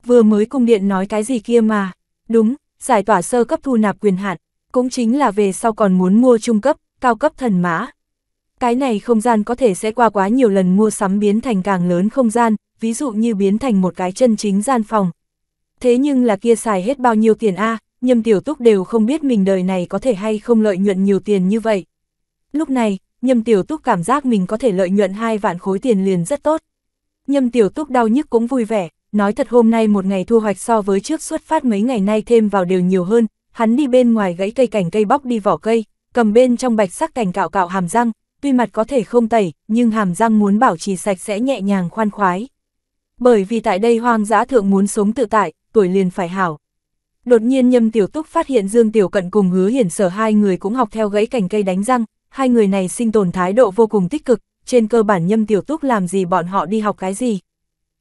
Vừa mới cung điện nói cái gì kia mà, đúng, giải tỏa sơ cấp thu nạp quyền hạn, cũng chính là về sau còn muốn mua trung cấp, cao cấp thần mã. Cái này không gian có thể sẽ qua quá nhiều lần mua sắm biến thành càng lớn không gian, ví dụ như biến thành một cái chân chính gian phòng. Thế nhưng là kia xài hết bao nhiêu tiền A, à, nhâm tiểu túc đều không biết mình đời này có thể hay không lợi nhuận nhiều tiền như vậy. Lúc này, Nhâm Tiểu Túc cảm giác mình có thể lợi nhuận hai vạn khối tiền liền rất tốt. Nhâm Tiểu Túc đau nhức cũng vui vẻ, nói thật hôm nay một ngày thu hoạch so với trước xuất phát mấy ngày nay thêm vào đều nhiều hơn, hắn đi bên ngoài gãy cây cảnh cây bóc đi vỏ cây, cầm bên trong bạch sắc cảnh cạo cạo hàm răng, tuy mặt có thể không tẩy, nhưng hàm răng muốn bảo trì sạch sẽ nhẹ nhàng khoan khoái. Bởi vì tại đây hoang dã thượng muốn sống tự tại, tuổi liền phải hảo. Đột nhiên Nhâm Tiểu Túc phát hiện Dương Tiểu Cận cùng Hứa Hiển Sở hai người cũng học theo gãy cành cây đánh răng, hai người này sinh tồn thái độ vô cùng tích cực, trên cơ bản Nhâm Tiểu Túc làm gì bọn họ đi học cái gì.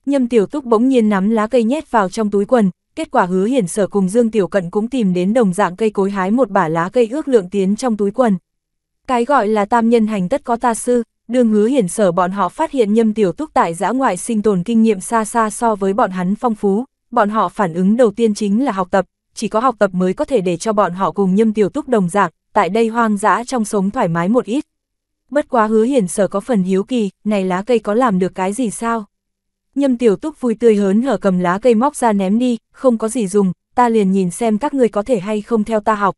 Nhâm Tiểu Túc bỗng nhiên nắm lá cây nhét vào trong túi quần, kết quả hứa hiển sở cùng Dương Tiểu Cận cũng tìm đến đồng dạng cây cối hái một bả lá cây ước lượng tiến trong túi quần. Cái gọi là tam nhân hành tất có ta sư, đường hứa hiển sở bọn họ phát hiện Nhâm Tiểu Túc tại giã ngoại sinh tồn kinh nghiệm xa xa so với bọn hắn phong phú, bọn họ phản ứng đầu tiên chính là học tập, chỉ có học tập mới có thể để cho bọn họ cùng Nhâm Tiểu Túc đồng dạng, tại đây hoang dã trong sống thoải mái một ít. Bất quá hứa hiển sở có phần hiếu kỳ, này lá cây có làm được cái gì sao? Nhâm tiểu túc vui tươi hớn hở cầm lá cây móc ra ném đi, không có gì dùng, ta liền nhìn xem các ngươi có thể hay không theo ta học.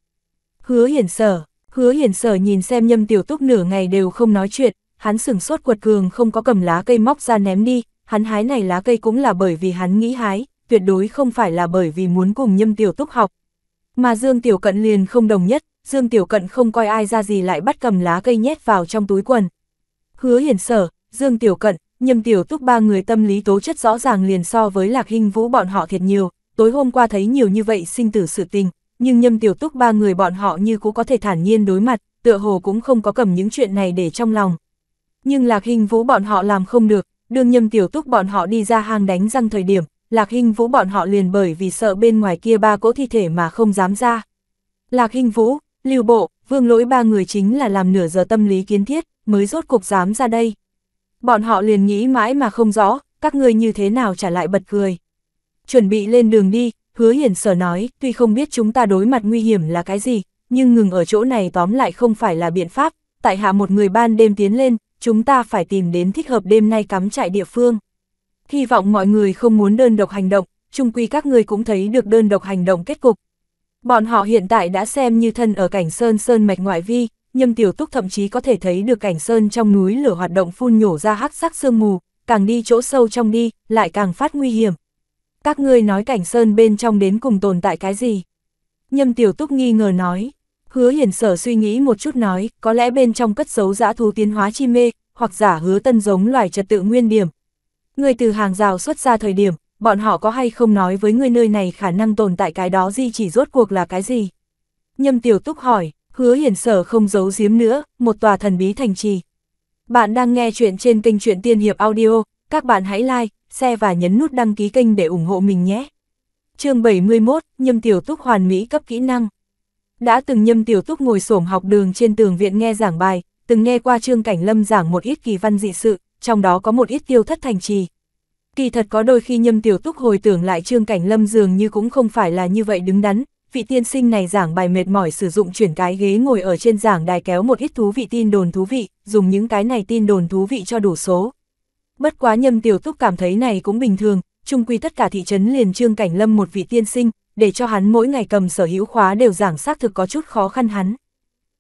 Hứa hiển sở, hứa hiển sở nhìn xem nhâm tiểu túc nửa ngày đều không nói chuyện, hắn sửng sốt quật cường không có cầm lá cây móc ra ném đi, hắn hái này lá cây cũng là bởi vì hắn nghĩ hái, tuyệt đối không phải là bởi vì muốn cùng nhâm tiểu túc học. Mà Dương Tiểu Cận liền không đồng nhất, Dương Tiểu Cận không coi ai ra gì lại bắt cầm lá cây nhét vào trong túi quần. Hứa hiển sở, Dương Tiểu Cận, nhâm tiểu túc ba người tâm lý tố chất rõ ràng liền so với lạc hình vũ bọn họ thiệt nhiều, tối hôm qua thấy nhiều như vậy sinh tử sự tình, nhưng nhâm tiểu túc ba người bọn họ như cũng có thể thản nhiên đối mặt, tựa hồ cũng không có cầm những chuyện này để trong lòng. Nhưng lạc hình vũ bọn họ làm không được, đương nhâm tiểu túc bọn họ đi ra hang đánh răng thời điểm, lạc hình vũ bọn họ liền bởi vì sợ bên ngoài kia ba cỗ thi thể mà không dám ra. Lạc hình vũ, Lưu Bộ, Vương Lỗi ba người chính là làm nửa giờ tâm lý kiến thiết, mới rốt cục dám ra đây. Bọn họ liền nghĩ mãi mà không rõ, các ngươi như thế nào trả lại bật cười. Chuẩn bị lên đường đi, hứa hiển sở nói, tuy không biết chúng ta đối mặt nguy hiểm là cái gì, nhưng ngừng ở chỗ này tóm lại không phải là biện pháp, tại hạ một người ban đêm tiến lên, chúng ta phải tìm đến thích hợp đêm nay cắm trại địa phương. Hy vọng mọi người không muốn đơn độc hành động, chung quy các ngươi cũng thấy được đơn độc hành động kết cục, Bọn họ hiện tại đã xem như thân ở cảnh sơn sơn mạch ngoại vi, Nhâm Tiểu Túc thậm chí có thể thấy được cảnh sơn trong núi lửa hoạt động phun nhổ ra hắc sắc sương mù, càng đi chỗ sâu trong đi, lại càng phát nguy hiểm. Các ngươi nói cảnh sơn bên trong đến cùng tồn tại cái gì? Nhâm Tiểu Túc nghi ngờ nói. Hứa hiển sở suy nghĩ một chút nói, có lẽ bên trong cất giấu dã thú tiến hóa chi mê, hoặc giả hứa tân giống loài trật tự nguyên điểm. Người từ hàng rào xuất ra thời điểm, bọn họ có hay không nói với người nơi này khả năng tồn tại cái đó gì chỉ rốt cuộc là cái gì? Nhâm Tiểu Túc hỏi, hứa hiển sở không giấu giếm nữa, một tòa thần bí thành trì. Bạn đang nghe chuyện trên kênh truyện Tiên Hiệp Audio, các bạn hãy like, share và nhấn nút đăng ký kênh để ủng hộ mình nhé. chương 71, Nhâm Tiểu Túc hoàn mỹ cấp kỹ năng. Đã từng Nhâm Tiểu Túc ngồi xổm học đường trên tường viện nghe giảng bài, từng nghe qua Trương Cảnh Lâm giảng một ít kỳ văn dị sự, trong đó có một ít tiêu thất thành trì, Kỳ thật có đôi khi nhâm tiểu túc hồi tưởng lại trương cảnh lâm dường như cũng không phải là như vậy đứng đắn, vị tiên sinh này giảng bài mệt mỏi sử dụng chuyển cái ghế ngồi ở trên giảng đài kéo một ít thú vị tin đồn thú vị, dùng những cái này tin đồn thú vị cho đủ số. Bất quá nhâm tiểu túc cảm thấy này cũng bình thường, chung quy tất cả thị trấn liền trương cảnh lâm một vị tiên sinh, để cho hắn mỗi ngày cầm sở hữu khóa đều giảng xác thực có chút khó khăn hắn.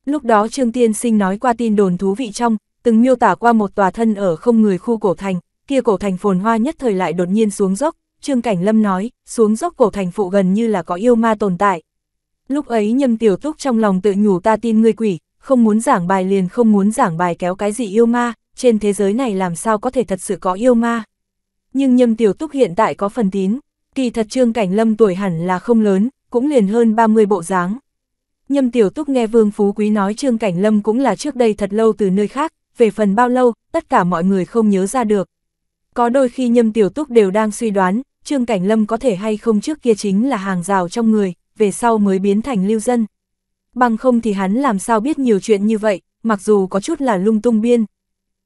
Lúc đó trương tiên sinh nói qua tin đồn thú vị trong, từng miêu tả qua một tòa thân ở không người khu cổ thành, kia cổ thành phồn hoa nhất thời lại đột nhiên xuống dốc, Trương Cảnh Lâm nói, xuống dốc cổ thành phụ gần như là có yêu ma tồn tại. Lúc ấy nhâm tiểu túc trong lòng tự nhủ ta tin ngươi quỷ, không muốn giảng bài liền không muốn giảng bài kéo cái gì yêu ma, trên thế giới này làm sao có thể thật sự có yêu ma. Nhưng nhâm tiểu túc hiện tại có phần tín, kỳ thật Trương Cảnh Lâm tuổi hẳn là không lớn, cũng liền hơn 30 bộ dáng. Nhâm tiểu túc nghe Vương Phú Quý nói Trương Cảnh Lâm cũng là trước đây thật lâu từ nơi khác, về phần bao lâu, tất cả mọi người không nhớ ra được. Có đôi khi nhâm tiểu túc đều đang suy đoán, Trương Cảnh Lâm có thể hay không trước kia chính là hàng rào trong người, về sau mới biến thành lưu dân. Bằng không thì hắn làm sao biết nhiều chuyện như vậy, mặc dù có chút là lung tung biên.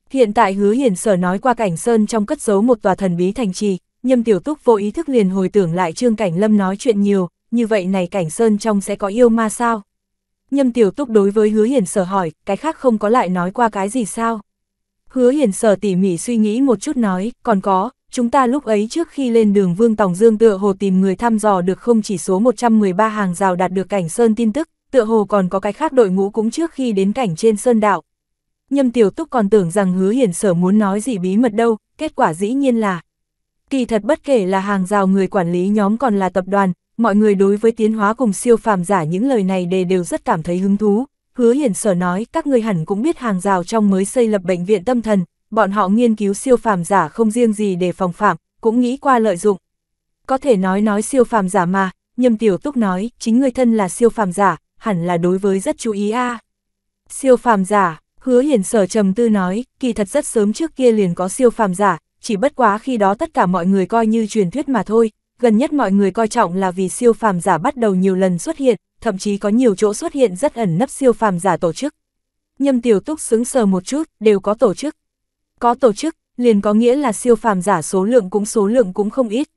Hiện tại hứa hiển sở nói qua cảnh sơn trong cất giấu một tòa thần bí thành trì, nhâm tiểu túc vô ý thức liền hồi tưởng lại Trương Cảnh Lâm nói chuyện nhiều, như vậy này cảnh sơn trong sẽ có yêu ma sao? Nhâm tiểu túc đối với hứa hiển sở hỏi, cái khác không có lại nói qua cái gì sao? Hứa hiển sở tỉ mỉ suy nghĩ một chút nói, còn có, chúng ta lúc ấy trước khi lên đường Vương Tòng Dương tựa hồ tìm người thăm dò được không chỉ số 113 hàng rào đạt được cảnh Sơn tin tức, tựa hồ còn có cái khác đội ngũ cũng trước khi đến cảnh trên Sơn Đạo. Nhâm Tiểu Túc còn tưởng rằng hứa hiển sở muốn nói gì bí mật đâu, kết quả dĩ nhiên là. Kỳ thật bất kể là hàng rào người quản lý nhóm còn là tập đoàn, mọi người đối với tiến hóa cùng siêu phàm giả những lời này đề đều rất cảm thấy hứng thú, Hứa Hiển Sở nói các ngươi hẳn cũng biết hàng rào trong mới xây lập bệnh viện tâm thần, bọn họ nghiên cứu siêu phàm giả không riêng gì để phòng phạm, cũng nghĩ qua lợi dụng. Có thể nói nói siêu phàm giả mà, Nhâm Tiểu Túc nói, chính người thân là siêu phàm giả, hẳn là đối với rất chú ý a. Siêu phàm giả, Hứa Hiển Sở trầm tư nói, kỳ thật rất sớm trước kia liền có siêu phàm giả, chỉ bất quá khi đó tất cả mọi người coi như truyền thuyết mà thôi, gần nhất mọi người coi trọng là vì siêu phàm giả bắt đầu nhiều lần xuất hiện, thậm chí có nhiều chỗ xuất hiện rất ẩn nấp siêu phàm giả tổ chức. Nhâm tiểu túc xứng sờ một chút, đều có tổ chức. Có tổ chức, liền có nghĩa là siêu phàm giả số lượng cũng số lượng cũng không ít.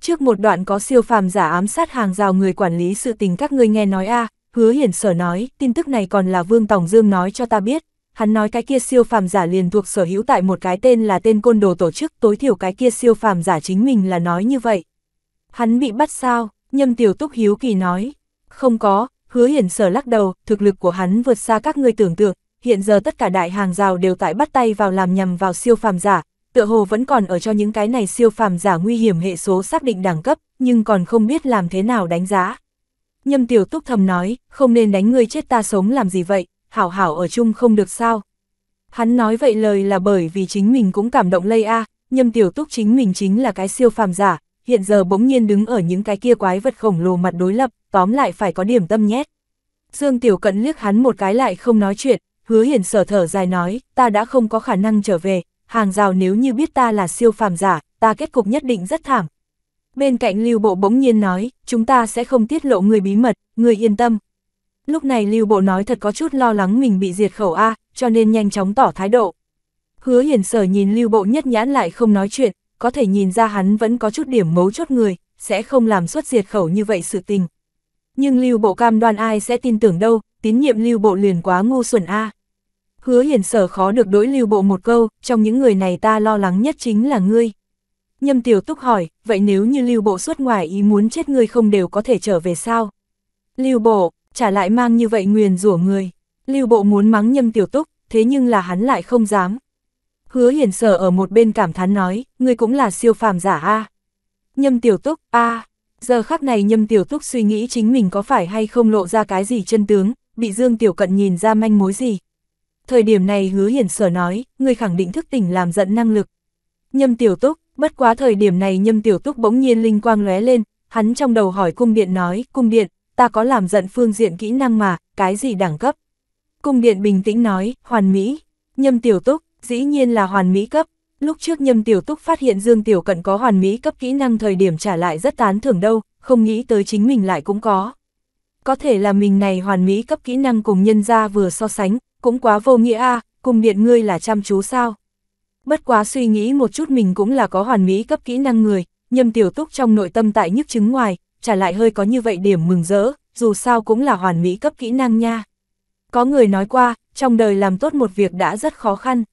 Trước một đoạn có siêu phàm giả ám sát hàng rào người quản lý sự tình các ngươi nghe nói a hứa hiển sở nói, tin tức này còn là Vương Tòng Dương nói cho ta biết. Hắn nói cái kia siêu phàm giả liền thuộc sở hữu tại một cái tên là tên côn đồ tổ chức, tối thiểu cái kia siêu phàm giả chính mình là nói như vậy. Hắn bị bắt sao? Nhâm Tiểu Túc hiếu kỳ nói. Không có, hứa hiển sở lắc đầu, thực lực của hắn vượt xa các ngươi tưởng tượng. Hiện giờ tất cả đại hàng rào đều tại bắt tay vào làm nhầm vào siêu phàm giả, tựa hồ vẫn còn ở cho những cái này siêu phàm giả nguy hiểm hệ số xác định đẳng cấp, nhưng còn không biết làm thế nào đánh giá. Nhâm tiểu túc thầm nói, không nên đánh người chết ta sống làm gì vậy, hảo hảo ở chung không được sao. Hắn nói vậy lời là bởi vì chính mình cũng cảm động lây a nhâm tiểu túc chính mình chính là cái siêu phàm giả, hiện giờ bỗng nhiên đứng ở những cái kia quái vật khổng lồ mặt đối lập, tóm lại phải có điểm tâm nhét. Dương Tiểu Cận liếc hắn một cái lại không nói chuyện, hứa hiển sở thở dài nói, ta đã không có khả năng trở về, hàng rào nếu như biết ta là siêu phàm giả, ta kết cục nhất định rất thảm. Bên cạnh Lưu Bộ bỗng nhiên nói, chúng ta sẽ không tiết lộ người bí mật, người yên tâm. Lúc này Lưu Bộ nói thật có chút lo lắng mình bị diệt khẩu A, cho nên nhanh chóng tỏ thái độ. Hứa hiển sở nhìn Lưu Bộ nhất nhãn lại không nói chuyện, có thể nhìn ra hắn vẫn có chút điểm mấu chốt người, sẽ không làm xuất diệt khẩu như vậy sự tình. Nhưng lưu bộ cam đoan ai sẽ tin tưởng đâu, tín nhiệm lưu bộ liền quá ngu xuẩn a. Hứa hiển sở khó được đối lưu bộ một câu, trong những người này ta lo lắng nhất chính là ngươi. Nhâm tiểu túc hỏi, vậy nếu như lưu bộ xuất ngoài ý muốn chết ngươi không đều có thể trở về sao? Lưu bộ, trả lại mang như vậy nguyền rủa người. Lưu bộ muốn mắng nhâm tiểu túc, thế nhưng là hắn lại không dám, Hứa hiển sở ở một bên cảm thán nói, ngươi cũng là siêu phàm giả a Nhâm tiểu túc, a Giờ khắc này nhâm tiểu túc suy nghĩ chính mình có phải hay không lộ ra cái gì chân tướng, bị Dương Tiểu Cận nhìn ra manh mối gì. Thời điểm này hứa hiển sở nói, người khẳng định thức tỉnh làm giận năng lực. Nhâm Tiểu Túc, bất quá thời điểm này Nhâm Tiểu Túc bỗng nhiên linh quang lóe lên, hắn trong đầu hỏi cung điện nói, cung điện, ta có làm giận phương diện kỹ năng mà, cái gì đẳng cấp. Cung điện bình tĩnh nói, hoàn mỹ, Nhâm Tiểu Túc, dĩ nhiên là hoàn mỹ cấp. Lúc trước Nhâm Tiểu Túc phát hiện Dương Tiểu Cận có hoàn mỹ cấp kỹ năng thời điểm trả lại rất tán thưởng đâu, không nghĩ tới chính mình lại cũng có. Có thể là mình này hoàn mỹ cấp kỹ năng cùng nhân gia vừa so sánh, cũng quá vô nghĩa a cùng điện ngươi là chăm chú sao. Bất quá suy nghĩ một chút mình cũng là có hoàn mỹ cấp kỹ năng người, Nhâm Tiểu Túc trong nội tâm tại nhức chứng ngoài, trả lại hơi có như vậy điểm mừng rỡ, dù sao cũng là hoàn mỹ cấp kỹ năng nha. Có người nói qua, trong đời làm tốt một việc đã rất khó khăn,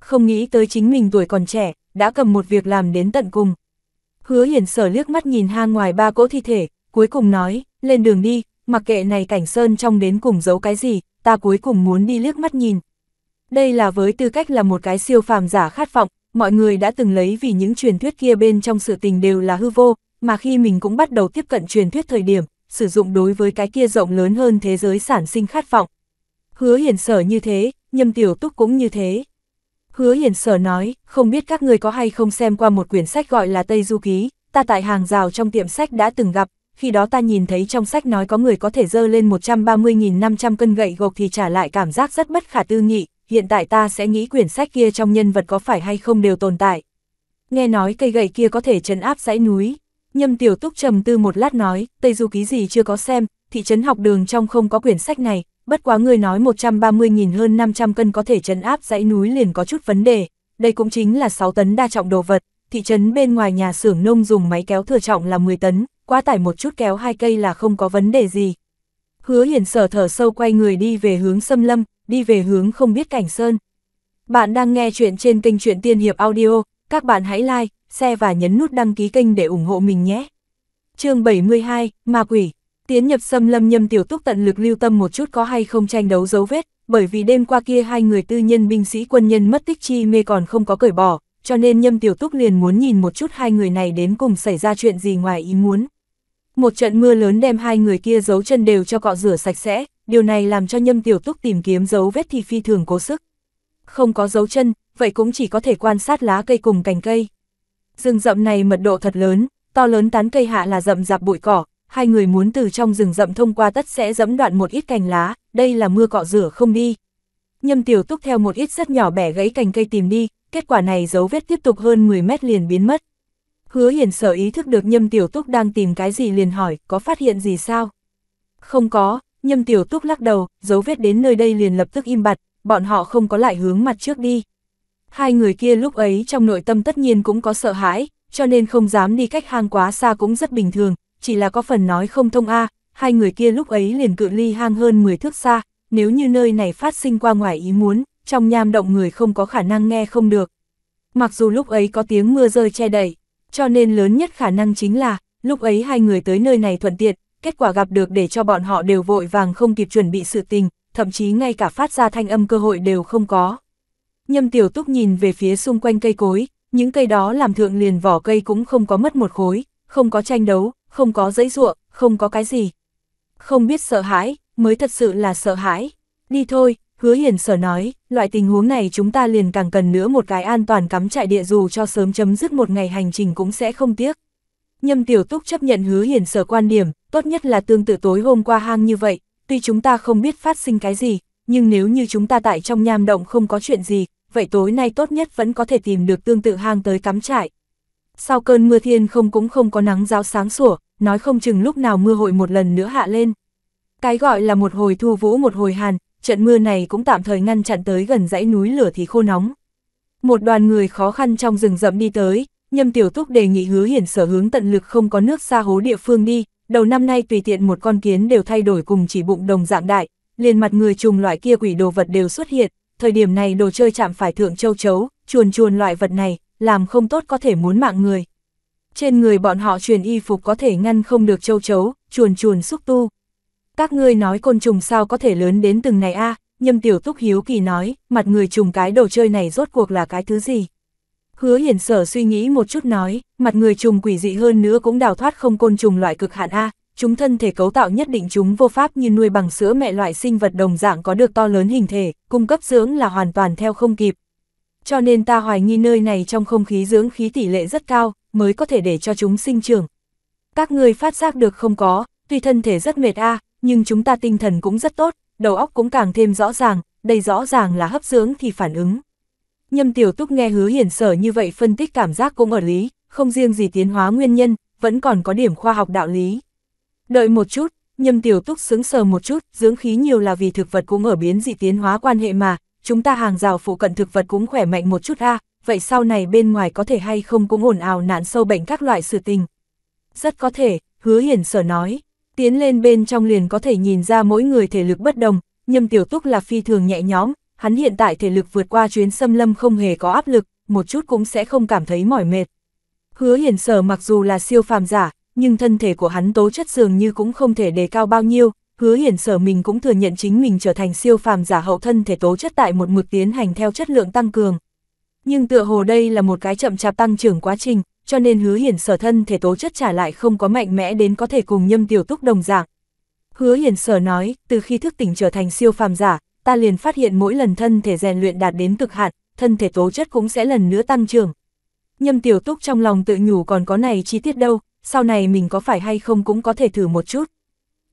không nghĩ tới chính mình tuổi còn trẻ, đã cầm một việc làm đến tận cùng. Hứa hiển sở liếc mắt nhìn hang ngoài ba cỗ thi thể, cuối cùng nói, lên đường đi, mặc kệ này cảnh sơn trong đến cùng giấu cái gì, ta cuối cùng muốn đi liếc mắt nhìn. Đây là với tư cách là một cái siêu phàm giả khát vọng, mọi người đã từng lấy vì những truyền thuyết kia bên trong sự tình đều là hư vô, mà khi mình cũng bắt đầu tiếp cận truyền thuyết thời điểm, sử dụng đối với cái kia rộng lớn hơn thế giới sản sinh khát vọng. Hứa hiển sở như thế, nhâm tiểu túc cũng như thế. Hứa Hiển Sở nói, không biết các người có hay không xem qua một quyển sách gọi là Tây Du Ký, ta tại hàng rào trong tiệm sách đã từng gặp, khi đó ta nhìn thấy trong sách nói có người có thể dơ lên 130.500 cân gậy gộc thì trả lại cảm giác rất bất khả tư nghị, hiện tại ta sẽ nghĩ quyển sách kia trong nhân vật có phải hay không đều tồn tại. Nghe nói cây gậy kia có thể trấn áp dãy núi, nhâm tiểu túc trầm tư một lát nói, Tây Du Ký gì chưa có xem, thị trấn học đường trong không có quyển sách này, bất quá người nói 130.000 hơn 500 cân có thể chấn áp dãy núi liền có chút vấn đề, đây cũng chính là 6 tấn đa trọng đồ vật, thị trấn bên ngoài nhà xưởng nông dùng máy kéo thừa trọng là 10 tấn, quá tải một chút kéo hai cây là không có vấn đề gì. Hứa hiển sở thở sâu quay người đi về hướng xâm lâm, đi về hướng không biết cảnh sơn. Bạn đang nghe chuyện trên kênh truyện Tiên Hiệp Audio, các bạn hãy like, share và nhấn nút đăng ký kênh để ủng hộ mình nhé. chương 72, Ma Quỷ Tiến nhập xâm lâm nhâm tiểu túc tận lực lưu tâm một chút có hay không tranh đấu dấu vết, bởi vì đêm qua kia hai người tư nhân binh sĩ quân nhân mất tích chi mê còn không có cởi bỏ, cho nên nhâm tiểu túc liền muốn nhìn một chút hai người này đến cùng xảy ra chuyện gì ngoài ý muốn. Một trận mưa lớn đem hai người kia dấu chân đều cho cọ rửa sạch sẽ, điều này làm cho nhâm tiểu túc tìm kiếm dấu vết thì phi thường cố sức. Không có dấu chân, vậy cũng chỉ có thể quan sát lá cây cùng cành cây. Rừng rậm này mật độ thật lớn, to lớn tán cây hạ là rậm rạp bụi cỏ, hai người muốn từ trong rừng rậm thông qua tất sẽ dẫm đoạn một ít cành lá, đây là mưa cọ rửa không đi. Nhâm tiểu túc theo một ít rất nhỏ bẻ gãy cành cây tìm đi, kết quả này dấu vết tiếp tục hơn 10 mét liền biến mất. Hứa hiển sở ý thức được nhâm tiểu túc đang tìm cái gì liền hỏi, có phát hiện gì sao? Không có, nhâm tiểu túc lắc đầu, dấu vết đến nơi đây liền lập tức im bặt, bọn họ không có lại hướng mặt trước đi. Hai người kia lúc ấy trong nội tâm tất nhiên cũng có sợ hãi, cho nên không dám đi cách hang quá xa cũng rất bình thường, chỉ là có phần nói không thông a, hai người kia lúc ấy liền cự ly hang hơn 10 thước xa, nếu như nơi này phát sinh qua ngoài ý muốn, trong nham động người không có khả năng nghe không được. Mặc dù lúc ấy có tiếng mưa rơi che đậy cho nên lớn nhất khả năng chính là, lúc ấy hai người tới nơi này thuận tiện, kết quả gặp được để cho bọn họ đều vội vàng không kịp chuẩn bị sự tình, thậm chí ngay cả phát ra thanh âm cơ hội đều không có. Nhâm tiểu túc nhìn về phía xung quanh cây cối, những cây đó làm thượng liền vỏ cây cũng không có mất một khối, không có tranh đấu, không có dãy ruộng, không có cái gì. Không biết sợ hãi, mới thật sự là sợ hãi. Đi thôi, hứa hiền sở nói, loại tình huống này chúng ta liền càng cần nữa một cái an toàn cắm trại địa dù cho sớm chấm dứt một ngày hành trình cũng sẽ không tiếc. Nhâm Tiểu Túc chấp nhận hứa hiền sở quan điểm, tốt nhất là tương tự tối hôm qua hang như vậy, tuy chúng ta không biết phát sinh cái gì, nhưng nếu như chúng ta tại trong nham động không có chuyện gì, vậy tối nay tốt nhất vẫn có thể tìm được tương tự hang tới cắm trại sau cơn mưa thiên không cũng không có nắng giáo sáng sủa, nói không chừng lúc nào mưa hội một lần nữa hạ lên. Cái gọi là một hồi thu vũ một hồi hàn, trận mưa này cũng tạm thời ngăn chặn tới gần dãy núi lửa thì khô nóng. Một đoàn người khó khăn trong rừng rậm đi tới, Nhâm Tiểu thúc đề nghị hứa hiển sở hướng tận lực không có nước xa hố địa phương đi, đầu năm nay tùy tiện một con kiến đều thay đổi cùng chỉ bụng đồng dạng đại, liền mặt người trùng loại kia quỷ đồ vật đều xuất hiện, thời điểm này đồ chơi chạm phải thượng châu chấu, chuồn chuồn loại vật này, làm không tốt có thể muốn mạng người. Trên người bọn họ truyền y phục có thể ngăn không được châu chấu, chuồn chuồn xúc tu. Các ngươi nói côn trùng sao có thể lớn đến từng này a nhâm tiểu túc hiếu kỳ nói, mặt người trùng cái đồ chơi này rốt cuộc là cái thứ gì. Hứa hiển sở suy nghĩ một chút nói, mặt người trùng quỷ dị hơn nữa cũng đào thoát không côn trùng loại cực hạn A, chúng thân thể cấu tạo nhất định chúng vô pháp như nuôi bằng sữa mẹ loại sinh vật đồng dạng có được to lớn hình thể, cung cấp dưỡng là hoàn toàn theo không kịp, cho nên ta hoài nghi nơi này trong không khí dưỡng khí tỷ lệ rất cao, mới có thể để cho chúng sinh trưởng. Các ngươi phát giác được không có, tuy thân thể rất mệt a, à, nhưng chúng ta tinh thần cũng rất tốt, đầu óc cũng càng thêm rõ ràng, đây rõ ràng là hấp dưỡng thì phản ứng. Nhâm tiểu túc nghe hứa hiển sở như vậy phân tích cảm giác cũng ở lý, không riêng gì tiến hóa nguyên nhân, vẫn còn có điểm khoa học đạo lý. Đợi một chút, nhâm tiểu túc sững sờ một chút, dưỡng khí nhiều là vì thực vật cũng ở biến dị tiến hóa quan hệ mà, chúng ta hàng rào phụ cận thực vật cũng khỏe mạnh một chút ha vậy sau này bên ngoài có thể hay không cũng ồn ào nạn sâu bệnh các loại sự tình. Rất có thể, hứa hiển sở nói, tiến lên bên trong liền có thể nhìn ra mỗi người thể lực bất đồng, nhâm tiểu túc là phi thường nhẹ nhõm, hắn hiện tại thể lực vượt qua chuyến xâm lâm không hề có áp lực, một chút cũng sẽ không cảm thấy mỏi mệt. Hứa hiển sở mặc dù là siêu phàm giả, nhưng thân thể của hắn tố chất dường như cũng không thể đề cao bao nhiêu, hứa hiển sở mình cũng thừa nhận chính mình trở thành siêu phàm giả hậu thân thể tố chất tại một mực tiến hành theo chất lượng tăng cường. Nhưng tựa hồ đây là một cái chậm chạp tăng trưởng quá trình, cho nên hứa hiển sở thân thể tố chất trả lại không có mạnh mẽ đến có thể cùng nhâm tiểu túc đồng dạng. Hứa hiển sở nói, từ khi thức tỉnh trở thành siêu phàm giả, ta liền phát hiện mỗi lần thân thể rèn luyện đạt đến cực hạn, thân thể tố chất cũng sẽ lần nữa tăng trưởng. Nhâm tiểu túc trong lòng tự nhủ còn có này chi tiết đâu, sau này mình có phải hay không cũng có thể thử một chút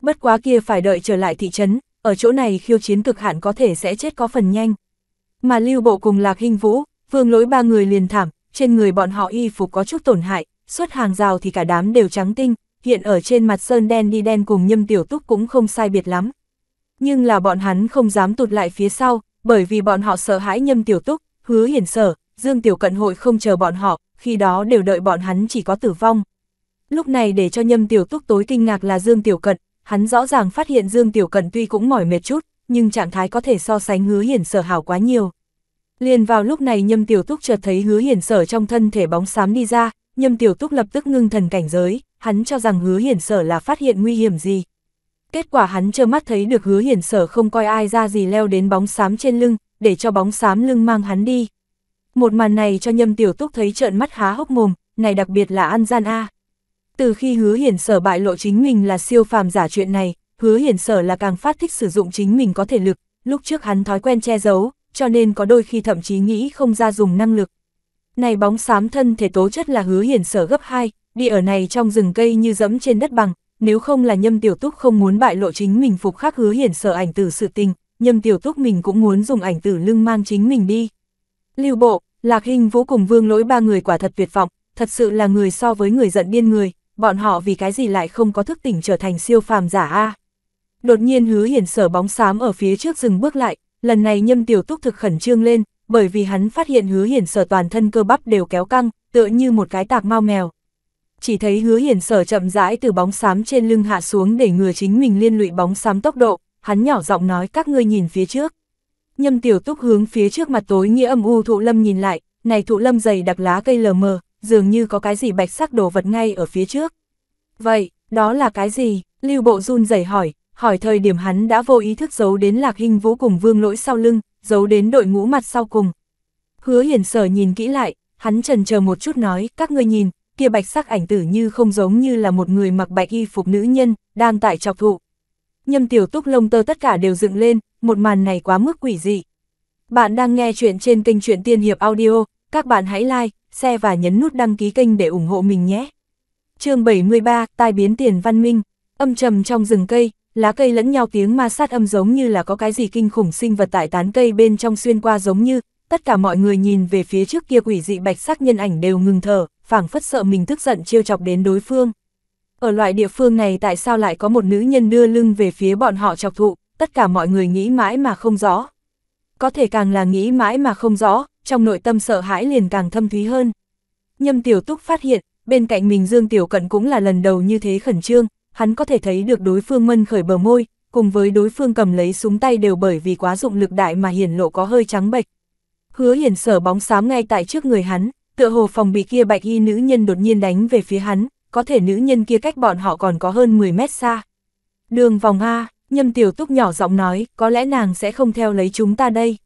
bất quá kia phải đợi trở lại thị trấn, ở chỗ này khiêu chiến cực hạn có thể sẽ chết có phần nhanh. Mà lưu bộ cùng lạc hình vũ, vương lỗi ba người liền thảm, trên người bọn họ y phục có chút tổn hại, xuất hàng rào thì cả đám đều trắng tinh, hiện ở trên mặt sơn đen đi đen cùng nhâm tiểu túc cũng không sai biệt lắm. Nhưng là bọn hắn không dám tụt lại phía sau, bởi vì bọn họ sợ hãi nhâm tiểu túc, hứa hiển sở, dương tiểu cận hội không chờ bọn họ, khi đó đều đợi bọn hắn chỉ có tử vong. Lúc này để cho nhâm tiểu túc tối kinh ngạc là dương tiểu cận, hắn rõ ràng phát hiện Dương Tiểu Cần tuy cũng mỏi mệt chút, nhưng trạng thái có thể so sánh hứa hiển sở hảo quá nhiều. Liền vào lúc này nhâm tiểu túc chợt thấy hứa hiển sở trong thân thể bóng xám đi ra, nhâm tiểu túc lập tức ngưng thần cảnh giới, hắn cho rằng hứa hiển sở là phát hiện nguy hiểm gì. Kết quả hắn trơ mắt thấy được hứa hiển sở không coi ai ra gì leo đến bóng xám trên lưng, để cho bóng xám lưng mang hắn đi. Một màn này cho nhâm tiểu túc thấy trợn mắt há hốc mồm, này đặc biệt là ăn gian A. Từ khi hứa hiển sở bại lộ chính mình là siêu phàm giả chuyện này, hứa hiển sở là càng phát thích sử dụng chính mình có thể lực, lúc trước hắn thói quen che giấu, cho nên có đôi khi thậm chí nghĩ không ra dùng năng lực. Này bóng xám thân thể tố chất là hứa hiển sở gấp 2, đi ở này trong rừng cây như dẫm trên đất bằng, nếu không là nhâm tiểu túc không muốn bại lộ chính mình phục khắc hứa hiển sở ảnh tử sự tình, nhâm tiểu túc mình cũng muốn dùng ảnh tử lưng mang chính mình đi. Lưu bộ, lạc hình vô cùng vương lỗi ba người quả thật tuyệt vọng, thật sự là người so với người giận điên người, bọn họ vì cái gì lại không có thức tỉnh trở thành siêu phàm giả a Đột nhiên hứa hiển sở bóng xám ở phía trước dừng bước lại, lần này nhâm tiểu túc thực khẩn trương lên, bởi vì hắn phát hiện hứa hiển sở toàn thân cơ bắp đều kéo căng, tựa như một cái tạc mau mèo. Chỉ thấy hứa hiển sở chậm rãi từ bóng xám trên lưng hạ xuống để ngừa chính mình liên lụy bóng xám tốc độ, hắn nhỏ giọng nói các ngươi nhìn phía trước. Nhâm tiểu túc hướng phía trước mặt tối nghĩa âm u thụ lâm nhìn lại, này thụ lâm dày đặc lá cây lờ mờ, dường như có cái gì bạch sắc đồ vật ngay ở phía trước. Vậy, đó là cái gì? Lưu Bộ run rẩy hỏi, hỏi thời điểm hắn đã vô ý thức giấu đến Lạc Hình Vũ cùng Vương Lỗi sau lưng, giấu đến đội ngũ mặt sau cùng. Hứa Hiển Sở nhìn kỹ lại, hắn chần chờ một chút nói, các ngươi nhìn, kia bạch sắc ảnh tử như không giống như là một người mặc bạch y phục nữ nhân, đang tại chọc thụ. Nhâm tiểu túc lông tơ tất cả đều dựng lên, một màn này quá mức quỷ dị. Bạn đang nghe chuyện trên kênh truyện tiên hiệp audio, các bạn hãy like, xe và nhấn nút đăng ký kênh để ủng hộ mình nhé. chương 73, tai biến tiền văn minh, âm trầm trong rừng cây, lá cây lẫn nhau tiếng ma sát âm giống như là có cái gì kinh khủng sinh vật tại tán cây bên trong xuyên qua giống như, tất cả mọi người nhìn về phía trước kia quỷ dị bạch sắc nhân ảnh đều ngừng thở, phảng phất sợ mình tức giận trêu chọc đến đối phương. Ở loại địa phương này tại sao lại có một nữ nhân đưa lưng về phía bọn họ chọc thụ, tất cả mọi người nghĩ mãi mà không rõ có thể càng là nghĩ mãi mà không rõ, trong nội tâm sợ hãi liền càng thâm thúy hơn. Nhâm Tiểu Túc phát hiện, bên cạnh mình Dương Tiểu Cận cũng là lần đầu như thế khẩn trương, hắn có thể thấy được đối phương mân khởi bờ môi, cùng với đối phương cầm lấy súng tay đều bởi vì quá dụng lực đại mà hiển lộ có hơi trắng bệch. Hứa hiển sở bóng xám ngay tại trước người hắn, tựa hồ phòng bị kia bạch y nữ nhân đột nhiên đánh về phía hắn, có thể nữ nhân kia cách bọn họ còn có hơn 10 mét xa. Đường vòng A, Nhâm tiểu túc nhỏ giọng nói, có lẽ nàng sẽ không theo lấy chúng ta đây.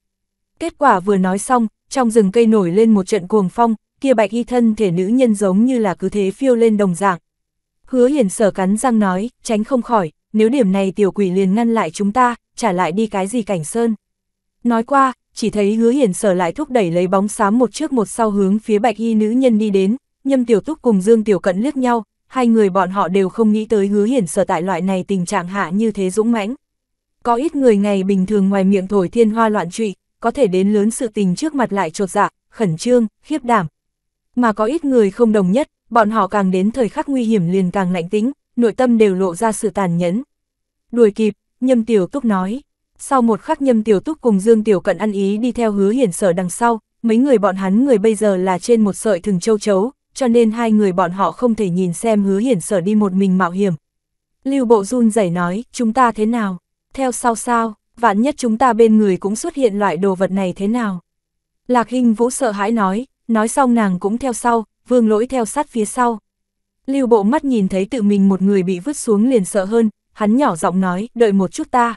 Kết quả vừa nói xong, trong rừng cây nổi lên một trận cuồng phong, kia bạch y thân thể nữ nhân giống như là cứ thế phiêu lên đồng dạng. Hứa hiền sở cắn răng nói, tránh không khỏi, nếu điểm này tiểu quỷ liền ngăn lại chúng ta, trả lại đi cái gì cảnh sơn. Nói qua, chỉ thấy hứa hiền sở lại thúc đẩy lấy bóng xám một trước một sau hướng phía bạch y nữ nhân đi đến, nhâm tiểu túc cùng dương tiểu cận liếc nhau, hai người bọn họ đều không nghĩ tới hứa hiển sở tại loại này tình trạng hạ như thế dũng mãnh. Có ít người ngày bình thường ngoài miệng thổi thiên hoa loạn trụy, có thể đến lớn sự tình trước mặt lại trột dạ, khẩn trương, khiếp đảm. Mà có ít người không đồng nhất, bọn họ càng đến thời khắc nguy hiểm liền càng lạnh tĩnh, nội tâm đều lộ ra sự tàn nhẫn. Đuổi kịp, Nhâm Tiểu Túc nói. Sau một khắc Nhâm Tiểu Túc cùng Dương Tiểu Cận ăn ý đi theo hứa hiển sở đằng sau, mấy người bọn hắn người bây giờ là trên một sợi thừng châu chấu, cho nên hai người bọn họ không thể nhìn xem hứa hiển sở đi một mình mạo hiểm. Lưu Bộ run rẩy nói, chúng ta thế nào? Theo sau sao, vạn nhất chúng ta bên người cũng xuất hiện loại đồ vật này thế nào? Lạc Hinh Vũ sợ hãi nói, nói xong nàng cũng theo sau, vương lỗi theo sát phía sau. Lưu Bộ mắt nhìn thấy tự mình một người bị vứt xuống liền sợ hơn, hắn nhỏ giọng nói, đợi một chút ta.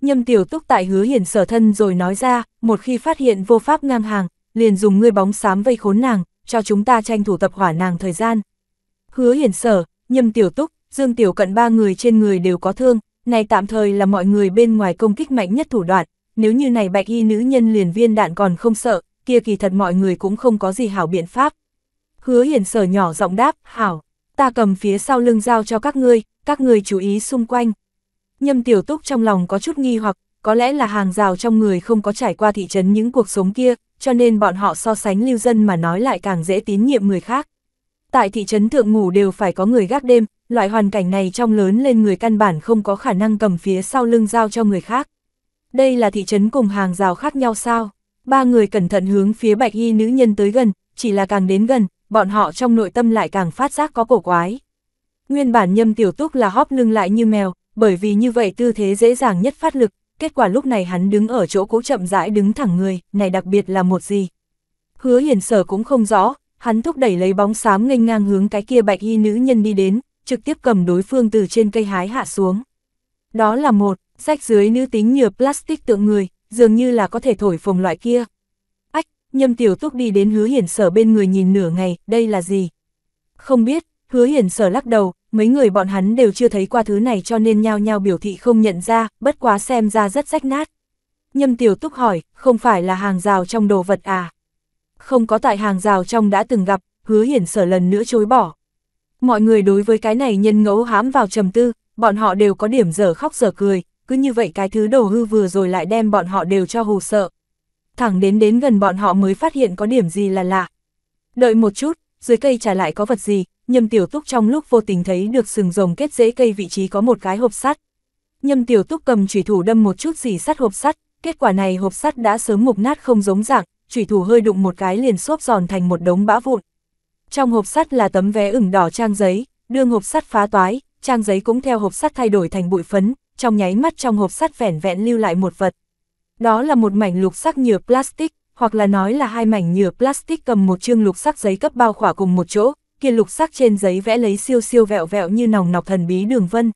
Nhâm tiểu túc tại hứa hiển sở thân rồi nói ra, một khi phát hiện vô pháp ngang hàng, liền dùng ngươi bóng xám vây khốn nàng, cho chúng ta tranh thủ tập hỏa nàng thời gian. Hứa hiển sở, nhâm tiểu túc, dương tiểu cận ba người trên người đều có thương, này tạm thời là mọi người bên ngoài công kích mạnh nhất thủ đoạn, nếu như này bạch y nữ nhân liền viên đạn còn không sợ, kia kỳ thật mọi người cũng không có gì hảo biện pháp. Hứa hiển sở nhỏ giọng đáp, hảo, ta cầm phía sau lưng dao cho các ngươi, các ngươi chú ý xung quanh. Nhâm tiểu túc trong lòng có chút nghi hoặc, có lẽ là hàng rào trong người không có trải qua thị trấn những cuộc sống kia, cho nên bọn họ so sánh lưu dân mà nói lại càng dễ tín nhiệm người khác. Tại thị trấn thượng ngủ đều phải có người gác đêm, loại hoàn cảnh này trong lớn lên người căn bản không có khả năng cầm phía sau lưng giao cho người khác. Đây là thị trấn cùng hàng rào khác nhau sao? Ba người cẩn thận hướng phía bạch y nữ nhân tới gần, chỉ là càng đến gần, bọn họ trong nội tâm lại càng phát giác có cổ quái. Nguyên bản nhâm tiểu túc là hóp lưng lại như mèo, bởi vì như vậy tư thế dễ dàng nhất phát lực, kết quả lúc này hắn đứng ở chỗ cũ chậm rãi đứng thẳng người, này đặc biệt là một gì. Hứa hiền sở cũng không rõ, hắn thúc đẩy lấy bóng xám nghênh ngang hướng cái kia bạch y nữ nhân đi đến, trực tiếp cầm đối phương từ trên cây hái hạ xuống. Đó là một, sách dưới nữ tính nhựa plastic tượng người, dường như là có thể thổi phồng loại kia. Ách, nhâm tiểu túc đi đến hứa hiển sở bên người nhìn nửa ngày, đây là gì? Không biết, hứa hiển sở lắc đầu, mấy người bọn hắn đều chưa thấy qua thứ này cho nên nhao nhao biểu thị không nhận ra, bất quá xem ra rất rách nát. Nhâm Tiểu Túc hỏi, không phải là hàng rào trong đồ vật à? Không có tại hàng rào trong đã từng gặp, hứa hiển sở lần nữa chối bỏ. Mọi người đối với cái này nhân ngẫu hám vào trầm tư, bọn họ đều có điểm dở khóc dở cười, cứ như vậy cái thứ đồ hư vừa rồi lại đem bọn họ đều cho hù sợ. Thẳng đến đến gần bọn họ mới phát hiện có điểm gì là lạ. Đợi một chút, dưới cây trả lại có vật gì, Nhâm Tiểu Túc trong lúc vô tình thấy được sừng rồng kết rễ cây vị trí có một cái hộp sắt. Nhâm Tiểu Túc cầm chủy thủ đâm một chút dỉ sắt hộp sắt, kết quả này hộp sắt đã sớm mục nát không giống dạng, chủy thủ hơi đụng một cái liền xốp giòn thành một đống bã vụn. Trong hộp sắt là tấm vé ửng đỏ trang giấy, đương hộp sắt phá toái, trang giấy cũng theo hộp sắt thay đổi thành bụi phấn, trong nháy mắt trong hộp sắt vẻn vẹn lưu lại một vật. Đó là một mảnh lục sắc nhựa plastic, hoặc là nói là hai mảnh nhựa plastic cầm một chương lục sắc giấy cấp bao khỏa cùng một chỗ, kiên lục sắc trên giấy vẽ lấy siêu siêu vẹo vẹo như nòng nọc thần bí đường vân.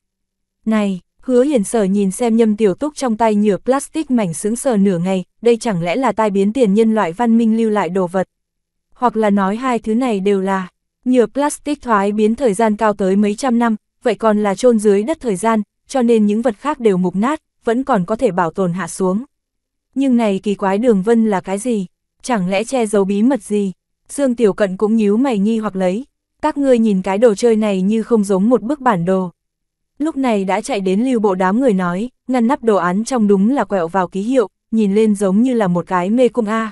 Này, hứa hiển sở nhìn xem nhâm tiểu túc trong tay nhựa plastic mảnh xứng sờ nửa ngày, đây chẳng lẽ là tai biến tiền nhân loại văn minh lưu lại đồ vật. Hoặc là nói hai thứ này đều là nhựa plastic thoái biến thời gian cao tới mấy trăm năm, vậy còn là chôn dưới đất thời gian, cho nên những vật khác đều mục nát, vẫn còn có thể bảo tồn hạ xuống. Nhưng này kỳ quái đường vân là cái gì? Chẳng lẽ che giấu bí mật gì? Dương Tiểu Cận cũng nhíu mày nghi hoặc lấy, các ngươi nhìn cái đồ chơi này như không giống một bức bản đồ. Lúc này đã chạy đến lưu bộ đám người nói, ngăn nắp đồ án trong đúng là quẹo vào ký hiệu, nhìn lên giống như là một cái mê cung A.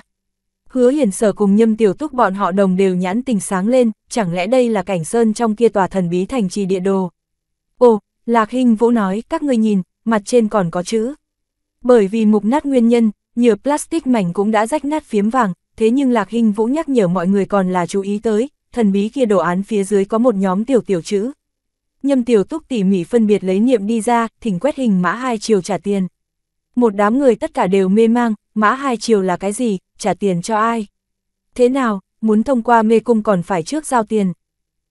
Hứa hiển sở cùng nhâm tiểu túc bọn họ đồng đều nhãn tình sáng lên, chẳng lẽ đây là cảnh sơn trong kia tòa thần bí thành trì địa đồ. Ồ, Lạc Hinh Vũ nói, các ngươi nhìn, mặt trên còn có chữ. Bởi vì mục nát nguyên nhân, nhựa plastic mảnh cũng đã rách nát phiếm vàng, thế nhưng Lạc Hinh Vũ nhắc nhở mọi người còn là chú ý tới, thần bí kia đồ án phía dưới có một nhóm tiểu tiểu chữ. Nhâm tiểu túc tỉ mỉ phân biệt lấy niệm đi ra, thỉnh quét hình mã hai chiều trả tiền. Một đám người tất cả đều mê mang, mã hai chiều là cái gì, trả tiền cho ai? Thế nào, muốn thông qua mê cung còn phải trước giao tiền.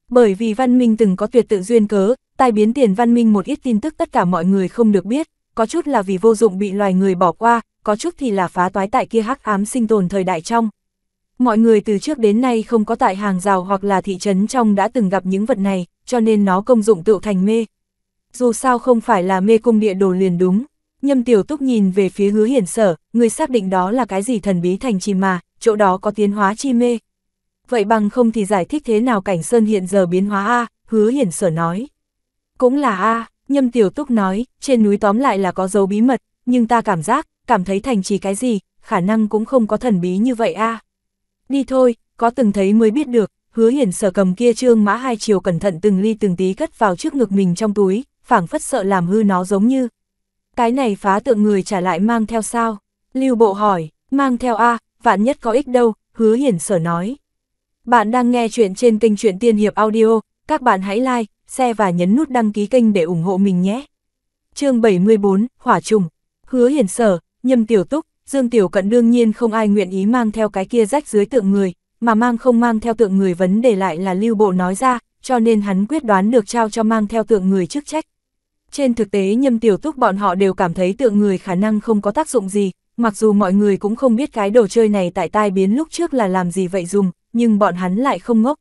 Bởi vì văn minh từng có tuyệt tự duyên cớ, tai biến tiền văn minh một ít tin tức tất cả mọi người không được biết, có chút là vì vô dụng bị loài người bỏ qua, có chút thì là phá toái tại kia hắc ám sinh tồn thời đại trong, Mọi người từ trước đến nay không có tại hàng rào hoặc là thị trấn trong đã từng gặp những vật này, cho nên nó công dụng tựu thành mê. Dù sao không phải là mê cung địa đồ liền đúng. Nhâm tiểu túc nhìn về phía hứa hiển sở, người xác định đó là cái gì thần bí thành trì mà, chỗ đó có tiến hóa chi mê. Vậy bằng không thì giải thích thế nào cảnh sơn hiện giờ biến hóa A, hứa hiển sở nói. Cũng là A, nhâm tiểu túc nói, trên núi tóm lại là có dấu bí mật, nhưng ta cảm giác, cảm thấy thành trì cái gì, khả năng cũng không có thần bí như vậy A. Đi thôi, có từng thấy mới biết được, hứa hiển sở cầm kia trương mã hai chiều cẩn thận từng ly từng tí cất vào trước ngực mình trong túi, phảng phất sợ làm hư nó giống như. Cái này phá tượng người trả lại mang theo sao? Lưu bộ hỏi, mang theo A, vạn nhất có ích đâu, hứa hiển sở nói. Bạn đang nghe chuyện trên kênh truyện Tiên Hiệp Audio, các bạn hãy like, share và nhấn nút đăng ký kênh để ủng hộ mình nhé. chương 74, Hỏa trùng, hứa hiển sở, nhâm tiểu túc, Dương Tiểu Cận đương nhiên không ai nguyện ý mang theo cái kia rách dưới tượng người, mà mang không mang theo tượng người vấn đề lại là lưu bộ nói ra, cho nên hắn quyết đoán được trao cho mang theo tượng người chức trách. Trên thực tế nhâm tiểu túc bọn họ đều cảm thấy tượng người khả năng không có tác dụng gì, mặc dù mọi người cũng không biết cái đồ chơi này tại tai biến lúc trước là làm gì vậy dùng, nhưng bọn hắn lại không ngốc.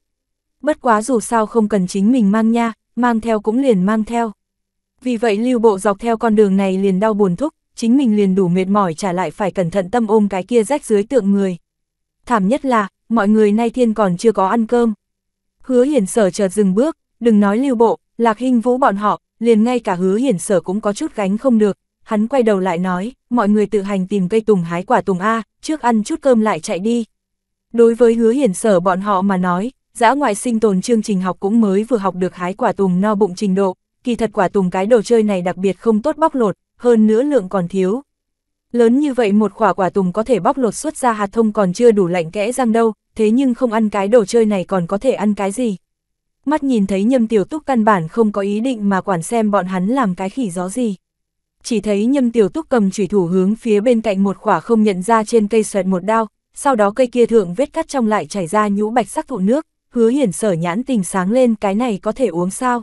Bất quá dù sao không cần chính mình mang nha, mang theo cũng liền mang theo. Vì vậy lưu bộ dọc theo con đường này liền đau buồn thúc, chính mình liền đủ mệt mỏi trả lại phải cẩn thận tâm ôm cái kia rách dưới tượng người. Thảm nhất là, mọi người nay thiên còn chưa có ăn cơm. Hứa hiển sở chợt dừng bước, đừng nói lưu bộ, lạc hình vũ bọn họ, liền ngay cả hứa hiển sở cũng có chút gánh không được. Hắn quay đầu lại nói, mọi người tự hành tìm cây tùng hái quả tùng A, trước ăn chút cơm lại chạy đi. Đối với hứa hiển sở bọn họ mà nói, dã ngoại sinh tồn chương trình học cũng mới vừa học được hái quả tùng no bụng trình độ, kỳ thật quả tùng cái đồ chơi này đặc biệt không tốt bóc lột, hơn nữa lượng còn thiếu. Lớn như vậy một quả quả tùng có thể bóc lột xuất ra hạt thông còn chưa đủ lạnh kẽ răng đâu, thế nhưng không ăn cái đồ chơi này còn có thể ăn cái gì. Mắt nhìn thấy nhâm tiểu túc căn bản không có ý định mà quản xem bọn hắn làm cái khỉ gió gì. Chỉ thấy nhâm tiểu túc cầm chủy thủ hướng phía bên cạnh một quả không nhận ra trên cây xoẹt một đao, sau đó cây kia thượng vết cắt trong lại chảy ra nhũ bạch sắc thụ nước, hứa hiển sở nhãn tình sáng lên cái này có thể uống sao.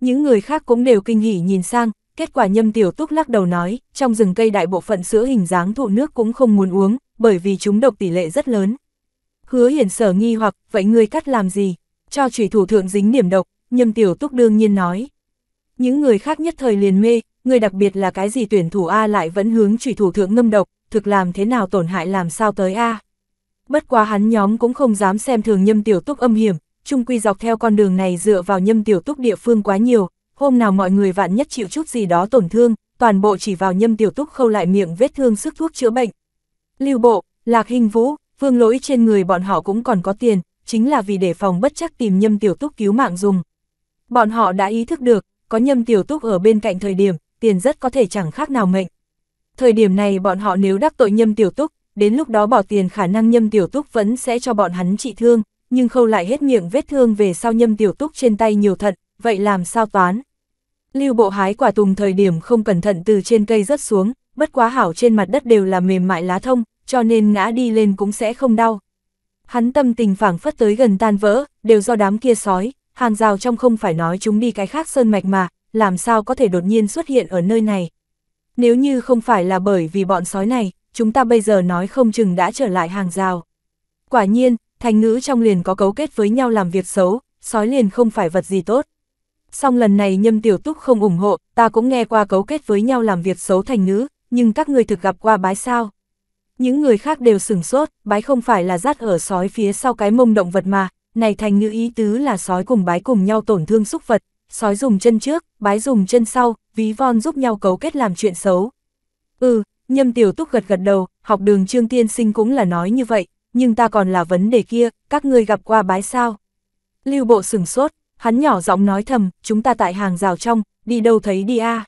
Những người khác cũng đều kinh hỉ nhìn sang, Kết quả nhâm tiểu túc lắc đầu nói, trong rừng cây đại bộ phận sữa hình dáng thụ nước cũng không muốn uống, bởi vì chúng độc tỷ lệ rất lớn. Hứa hiển sở nghi hoặc, vậy ngươi cắt làm gì? Cho trùy thủ thượng dính điểm độc, nhâm tiểu túc đương nhiên nói. Những người khác nhất thời liền mê, người đặc biệt là cái gì tuyển thủ A lại vẫn hướng trùy thủ thượng ngâm độc, thực làm thế nào tổn hại làm sao tới A. Bất quá hắn nhóm cũng không dám xem thường nhâm tiểu túc âm hiểm, chung quy dọc theo con đường này dựa vào nhâm tiểu túc địa phương quá nhiều, hôm nào mọi người vạn nhất chịu chút gì đó tổn thương, toàn bộ chỉ vào nhâm tiểu túc khâu lại miệng vết thương sức thuốc chữa bệnh. Lưu bộ, lạc hình vũ, vương lỗi trên người bọn họ cũng còn có tiền, chính là vì để phòng bất chắc tìm nhâm tiểu túc cứu mạng dùng. Bọn họ đã ý thức được, có nhâm tiểu túc ở bên cạnh thời điểm, tiền rất có thể chẳng khác nào mệnh. Thời điểm này bọn họ nếu đắc tội nhâm tiểu túc, đến lúc đó bỏ tiền khả năng nhâm tiểu túc vẫn sẽ cho bọn hắn trị thương, nhưng khâu lại hết miệng vết thương về sau nhâm tiểu túc trên tay nhiều thận, vậy làm sao toán? Lưu bộ hái quả tùng thời điểm không cẩn thận từ trên cây rớt xuống, bất quá hảo trên mặt đất đều là mềm mại lá thông, cho nên ngã đi lên cũng sẽ không đau. Hắn tâm tình phảng phất tới gần tan vỡ, đều do đám kia sói, hàng rào trong không phải nói chúng đi cái khác sơn mạch mà, làm sao có thể đột nhiên xuất hiện ở nơi này. Nếu như không phải là bởi vì bọn sói này, chúng ta bây giờ nói không chừng đã trở lại hàng rào. Quả nhiên, thành ngữ trong liền có cấu kết với nhau làm việc xấu, sói liền không phải vật gì tốt song lần này nhâm tiểu túc không ủng hộ, ta cũng nghe qua cấu kết với nhau làm việc xấu thành nữ, nhưng các người thực gặp qua bái sao. Những người khác đều sửng sốt, bái không phải là rát ở sói phía sau cái mông động vật mà, này thành nữ ý tứ là sói cùng bái cùng nhau tổn thương xúc vật, sói dùng chân trước, bái dùng chân sau, ví von giúp nhau cấu kết làm chuyện xấu. Ừ, nhâm tiểu túc gật gật đầu, học đường trương tiên sinh cũng là nói như vậy, nhưng ta còn là vấn đề kia, các người gặp qua bái sao. Lưu bộ sửng sốt, hắn nhỏ giọng nói thầm, chúng ta tại hàng rào trong, đi đâu thấy đi a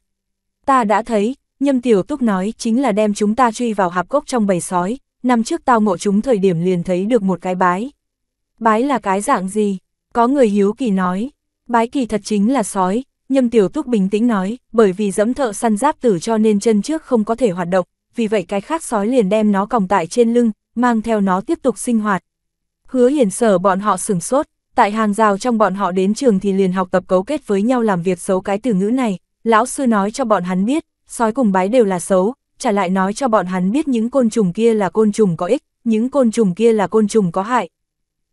Ta đã thấy, nhâm tiểu túc nói chính là đem chúng ta truy vào hạp cốc trong bầy sói, năm trước tao ngộ chúng thời điểm liền thấy được một cái bái. Bái là cái dạng gì? Có người hiếu kỳ nói, bái kỳ thật chính là sói, nhâm tiểu túc bình tĩnh nói, bởi vì dẫm thợ săn giáp tử cho nên chân trước không có thể hoạt động, vì vậy cái khác sói liền đem nó còng tại trên lưng, mang theo nó tiếp tục sinh hoạt. Hứa hiển sở bọn họ sửng sốt, tại hàng rào trong bọn họ đến trường thì liền học tập cấu kết với nhau làm việc xấu cái từ ngữ này, lão sư nói cho bọn hắn biết, sói cùng bái đều là xấu, trả lại nói cho bọn hắn biết những côn trùng kia là côn trùng có ích, những côn trùng kia là côn trùng có hại.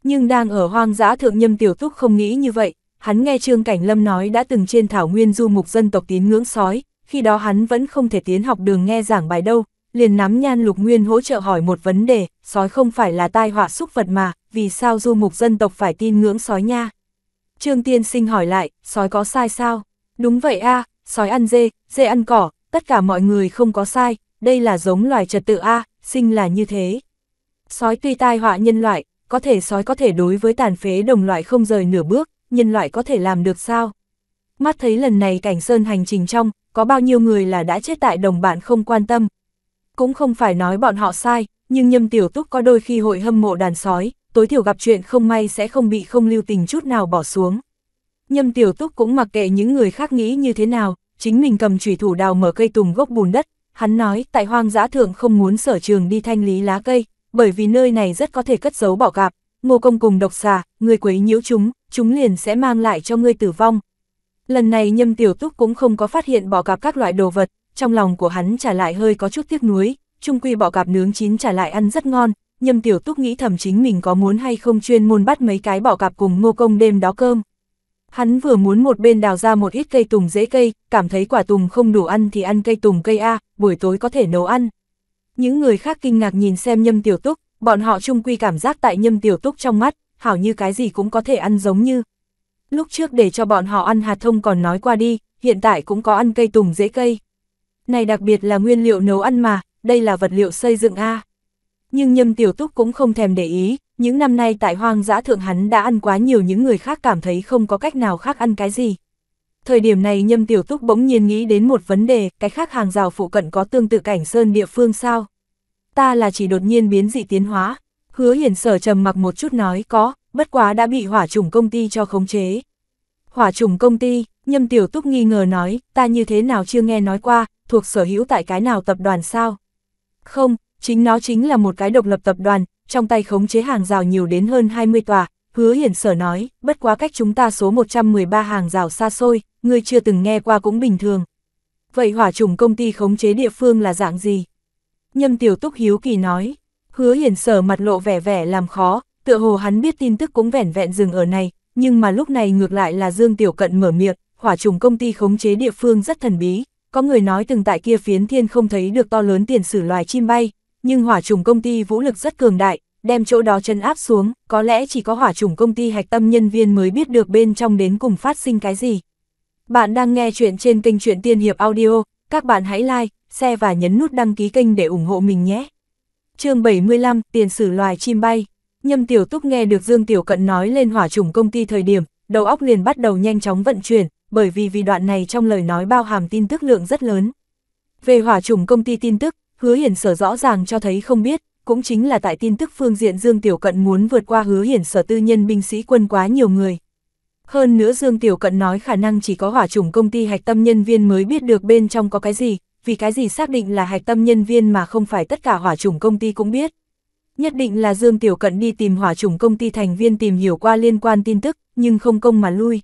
Nhưng đang ở hoang dã thượng nhâm tiểu thúc không nghĩ như vậy, hắn nghe Trương Cảnh Lâm nói đã từng trên thảo nguyên du mục dân tộc tín ngưỡng sói, khi đó hắn vẫn không thể tiến học đường nghe giảng bài đâu, liền nắm nhan lục nguyên hỗ trợ hỏi một vấn đề, sói không phải là tai họa xúc vật mà, vì sao du mục dân tộc phải tin ngưỡng sói nha? Trương Tiên Sinh hỏi lại, sói có sai sao? Đúng vậy a, sói ăn dê, dê ăn cỏ, tất cả mọi người không có sai, đây là giống loài trật tự a, sinh là như thế. Sói tuy tai họa nhân loại, có thể sói có thể đối với tàn phế đồng loại không rời nửa bước, nhân loại có thể làm được sao? Mắt thấy lần này cảnh sơn hành trình trong, có bao nhiêu người là đã chết tại đồng bạn không quan tâm. Cũng không phải nói bọn họ sai, nhưng nhâm tiểu túc có đôi khi hội hâm mộ đàn sói, tối thiểu gặp chuyện không may sẽ không bị không lưu tình chút nào bỏ xuống. Nhâm tiểu túc cũng mặc kệ những người khác nghĩ như thế nào, chính mình cầm chủy thủ đào mở cây tùng gốc bùn đất, hắn nói tại hoang dã thượng không muốn sở trường đi thanh lý lá cây, bởi vì nơi này rất có thể cất giấu bỏ gạp, ngô công cùng độc xà, người quấy nhiễu chúng, chúng liền sẽ mang lại cho ngươi tử vong. Lần này nhâm tiểu túc cũng không có phát hiện bỏ gạp các loại đồ vật, trong lòng của hắn trả lại hơi có chút tiếc nuối, trung quy bỏ gạp nướng chín trả lại ăn rất ngon, nhâm tiểu túc nghĩ thầm chính mình có muốn hay không chuyên môn bắt mấy cái bỏ cạp cùng ngô công đêm đó cơm. Hắn vừa muốn một bên đào ra một ít cây tùng dễ cây, cảm thấy quả tùng không đủ ăn thì ăn cây tùng cây A, buổi tối có thể nấu ăn. Những người khác kinh ngạc nhìn xem nhâm tiểu túc, bọn họ chung quy cảm giác tại nhâm tiểu túc trong mắt, hảo như cái gì cũng có thể ăn giống như. Lúc trước để cho bọn họ ăn hạt thông còn nói qua đi, hiện tại cũng có ăn cây tùng dễ cây. Này đặc biệt là nguyên liệu nấu ăn mà, đây là vật liệu xây dựng A nhưng nhâm tiểu túc cũng không thèm để ý, những năm nay tại hoang dã thượng hắn đã ăn quá nhiều những người khác cảm thấy không có cách nào khác ăn cái gì. Thời điểm này nhâm tiểu túc bỗng nhiên nghĩ đến một vấn đề, cái khác hàng rào phụ cận có tương tự cảnh sơn địa phương sao? Ta là chỉ đột nhiên biến dị tiến hóa, hứa hiển sở trầm mặc một chút nói có, bất quá đã bị hỏa trùng công ty cho khống chế. Hỏa trùng công ty, nhâm tiểu túc nghi ngờ nói, ta như thế nào chưa nghe nói qua, thuộc sở hữu tại cái nào tập đoàn sao? Không, Chính nó chính là một cái độc lập tập đoàn, trong tay khống chế hàng rào nhiều đến hơn 20 tòa, hứa hiển sở nói, bất quá cách chúng ta số 113 hàng rào xa xôi, người chưa từng nghe qua cũng bình thường. Vậy hỏa trùng công ty khống chế địa phương là dạng gì? Nhâm tiểu túc hiếu kỳ nói, hứa hiển sở mặt lộ vẻ vẻ làm khó, tựa hồ hắn biết tin tức cũng vẻn vẹn dừng ở này, nhưng mà lúc này ngược lại là Dương Tiểu Cận mở miệng, hỏa trùng công ty khống chế địa phương rất thần bí, có người nói từng tại kia phiến thiên không thấy được to lớn tiền sử loài chim bay, nhưng hỏa trùng công ty vũ lực rất cường đại, đem chỗ đó chân áp xuống, có lẽ chỉ có hỏa trùng công ty hạch tâm nhân viên mới biết được bên trong đến cùng phát sinh cái gì. Bạn đang nghe chuyện trên kênh truyện Tiên Hiệp Audio, các bạn hãy like, share và nhấn nút đăng ký kênh để ủng hộ mình nhé. chương 75, tiền sử loài chim bay. Nhâm Tiểu Túc nghe được Dương Tiểu Cận nói lên hỏa trùng công ty thời điểm, đầu óc liền bắt đầu nhanh chóng vận chuyển, bởi vì vì đoạn này trong lời nói bao hàm tin tức lượng rất lớn. Về hỏa trùng công ty tin tức, hứa hiển sở rõ ràng cho thấy không biết, cũng chính là tại tin tức phương diện Dương Tiểu Cận muốn vượt qua hứa hiển sở tư nhân binh sĩ quân quá nhiều người. Hơn nữa Dương Tiểu Cận nói khả năng chỉ có hỏa chủng công ty hạch tâm nhân viên mới biết được bên trong có cái gì, vì cái gì xác định là hạch tâm nhân viên mà không phải tất cả hỏa chủng công ty cũng biết. Nhất định là Dương Tiểu Cận đi tìm hỏa chủng công ty thành viên tìm hiểu qua liên quan tin tức, nhưng không công mà lui.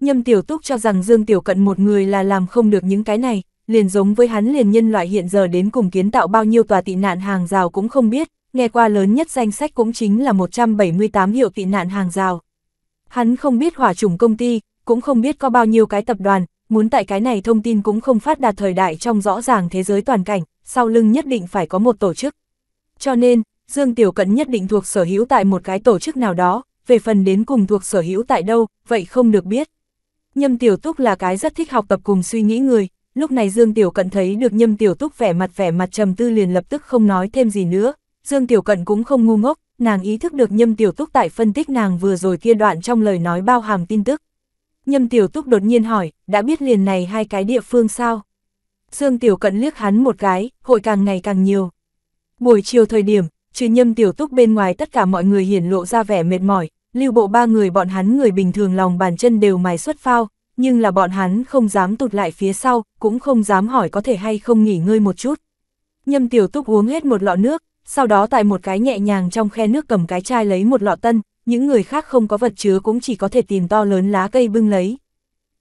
Nhâm Tiểu Túc cho rằng Dương Tiểu Cận một người là làm không được những cái này, liền giống với hắn liền nhân loại hiện giờ đến cùng kiến tạo bao nhiêu tòa tị nạn hàng rào cũng không biết, nghe qua lớn nhất danh sách cũng chính là 178 hiệu tị nạn hàng rào. Hắn không biết hỏa chủng công ty, cũng không biết có bao nhiêu cái tập đoàn, muốn tại cái này thông tin cũng không phát đạt thời đại trong rõ ràng thế giới toàn cảnh, sau lưng nhất định phải có một tổ chức. Cho nên, Dương Tiểu Cận nhất định thuộc sở hữu tại một cái tổ chức nào đó, về phần đến cùng thuộc sở hữu tại đâu, vậy không được biết. Nhâm Tiểu Túc là cái rất thích học tập cùng suy nghĩ người, Lúc này Dương Tiểu Cận thấy được Nhâm Tiểu Túc vẻ mặt vẻ mặt trầm tư liền lập tức không nói thêm gì nữa, Dương Tiểu Cận cũng không ngu ngốc, nàng ý thức được Nhâm Tiểu Túc tại phân tích nàng vừa rồi kia đoạn trong lời nói bao hàm tin tức. Nhâm Tiểu Túc đột nhiên hỏi, đã biết liền này hai cái địa phương sao? Dương Tiểu Cận liếc hắn một cái, hội càng ngày càng nhiều. Buổi chiều thời điểm, trừ Nhâm Tiểu Túc bên ngoài tất cả mọi người hiển lộ ra vẻ mệt mỏi, lưu bộ ba người bọn hắn người bình thường lòng bàn chân đều mài xuất phao, nhưng là bọn hắn không dám tụt lại phía sau, cũng không dám hỏi có thể hay không nghỉ ngơi một chút. Nhâm tiểu túc uống hết một lọ nước, sau đó tại một cái nhẹ nhàng trong khe nước cầm cái chai lấy một lọ tân, những người khác không có vật chứa cũng chỉ có thể tìm to lớn lá cây bưng lấy.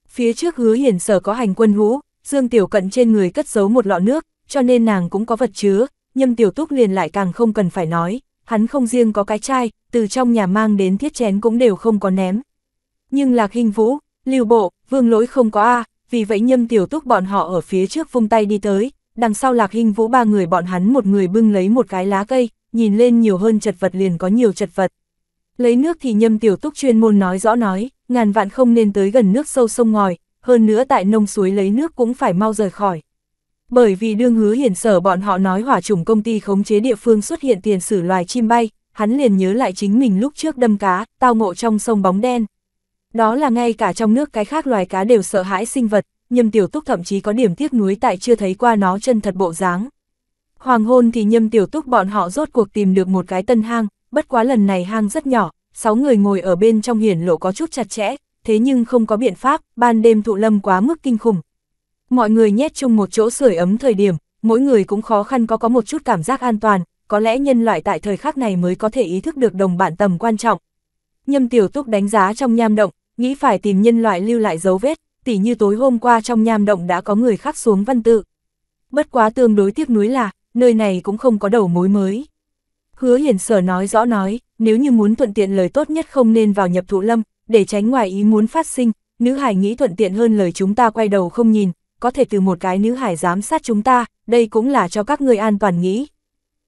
Phía trước hứa hiển sở có hành quân hũ, Dương Tiểu Cận trên người cất giấu một lọ nước, cho nên nàng cũng có vật chứa, nhâm tiểu túc liền lại càng không cần phải nói, hắn không riêng có cái chai, từ trong nhà mang đến thiết chén cũng đều không có ném. Nhưng là Hình Vũ, Lưu Bộ, vương lỗi không có A, vì vậy nhâm tiểu túc bọn họ ở phía trước vung tay đi tới, đằng sau lạc hình vũ ba người bọn hắn một người bưng lấy một cái lá cây, nhìn lên nhiều hơn chật vật liền có nhiều chật vật. Lấy nước thì nhâm tiểu túc chuyên môn nói rõ nói, ngàn vạn không nên tới gần nước sâu sông ngòi, hơn nữa tại nông suối lấy nước cũng phải mau rời khỏi. Bởi vì đương hứa hiển sở bọn họ nói hỏa chủng công ty khống chế địa phương xuất hiện tiền sử loài chim bay, hắn liền nhớ lại chính mình lúc trước đâm cá, tao ngộ trong sông bóng đen. Đó là ngay cả trong nước cái khác loài cá đều sợ hãi sinh vật, nhâm tiểu túc thậm chí có điểm tiếc nuối tại chưa thấy qua nó chân thật bộ dáng. Hoàng hôn thì nhâm tiểu túc bọn họ rốt cuộc tìm được một cái tân hang, bất quá lần này hang rất nhỏ, sáu người ngồi ở bên trong hiển lộ có chút chặt chẽ, thế nhưng không có biện pháp, ban đêm thụ lâm quá mức kinh khủng. Mọi người nhét chung một chỗ sưởi ấm thời điểm, mỗi người cũng khó khăn có có một chút cảm giác an toàn, có lẽ nhân loại tại thời khắc này mới có thể ý thức được đồng bạn tầm quan trọng. Nhâm tiểu túc đánh giá trong nham động, nghĩ phải tìm nhân loại lưu lại dấu vết, tỉ như tối hôm qua trong nham động đã có người khắc xuống văn tự. Bất quá tương đối tiếc núi là, nơi này cũng không có đầu mối mới. Hứa hiển sở nói rõ nói, nếu như muốn thuận tiện lời tốt nhất không nên vào nhập thụ lâm, để tránh ngoài ý muốn phát sinh, nữ hải nghĩ thuận tiện hơn lời chúng ta quay đầu không nhìn, có thể từ một cái nữ hải giám sát chúng ta, đây cũng là cho các người an toàn nghĩ.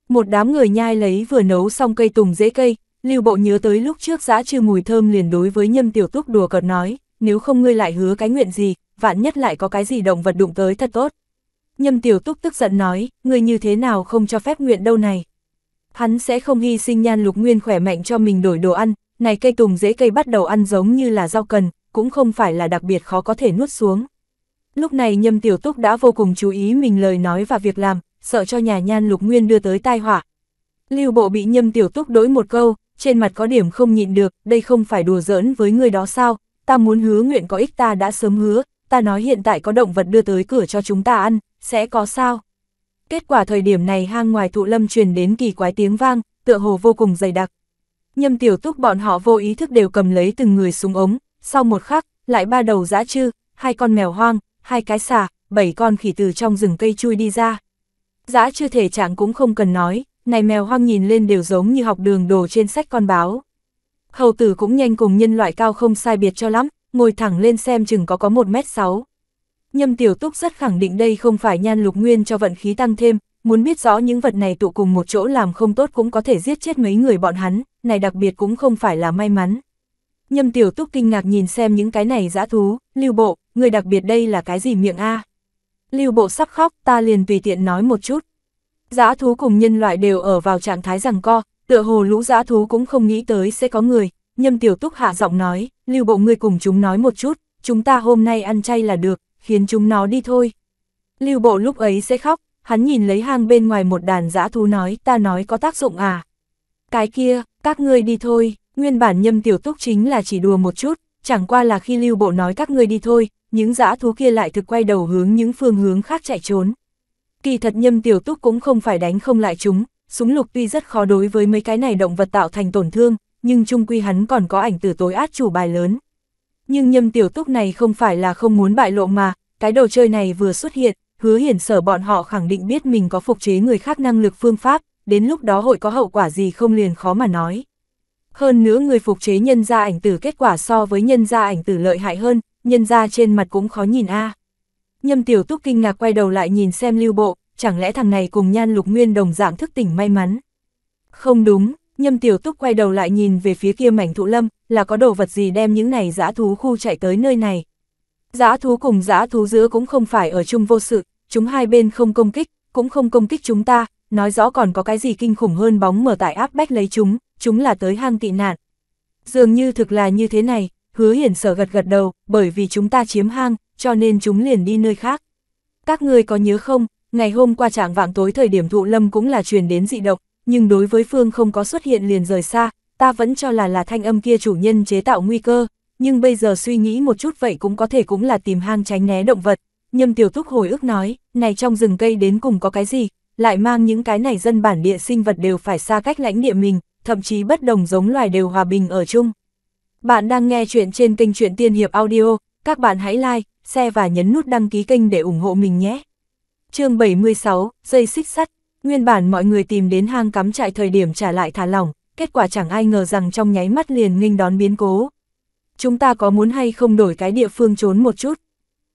Một đám người nhai lấy vừa nấu xong cây tùng dễ cây, Lưu Bộ nhớ tới lúc trước giá trừ mùi thơm liền đối với Nhâm Tiểu Túc đùa cợt nói, nếu không ngươi lại hứa cái nguyện gì, vạn nhất lại có cái gì động vật đụng tới thật tốt. Nhâm Tiểu Túc tức giận nói, ngươi như thế nào không cho phép nguyện đâu này. Hắn sẽ không hy sinh nhan lục nguyên khỏe mạnh cho mình đổi đồ ăn, này cây tùng dễ cây bắt đầu ăn giống như là rau cần, cũng không phải là đặc biệt khó có thể nuốt xuống. Lúc này Nhâm Tiểu Túc đã vô cùng chú ý mình lời nói và việc làm, sợ cho nhà nhan lục nguyên đưa tới tai họa. Lưu Bộ bị Nhâm Tiểu Túc đối một câu, trên mặt có điểm không nhịn được, đây không phải đùa giỡn với người đó sao, ta muốn hứa nguyện có ích ta đã sớm hứa, ta nói hiện tại có động vật đưa tới cửa cho chúng ta ăn, sẽ có sao. Kết quả thời điểm này hang ngoài thụ lâm truyền đến kỳ quái tiếng vang, tựa hồ vô cùng dày đặc. Nhâm tiểu túc bọn họ vô ý thức đều cầm lấy từng người súng ống, sau một khắc, lại ba đầu dã chư, hai con mèo hoang, hai cái xà, bảy con khỉ từ trong rừng cây chui đi ra. giã chư thể trạng cũng không cần nói, này mèo hoang nhìn lên đều giống như học đường đồ trên sách con báo. Hầu tử cũng nhanh cùng nhân loại cao không sai biệt cho lắm, ngồi thẳng lên xem chừng có có 1m6. Nhâm tiểu túc rất khẳng định đây không phải nhan lục nguyên cho vận khí tăng thêm, muốn biết rõ những vật này tụ cùng một chỗ làm không tốt cũng có thể giết chết mấy người bọn hắn, này đặc biệt cũng không phải là may mắn. Nhâm tiểu túc kinh ngạc nhìn xem những cái này dã thú, lưu bộ, người đặc biệt đây là cái gì miệng a Lưu bộ sắp khóc, ta liền tùy tiện nói một chút, Giá thú cùng nhân loại đều ở vào trạng thái rằng co, tựa hồ lũ giá thú cũng không nghĩ tới sẽ có người, nhâm tiểu túc hạ giọng nói, lưu bộ ngươi cùng chúng nói một chút, chúng ta hôm nay ăn chay là được, khiến chúng nó đi thôi. Lưu bộ lúc ấy sẽ khóc, hắn nhìn lấy hang bên ngoài một đàn giã thú nói, ta nói có tác dụng à. Cái kia, các ngươi đi thôi, nguyên bản nhâm tiểu túc chính là chỉ đùa một chút, chẳng qua là khi lưu bộ nói các ngươi đi thôi, những dã thú kia lại thực quay đầu hướng những phương hướng khác chạy trốn. Kỳ thật nhâm tiểu túc cũng không phải đánh không lại chúng, súng lục tuy rất khó đối với mấy cái này động vật tạo thành tổn thương, nhưng chung quy hắn còn có ảnh từ tối át chủ bài lớn. Nhưng nhâm tiểu túc này không phải là không muốn bại lộ mà, cái đồ chơi này vừa xuất hiện, hứa hiển sở bọn họ khẳng định biết mình có phục chế người khác năng lực phương pháp, đến lúc đó hội có hậu quả gì không liền khó mà nói. Hơn nữa người phục chế nhân gia ảnh tử kết quả so với nhân gia ảnh tử lợi hại hơn, nhân gia trên mặt cũng khó nhìn a. À. Nhâm Tiểu Túc kinh ngạc quay đầu lại nhìn xem lưu bộ, chẳng lẽ thằng này cùng nhan lục nguyên đồng dạng thức tỉnh may mắn. Không đúng, Nhâm Tiểu Túc quay đầu lại nhìn về phía kia mảnh thụ lâm, là có đồ vật gì đem những này dã thú khu chạy tới nơi này. Dã thú cùng dã thú giữa cũng không phải ở chung vô sự, chúng hai bên không công kích, cũng không công kích chúng ta, nói rõ còn có cái gì kinh khủng hơn bóng mở tại áp bách lấy chúng, chúng là tới hang tị nạn. Dường như thực là như thế này, hứa hiển sở gật gật đầu, bởi vì chúng ta chiếm hang, cho nên chúng liền đi nơi khác. Các người có nhớ không, ngày hôm qua trạng vạng tối thời điểm thụ lâm cũng là truyền đến dị động, nhưng đối với Phương không có xuất hiện liền rời xa, ta vẫn cho là là thanh âm kia chủ nhân chế tạo nguy cơ, nhưng bây giờ suy nghĩ một chút vậy cũng có thể cũng là tìm hang tránh né động vật. Nhâm tiểu thúc hồi ức nói, này trong rừng cây đến cùng có cái gì, lại mang những cái này dân bản địa sinh vật đều phải xa cách lãnh địa mình, thậm chí bất đồng giống loài đều hòa bình ở chung. Bạn đang nghe chuyện trên kênh truyện Tiên Hiệp Audio, các bạn hãy like, xe và nhấn nút đăng ký kênh để ủng hộ mình nhé. chương 76, dây xích sắt. Nguyên bản mọi người tìm đến hang cắm trại thời điểm trả lại thả lỏng, kết quả chẳng ai ngờ rằng trong nháy mắt liền nghênh đón biến cố. Chúng ta có muốn hay không đổi cái địa phương trốn một chút?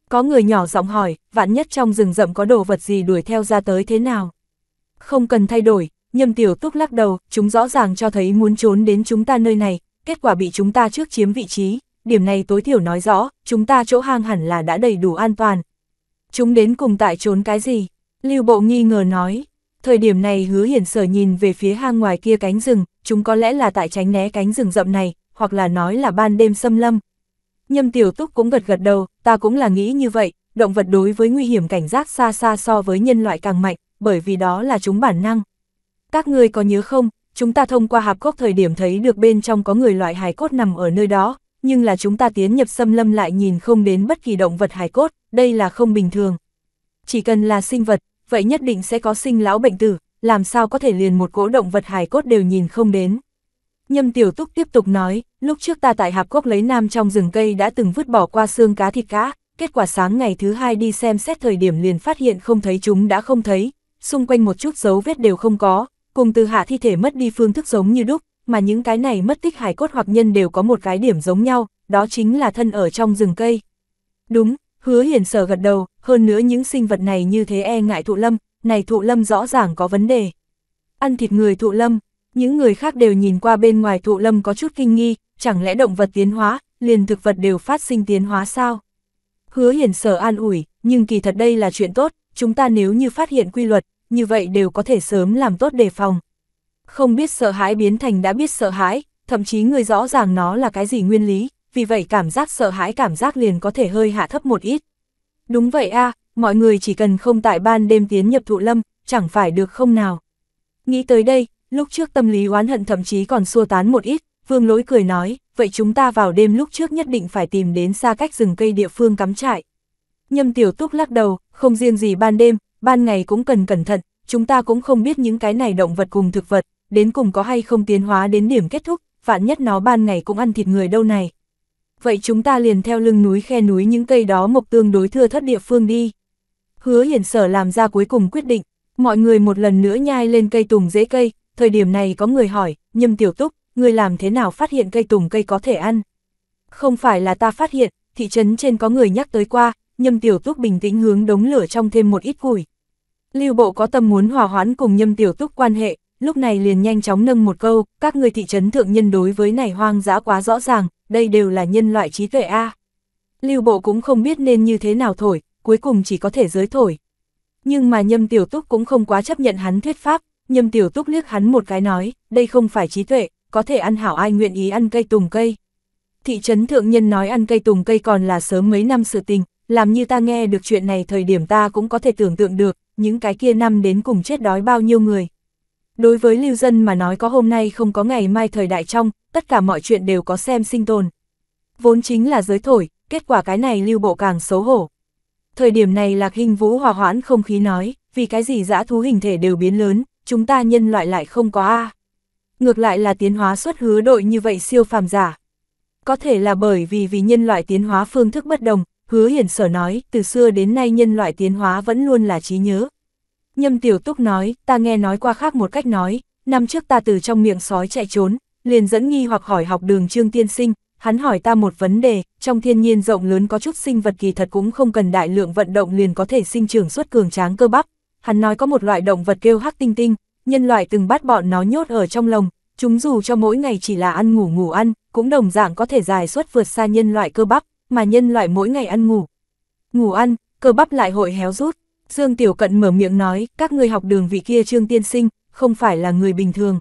Có người nhỏ giọng hỏi, vạn nhất trong rừng rậm có đồ vật gì đuổi theo ra tới thế nào? Không cần thay đổi, nhâm tiểu túc lắc đầu, chúng rõ ràng cho thấy muốn trốn đến chúng ta nơi này, kết quả bị chúng ta trước chiếm vị trí điểm này tối thiểu nói rõ, chúng ta chỗ hang hẳn là đã đầy đủ an toàn. Chúng đến cùng tại trốn cái gì? Lưu Bộ nghi ngờ nói. Thời điểm này hứa hiển sở nhìn về phía hang ngoài kia cánh rừng, chúng có lẽ là tại tránh né cánh rừng rậm này, hoặc là nói là ban đêm xâm lâm. Nhâm tiểu túc cũng gật gật đầu, ta cũng là nghĩ như vậy, động vật đối với nguy hiểm cảnh giác xa xa so với nhân loại càng mạnh, bởi vì đó là chúng bản năng. Các ngươi có nhớ không, chúng ta thông qua hạp cốc thời điểm thấy được bên trong có người loại hài cốt nằm ở nơi đó, nhưng là chúng ta tiến nhập xâm lâm lại nhìn không đến bất kỳ động vật hải cốt, đây là không bình thường. Chỉ cần là sinh vật, vậy nhất định sẽ có sinh lão bệnh tử, làm sao có thể liền một cỗ động vật hải cốt đều nhìn không đến. Nhâm Tiểu Túc tiếp tục nói, lúc trước ta tại Hạp quốc lấy nam trong rừng cây đã từng vứt bỏ qua xương cá thịt cá, kết quả sáng ngày thứ hai đi xem xét thời điểm liền phát hiện không thấy chúng đã không thấy, xung quanh một chút dấu vết đều không có, cùng từ hạ thi thể mất đi phương thức giống như đúc, mà những cái này mất tích hải cốt hoặc nhân đều có một cái điểm giống nhau, đó chính là thân ở trong rừng cây. Đúng, hứa hiển sở gật đầu, hơn nữa những sinh vật này như thế e ngại thụ lâm, này thụ lâm rõ ràng có vấn đề. Ăn thịt người thụ lâm, những người khác đều nhìn qua bên ngoài thụ lâm có chút kinh nghi, chẳng lẽ động vật tiến hóa, liền thực vật đều phát sinh tiến hóa sao? Hứa hiển sở an ủi, nhưng kỳ thật đây là chuyện tốt, chúng ta nếu như phát hiện quy luật, như vậy đều có thể sớm làm tốt đề phòng không biết sợ hãi biến thành đã biết sợ hãi, thậm chí người rõ ràng nó là cái gì nguyên lý, vì vậy cảm giác sợ hãi cảm giác liền có thể hơi hạ thấp một ít. Đúng vậy a mọi người chỉ cần không tại ban đêm tiến nhập thụ lâm, chẳng phải được không nào. Nghĩ tới đây, lúc trước tâm lý oán hận thậm chí còn xua tán một ít, vương lỗi cười nói, vậy chúng ta vào đêm lúc trước nhất định phải tìm đến xa cách rừng cây địa phương cắm trại. Nhâm tiểu túc lắc đầu, không riêng gì ban đêm, ban ngày cũng cần cẩn thận, chúng ta cũng không biết những cái này động vật cùng thực vật, đến cùng có hay không tiến hóa đến điểm kết thúc, vạn nhất nó ban ngày cũng ăn thịt người đâu này. Vậy chúng ta liền theo lưng núi khe núi những cây đó mộc tương đối thưa thất địa phương đi. Hứa hiển sở làm ra cuối cùng quyết định, mọi người một lần nữa nhai lên cây tùng dễ cây, thời điểm này có người hỏi, nhâm tiểu túc, người làm thế nào phát hiện cây tùng cây có thể ăn? Không phải là ta phát hiện, thị trấn trên có người nhắc tới qua, nhâm tiểu túc bình tĩnh hướng đống lửa trong thêm một ít củi. Lưu bộ có tâm muốn hòa hoãn cùng nhâm tiểu túc quan hệ, lúc này liền nhanh chóng nâng một câu, các người thị trấn thượng nhân đối với này hoang dã quá rõ ràng, đây đều là nhân loại trí tuệ A. Lưu bộ cũng không biết nên như thế nào thổi, cuối cùng chỉ có thể giới thổi. Nhưng mà nhâm tiểu túc cũng không quá chấp nhận hắn thuyết pháp, nhâm tiểu túc liếc hắn một cái nói, đây không phải trí tuệ, có thể ăn hảo ai nguyện ý ăn cây tùng cây. Thị trấn thượng nhân nói ăn cây tùng cây còn là sớm mấy năm sự tình, làm như ta nghe được chuyện này thời điểm ta cũng có thể tưởng tượng được, những cái kia năm đến cùng chết đói bao nhiêu người. Đối với lưu dân mà nói có hôm nay không có ngày mai thời đại trong, tất cả mọi chuyện đều có xem sinh tồn. Vốn chính là giới thổi, kết quả cái này lưu bộ càng xấu hổ. Thời điểm này Lạc Hình Vũ hòa hoãn không khí nói, vì cái gì dã thú hình thể đều biến lớn, chúng ta nhân loại lại không có A. Ngược lại là tiến hóa xuất hứa đội như vậy siêu phàm giả. Có thể là bởi vì vì nhân loại tiến hóa phương thức bất đồng, hứa hiển sở nói, từ xưa đến nay nhân loại tiến hóa vẫn luôn là trí nhớ, Nhâm Tiểu Túc nói, ta nghe nói qua khác một cách nói, năm trước ta từ trong miệng sói chạy trốn, liền dẫn nghi hoặc hỏi học đường Trương Tiên Sinh, hắn hỏi ta một vấn đề, trong thiên nhiên rộng lớn có chút sinh vật kỳ thật cũng không cần đại lượng vận động liền có thể sinh trưởng xuất cường tráng cơ bắp. Hắn nói có một loại động vật kêu hắc tinh tinh, nhân loại từng bắt bọn nó nhốt ở trong lồng, chúng dù cho mỗi ngày chỉ là ăn ngủ ngủ ăn, cũng đồng dạng có thể dài suốt vượt xa nhân loại cơ bắp, mà nhân loại mỗi ngày ăn ngủ. Ngủ ăn, cơ bắp lại hội héo rút, Dương Tiểu Cận mở miệng nói, các ngươi học đường vị kia Trương Tiên Sinh, không phải là người bình thường.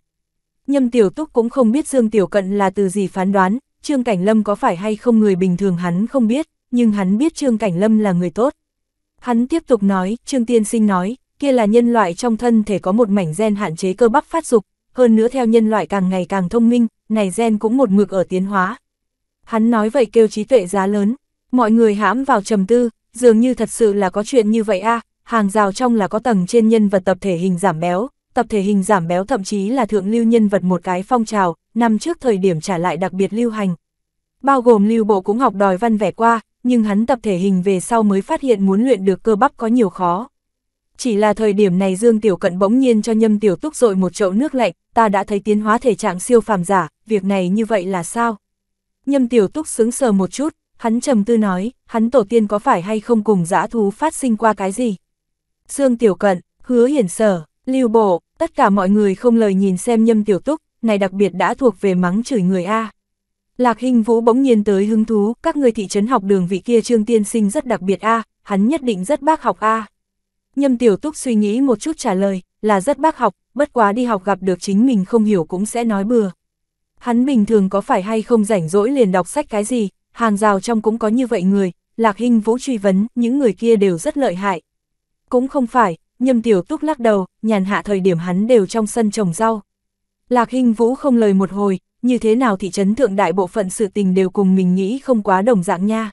Nhâm Tiểu Túc cũng không biết Dương Tiểu Cận là từ gì phán đoán, Trương Cảnh Lâm có phải hay không người bình thường hắn không biết, nhưng hắn biết Trương Cảnh Lâm là người tốt. Hắn tiếp tục nói, Trương Tiên Sinh nói, kia là nhân loại trong thân thể có một mảnh gen hạn chế cơ bắp phát dục, hơn nữa theo nhân loại càng ngày càng thông minh, này gen cũng một mực ở tiến hóa. Hắn nói vậy kêu trí tuệ giá lớn, mọi người hãm vào trầm tư, dường như thật sự là có chuyện như vậy a hàng rào trong là có tầng trên nhân vật tập thể hình giảm béo, tập thể hình giảm béo thậm chí là thượng lưu nhân vật một cái phong trào, năm trước thời điểm trả lại đặc biệt lưu hành. Bao gồm lưu bộ cũng học đòi văn vẻ qua, nhưng hắn tập thể hình về sau mới phát hiện muốn luyện được cơ bắp có nhiều khó. Chỉ là thời điểm này Dương Tiểu Cận bỗng nhiên cho Nhâm Tiểu Túc dội một chậu nước lạnh, ta đã thấy tiến hóa thể trạng siêu phàm giả, việc này như vậy là sao? Nhâm Tiểu Túc sững sờ một chút, hắn trầm tư nói, hắn tổ tiên có phải hay không cùng dã thú phát sinh qua cái gì? Dương Tiểu Cận, Hứa Hiển Sở, Lưu Bộ, tất cả mọi người không lời nhìn xem Nhâm Tiểu Túc, này đặc biệt đã thuộc về mắng chửi người A. Lạc hình Vũ bỗng nhiên tới hứng thú, các người thị trấn học đường vị kia Trương Tiên Sinh rất đặc biệt A, hắn nhất định rất bác học A. Nhâm Tiểu Túc suy nghĩ một chút trả lời, là rất bác học, bất quá đi học gặp được chính mình không hiểu cũng sẽ nói bừa. Hắn bình thường có phải hay không rảnh rỗi liền đọc sách cái gì, hàng rào trong cũng có như vậy người, Lạc hình Vũ truy vấn, những người kia đều rất lợi hại, cũng không phải, nhâm tiểu túc lắc đầu, nhàn hạ thời điểm hắn đều trong sân trồng rau. Lạc Hinh Vũ không lời một hồi, như thế nào thị trấn thượng đại bộ phận sự tình đều cùng mình nghĩ không quá đồng dạng nha.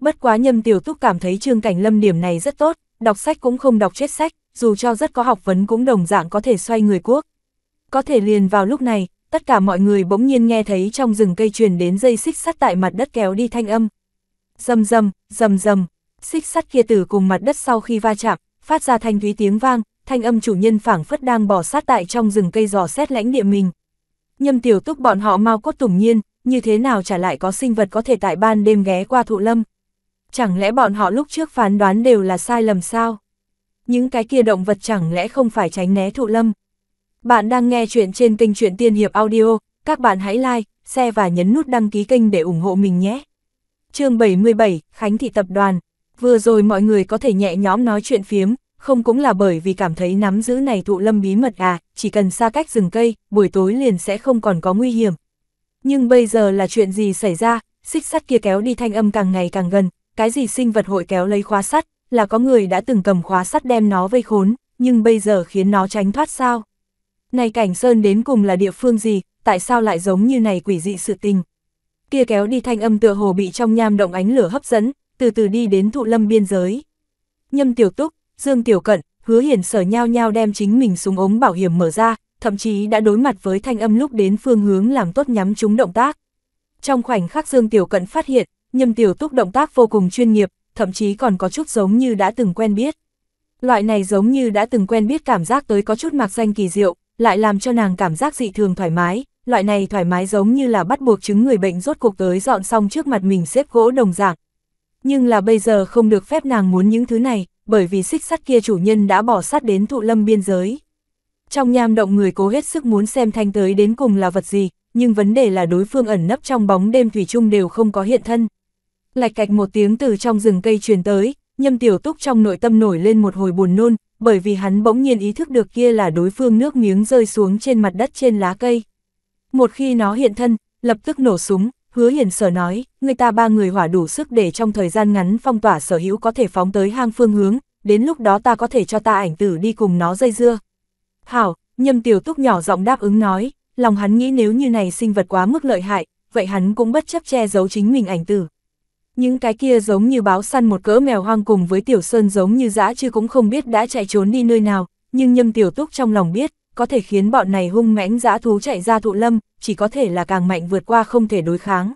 Bất quá nhâm tiểu túc cảm thấy trương cảnh lâm điểm này rất tốt, đọc sách cũng không đọc chết sách, dù cho rất có học vấn cũng đồng dạng có thể xoay người quốc. Có thể liền vào lúc này, tất cả mọi người bỗng nhiên nghe thấy trong rừng cây truyền đến dây xích sắt tại mặt đất kéo đi thanh âm. Dầm dầm, dầm dầm, xích sắt kia từ cùng mặt đất sau khi va chạm, phát ra thanh thúy tiếng vang, thanh âm chủ nhân phảng phất đang bỏ sát tại trong rừng cây giò xét lãnh địa mình. Nhâm tiểu túc bọn họ mau cốt tùng nhiên, như thế nào trả lại có sinh vật có thể tại ban đêm ghé qua thụ lâm. Chẳng lẽ bọn họ lúc trước phán đoán đều là sai lầm sao? Những cái kia động vật chẳng lẽ không phải tránh né thụ lâm? Bạn đang nghe chuyện trên kênh truyện Tiên Hiệp Audio, các bạn hãy like, share và nhấn nút đăng ký kênh để ủng hộ mình nhé. chương 77, Khánh Thị Tập đoàn Vừa rồi mọi người có thể nhẹ nhõm nói chuyện phiếm, không cũng là bởi vì cảm thấy nắm giữ này thụ lâm bí mật à, chỉ cần xa cách rừng cây, buổi tối liền sẽ không còn có nguy hiểm. Nhưng bây giờ là chuyện gì xảy ra, xích sắt kia kéo đi thanh âm càng ngày càng gần, cái gì sinh vật hội kéo lấy khóa sắt, là có người đã từng cầm khóa sắt đem nó vây khốn, nhưng bây giờ khiến nó tránh thoát sao? Này cảnh sơn đến cùng là địa phương gì, tại sao lại giống như này quỷ dị sự tình? Kia kéo đi thanh âm tựa hồ bị trong nham động ánh lửa hấp dẫn, từ từ đi đến thụ lâm biên giới. Nhâm Tiểu Túc, Dương Tiểu Cận, Hứa Hiển sở nhau nhau đem chính mình súng ống bảo hiểm mở ra, thậm chí đã đối mặt với thanh âm lúc đến phương hướng làm tốt nhắm chúng động tác. Trong khoảnh khắc Dương Tiểu Cận phát hiện, Nhâm Tiểu Túc động tác vô cùng chuyên nghiệp, thậm chí còn có chút giống như đã từng quen biết. Loại này giống như đã từng quen biết cảm giác tới có chút mạc danh kỳ diệu, lại làm cho nàng cảm giác dị thường thoải mái, loại này thoải mái giống như là bắt buộc chứng người bệnh rốt cuộc tới dọn xong trước mặt mình xếp gỗ đồng dạng, nhưng là bây giờ không được phép nàng muốn những thứ này, bởi vì xích sắt kia chủ nhân đã bỏ sát đến thụ lâm biên giới. Trong nham động người cố hết sức muốn xem thanh tới đến cùng là vật gì, nhưng vấn đề là đối phương ẩn nấp trong bóng đêm thủy chung đều không có hiện thân. Lạch cạch một tiếng từ trong rừng cây truyền tới, nhâm tiểu túc trong nội tâm nổi lên một hồi buồn nôn, bởi vì hắn bỗng nhiên ý thức được kia là đối phương nước miếng rơi xuống trên mặt đất trên lá cây. Một khi nó hiện thân, lập tức nổ súng, Hứa Hiền Sở nói, người ta ba người hỏa đủ sức để trong thời gian ngắn phong tỏa sở hữu có thể phóng tới hang phương hướng, đến lúc đó ta có thể cho ta ảnh tử đi cùng nó dây dưa. Hảo, nhâm tiểu túc nhỏ giọng đáp ứng nói, lòng hắn nghĩ nếu như này sinh vật quá mức lợi hại, vậy hắn cũng bất chấp che giấu chính mình ảnh tử. Những cái kia giống như báo săn một cỡ mèo hoang cùng với tiểu sơn giống như dã chứ cũng không biết đã chạy trốn đi nơi nào, nhưng nhâm tiểu túc trong lòng biết, có thể khiến bọn này hung mãnh dã thú chạy ra thụ lâm, chỉ có thể là càng mạnh vượt qua không thể đối kháng.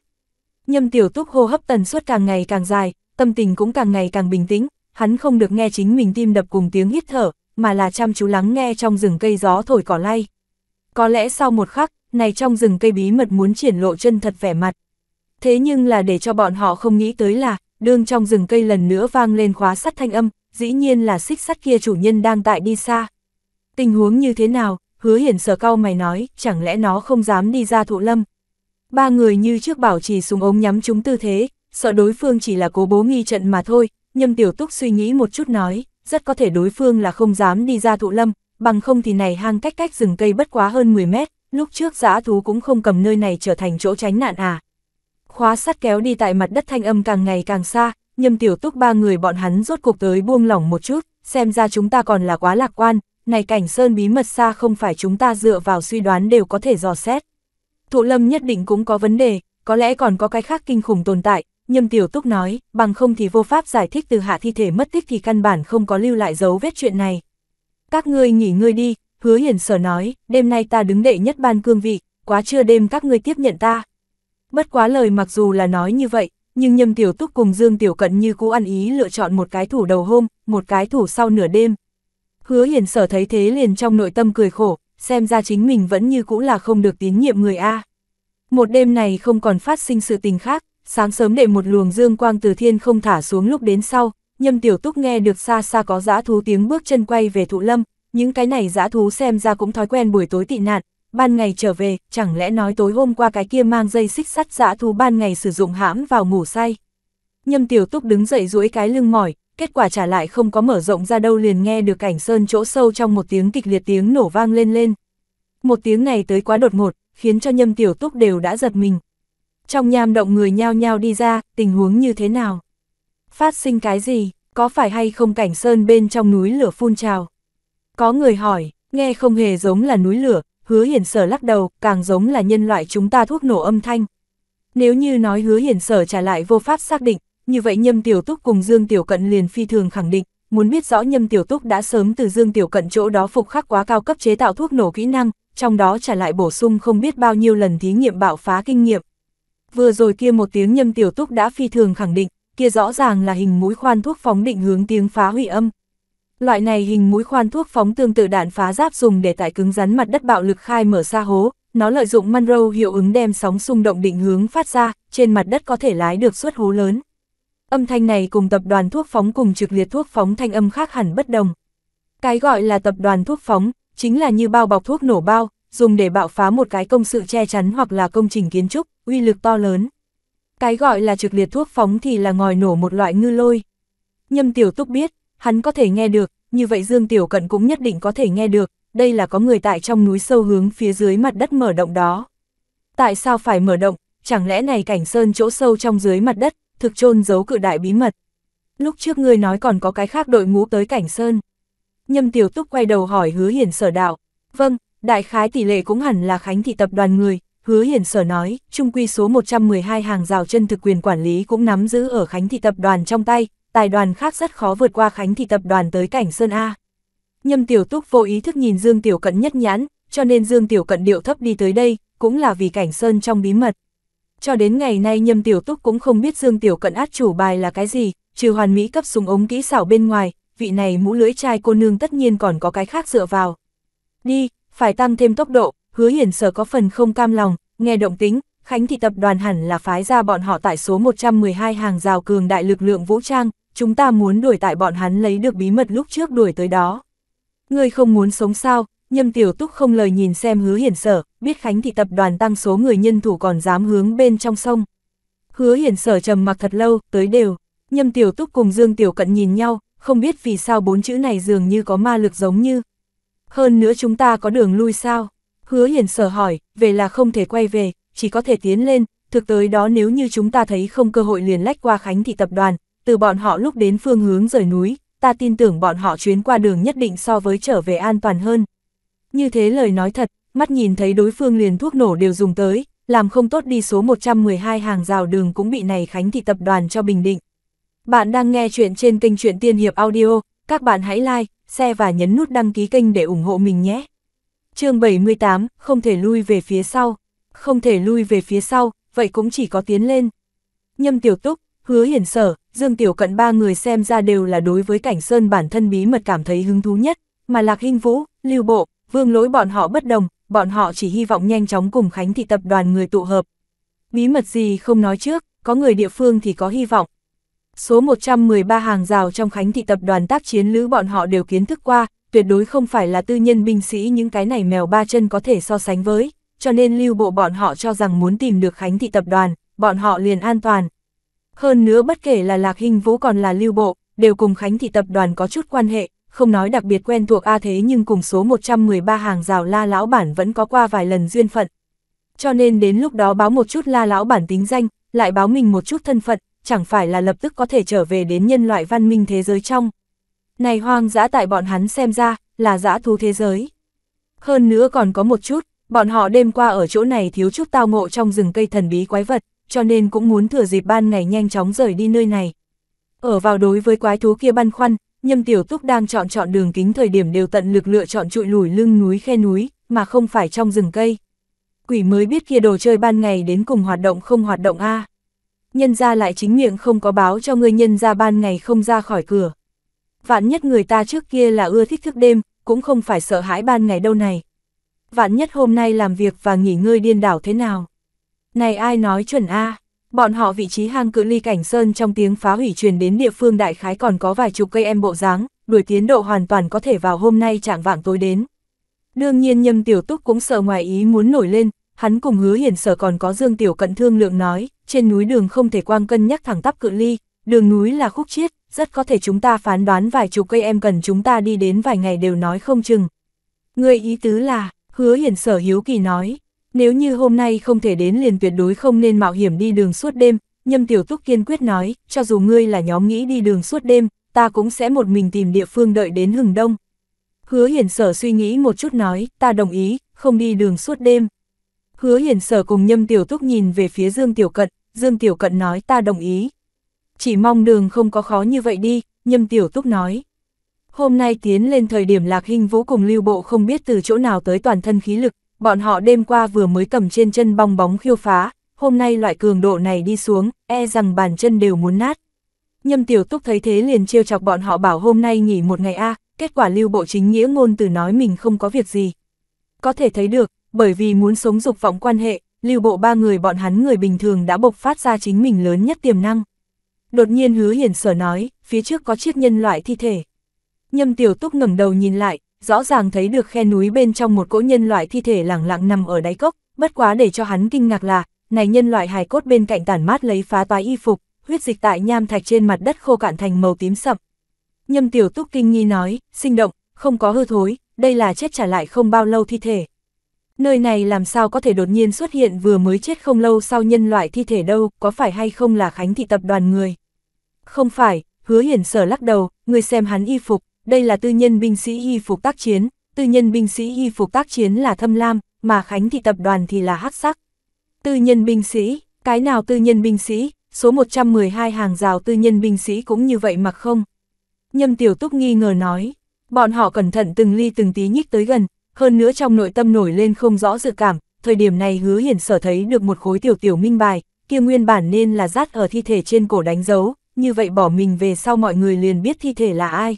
Nhâm tiểu túc hô hấp tần suất càng ngày càng dài, tâm tình cũng càng ngày càng bình tĩnh, hắn không được nghe chính mình tim đập cùng tiếng hít thở, mà là chăm chú lắng nghe trong rừng cây gió thổi cỏ lay. Có lẽ sau một khắc, này trong rừng cây bí mật muốn triển lộ chân thật vẻ mặt. Thế nhưng là để cho bọn họ không nghĩ tới là, đương trong rừng cây lần nữa vang lên khóa sắt thanh âm, dĩ nhiên là xích sắt kia chủ nhân đang tại đi xa. Tình huống như thế nào, hứa hiển sở cao mày nói, chẳng lẽ nó không dám đi ra thụ lâm. Ba người như trước bảo trì súng ống nhắm chúng tư thế, sợ đối phương chỉ là cố bố nghi trận mà thôi, nhâm tiểu túc suy nghĩ một chút nói, rất có thể đối phương là không dám đi ra thụ lâm, bằng không thì này hang cách cách rừng cây bất quá hơn 10 mét, lúc trước giã thú cũng không cầm nơi này trở thành chỗ tránh nạn à. Khóa sắt kéo đi tại mặt đất thanh âm càng ngày càng xa, nhâm tiểu túc ba người bọn hắn rốt cuộc tới buông lỏng một chút, xem ra chúng ta còn là quá lạc quan, này cảnh sơn bí mật xa không phải chúng ta dựa vào suy đoán đều có thể dò xét. Thụ lâm nhất định cũng có vấn đề, có lẽ còn có cái khác kinh khủng tồn tại, Nhâm Tiểu Túc nói, bằng không thì vô pháp giải thích từ hạ thi thể mất tích thì căn bản không có lưu lại dấu vết chuyện này. Các ngươi nghỉ ngơi đi, hứa hiển sở nói, đêm nay ta đứng đệ nhất ban cương vị, quá trưa đêm các ngươi tiếp nhận ta. Bất quá lời mặc dù là nói như vậy, nhưng Nhâm Tiểu Túc cùng Dương Tiểu Cận như cũ ăn ý lựa chọn một cái thủ đầu hôm, một cái thủ sau nửa đêm, Hứa hiển sở thấy thế liền trong nội tâm cười khổ, xem ra chính mình vẫn như cũ là không được tín nhiệm người A. Một đêm này không còn phát sinh sự tình khác, sáng sớm để một luồng dương quang từ thiên không thả xuống lúc đến sau, nhâm tiểu túc nghe được xa xa có dã thú tiếng bước chân quay về thụ lâm, những cái này dã thú xem ra cũng thói quen buổi tối tị nạn, ban ngày trở về, chẳng lẽ nói tối hôm qua cái kia mang dây xích sắt dã thú ban ngày sử dụng hãm vào ngủ say. Nhâm tiểu túc đứng dậy duỗi cái lưng mỏi, kết quả trả lại không có mở rộng ra đâu liền nghe được cảnh sơn chỗ sâu trong một tiếng kịch liệt tiếng nổ vang lên lên. Một tiếng này tới quá đột ngột, khiến cho nhâm tiểu túc đều đã giật mình. Trong nham động người nhao nhao đi ra, tình huống như thế nào? Phát sinh cái gì, có phải hay không cảnh sơn bên trong núi lửa phun trào? Có người hỏi, nghe không hề giống là núi lửa, hứa hiển sở lắc đầu, càng giống là nhân loại chúng ta thuốc nổ âm thanh. Nếu như nói hứa hiển sở trả lại vô pháp xác định, như vậy Nhâm Tiểu Túc cùng Dương Tiểu Cận liền phi thường khẳng định, muốn biết rõ Nhâm Tiểu Túc đã sớm từ Dương Tiểu Cận chỗ đó phục khắc quá cao cấp chế tạo thuốc nổ kỹ năng, trong đó trả lại bổ sung không biết bao nhiêu lần thí nghiệm bạo phá kinh nghiệm. Vừa rồi kia một tiếng Nhâm Tiểu Túc đã phi thường khẳng định, kia rõ ràng là hình mũi khoan thuốc phóng định hướng tiếng phá hủy âm. Loại này hình mũi khoan thuốc phóng tương tự đạn phá giáp dùng để tải cứng rắn mặt đất bạo lực khai mở xa hố, nó lợi dụng Monroe hiệu ứng đem sóng xung động định hướng phát ra, trên mặt đất có thể lái được suất hố lớn. Âm thanh này cùng tập đoàn thuốc phóng cùng trực liệt thuốc phóng thanh âm khác hẳn bất đồng. Cái gọi là tập đoàn thuốc phóng, chính là như bao bọc thuốc nổ bao, dùng để bạo phá một cái công sự che chắn hoặc là công trình kiến trúc, uy lực to lớn. Cái gọi là trực liệt thuốc phóng thì là ngòi nổ một loại ngư lôi. Nhâm Tiểu Túc biết, hắn có thể nghe được, như vậy Dương Tiểu Cận cũng nhất định có thể nghe được, đây là có người tại trong núi sâu hướng phía dưới mặt đất mở động đó. Tại sao phải mở động, chẳng lẽ này cảnh sơn chỗ sâu trong dưới mặt đất, thực chôn giấu cự đại bí mật. Lúc trước ngươi nói còn có cái khác đội ngũ tới Cảnh Sơn. Nhâm Tiểu Túc quay đầu hỏi Hứa Hiển Sở đạo, vâng, đại khái tỷ lệ cũng hẳn là Khánh thị tập đoàn người, Hứa Hiển Sở nói, trung quy số 112 hàng rào chân thực quyền quản lý cũng nắm giữ ở Khánh thị tập đoàn trong tay, tài đoàn khác rất khó vượt qua Khánh thị tập đoàn tới Cảnh Sơn A. Nhâm Tiểu Túc vô ý thức nhìn Dương Tiểu Cận nhất nhãn, cho nên Dương Tiểu Cận điệu thấp đi tới đây, cũng là vì Cảnh Sơn trong bí mật cho đến ngày nay Nhâm Tiểu Túc cũng không biết Dương Tiểu Cận át chủ bài là cái gì, trừ hoàn mỹ cấp súng ống kỹ xảo bên ngoài, vị này mũ lưỡi trai cô nương tất nhiên còn có cái khác dựa vào. Đi, phải tăng thêm tốc độ, hứa hiển sở có phần không cam lòng, nghe động tính, Khánh thị tập đoàn hẳn là phái ra bọn họ tại số 112 hàng rào cường đại lực lượng vũ trang, chúng ta muốn đuổi tại bọn hắn lấy được bí mật lúc trước đuổi tới đó. Người không muốn sống sao, Nhâm Tiểu Túc không lời nhìn xem hứa hiển sở, biết Khánh thì tập đoàn tăng số người nhân thủ còn dám hướng bên trong sông. Hứa hiển sở trầm mặc thật lâu, tới đều. Nhâm Tiểu Túc cùng Dương Tiểu Cận nhìn nhau, không biết vì sao bốn chữ này dường như có ma lực giống như. Hơn nữa chúng ta có đường lui sao? Hứa hiển sở hỏi, về là không thể quay về, chỉ có thể tiến lên, thực tới đó nếu như chúng ta thấy không cơ hội liền lách qua Khánh thì tập đoàn, từ bọn họ lúc đến phương hướng rời núi, ta tin tưởng bọn họ chuyến qua đường nhất định so với trở về an toàn hơn. Như thế lời nói thật, mắt nhìn thấy đối phương liền thuốc nổ đều dùng tới, làm không tốt đi số 112 hàng rào đường cũng bị này Khánh Thị Tập đoàn cho Bình Định. Bạn đang nghe chuyện trên kênh truyện Tiên Hiệp Audio, các bạn hãy like, share và nhấn nút đăng ký kênh để ủng hộ mình nhé. chương 78, không thể lui về phía sau. Không thể lui về phía sau, vậy cũng chỉ có tiến lên. Nhâm Tiểu Túc, Hứa Hiển Sở, Dương Tiểu Cận ba người xem ra đều là đối với cảnh Sơn bản thân bí mật cảm thấy hứng thú nhất, mà Lạc Hinh Vũ, Lưu Bộ, vương lỗi bọn họ bất đồng, bọn họ chỉ hy vọng nhanh chóng cùng Khánh thị tập đoàn người tụ hợp. Bí mật gì không nói trước, có người địa phương thì có hy vọng. Số 113 hàng rào trong Khánh thị tập đoàn tác chiến lữ bọn họ đều kiến thức qua, tuyệt đối không phải là tư nhân binh sĩ những cái này mèo ba chân có thể so sánh với, cho nên lưu bộ bọn họ cho rằng muốn tìm được Khánh thị tập đoàn, bọn họ liền an toàn. Hơn nữa bất kể là Lạc Hình Vũ còn là lưu bộ, đều cùng Khánh thị tập đoàn có chút quan hệ, không nói đặc biệt quen thuộc A thế nhưng cùng số 113 hàng rào la lão bản vẫn có qua vài lần duyên phận. Cho nên đến lúc đó báo một chút la lão bản tính danh, lại báo mình một chút thân phận, chẳng phải là lập tức có thể trở về đến nhân loại văn minh thế giới trong. Này hoang dã tại bọn hắn xem ra, là dã thú thế giới. Hơn nữa còn có một chút, bọn họ đêm qua ở chỗ này thiếu chút tao ngộ trong rừng cây thần bí quái vật, cho nên cũng muốn thừa dịp ban ngày nhanh chóng rời đi nơi này. Ở vào đối với quái thú kia băn khoăn, Nhâm Tiểu Túc đang chọn chọn đường kính thời điểm đều tận lực lựa chọn trụi lùi lưng núi khe núi, mà không phải trong rừng cây. Quỷ mới biết kia đồ chơi ban ngày đến cùng hoạt động không hoạt động a. Nhân ra lại chính miệng không có báo cho người nhân ra ban ngày không ra khỏi cửa. Vạn nhất người ta trước kia là ưa thích thức đêm, cũng không phải sợ hãi ban ngày đâu này. Vạn nhất hôm nay làm việc và nghỉ ngơi điên đảo thế nào. Này ai nói chuẩn a? À? Bọn họ vị trí hang cự ly cảnh sơn trong tiếng phá hủy truyền đến địa phương đại khái còn có vài chục cây em bộ dáng, đuổi tiến độ hoàn toàn có thể vào hôm nay trạng vạng tối đến. Đương nhiên Nhâm Tiểu Túc cũng sợ ngoài ý muốn nổi lên, hắn cùng hứa hiển sở còn có Dương Tiểu Cận Thương Lượng nói, trên núi đường không thể quang cân nhắc thẳng tắp cự ly, đường núi là khúc chiết, rất có thể chúng ta phán đoán vài chục cây em cần chúng ta đi đến vài ngày đều nói không chừng. Người ý tứ là, hứa hiển sở hiếu kỳ nói, nếu như hôm nay không thể đến liền tuyệt đối không nên mạo hiểm đi đường suốt đêm, Nhâm Tiểu Túc kiên quyết nói, cho dù ngươi là nhóm nghĩ đi đường suốt đêm, ta cũng sẽ một mình tìm địa phương đợi đến hừng đông. Hứa Hiển Sở suy nghĩ một chút nói, ta đồng ý, không đi đường suốt đêm. Hứa Hiển Sở cùng Nhâm Tiểu Túc nhìn về phía Dương Tiểu Cận, Dương Tiểu Cận nói ta đồng ý. Chỉ mong đường không có khó như vậy đi, Nhâm Tiểu Túc nói. Hôm nay tiến lên thời điểm Lạc Hinh Vũ cùng Lưu Bộ không biết từ chỗ nào tới toàn thân khí lực, bọn họ đêm qua vừa mới cầm trên chân bong bóng khiêu phá, hôm nay loại cường độ này đi xuống, e rằng bàn chân đều muốn nát. Nhâm tiểu túc thấy thế liền trêu chọc bọn họ bảo hôm nay nghỉ một ngày a kết quả lưu bộ chính nghĩa ngôn từ nói mình không có việc gì. Có thể thấy được, bởi vì muốn sống dục vọng quan hệ, lưu bộ ba người bọn hắn người bình thường đã bộc phát ra chính mình lớn nhất tiềm năng. Đột nhiên hứa hiển sở nói, phía trước có chiếc nhân loại thi thể. Nhâm tiểu túc ngẩng đầu nhìn lại, rõ ràng thấy được khe núi bên trong một cỗ nhân loại thi thể lẳng lặng nằm ở đáy cốc, bất quá để cho hắn kinh ngạc là, này nhân loại hài cốt bên cạnh tản mát lấy phá toái y phục, huyết dịch tại nham thạch trên mặt đất khô cạn thành màu tím sậm. Nhâm tiểu túc kinh nghi nói, sinh động, không có hư thối, đây là chết trả lại không bao lâu thi thể. Nơi này làm sao có thể đột nhiên xuất hiện vừa mới chết không lâu sau nhân loại thi thể đâu, có phải hay không là khánh thị tập đoàn người? Không phải, hứa hiển sở lắc đầu, người xem hắn y phục, đây là tư nhân binh sĩ y phục tác chiến, tư nhân binh sĩ y phục tác chiến là thâm lam, mà Khánh thì tập đoàn thì là hắc sắc. Tư nhân binh sĩ, cái nào tư nhân binh sĩ, số 112 hàng rào tư nhân binh sĩ cũng như vậy mà không. Nhâm Tiểu Túc nghi ngờ nói, bọn họ cẩn thận từng ly từng tí nhích tới gần, hơn nữa trong nội tâm nổi lên không rõ dự cảm, thời điểm này hứa hiển sở thấy được một khối tiểu tiểu minh bài, kia nguyên bản nên là rát ở thi thể trên cổ đánh dấu, như vậy bỏ mình về sau mọi người liền biết thi thể là ai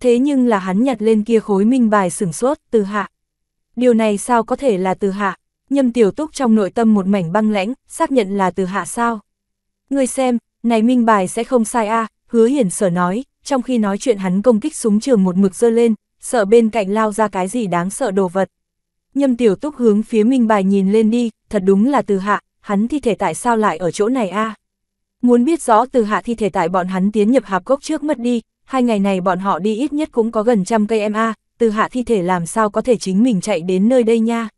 thế nhưng là hắn nhặt lên kia khối minh bài sửng sốt, từ hạ. Điều này sao có thể là từ hạ? Nhâm tiểu túc trong nội tâm một mảnh băng lãnh, xác nhận là từ hạ sao? Người xem, này minh bài sẽ không sai a hứa hiển sở nói, trong khi nói chuyện hắn công kích súng trường một mực dơ lên, sợ bên cạnh lao ra cái gì đáng sợ đồ vật. Nhâm tiểu túc hướng phía minh bài nhìn lên đi, thật đúng là từ hạ, hắn thi thể tại sao lại ở chỗ này a Muốn biết rõ từ hạ thi thể tại bọn hắn tiến nhập hạp cốc trước mất đi, hai ngày này bọn họ đi ít nhất cũng có gần trăm cây em a, từ hạ thi thể làm sao có thể chính mình chạy đến nơi đây nha.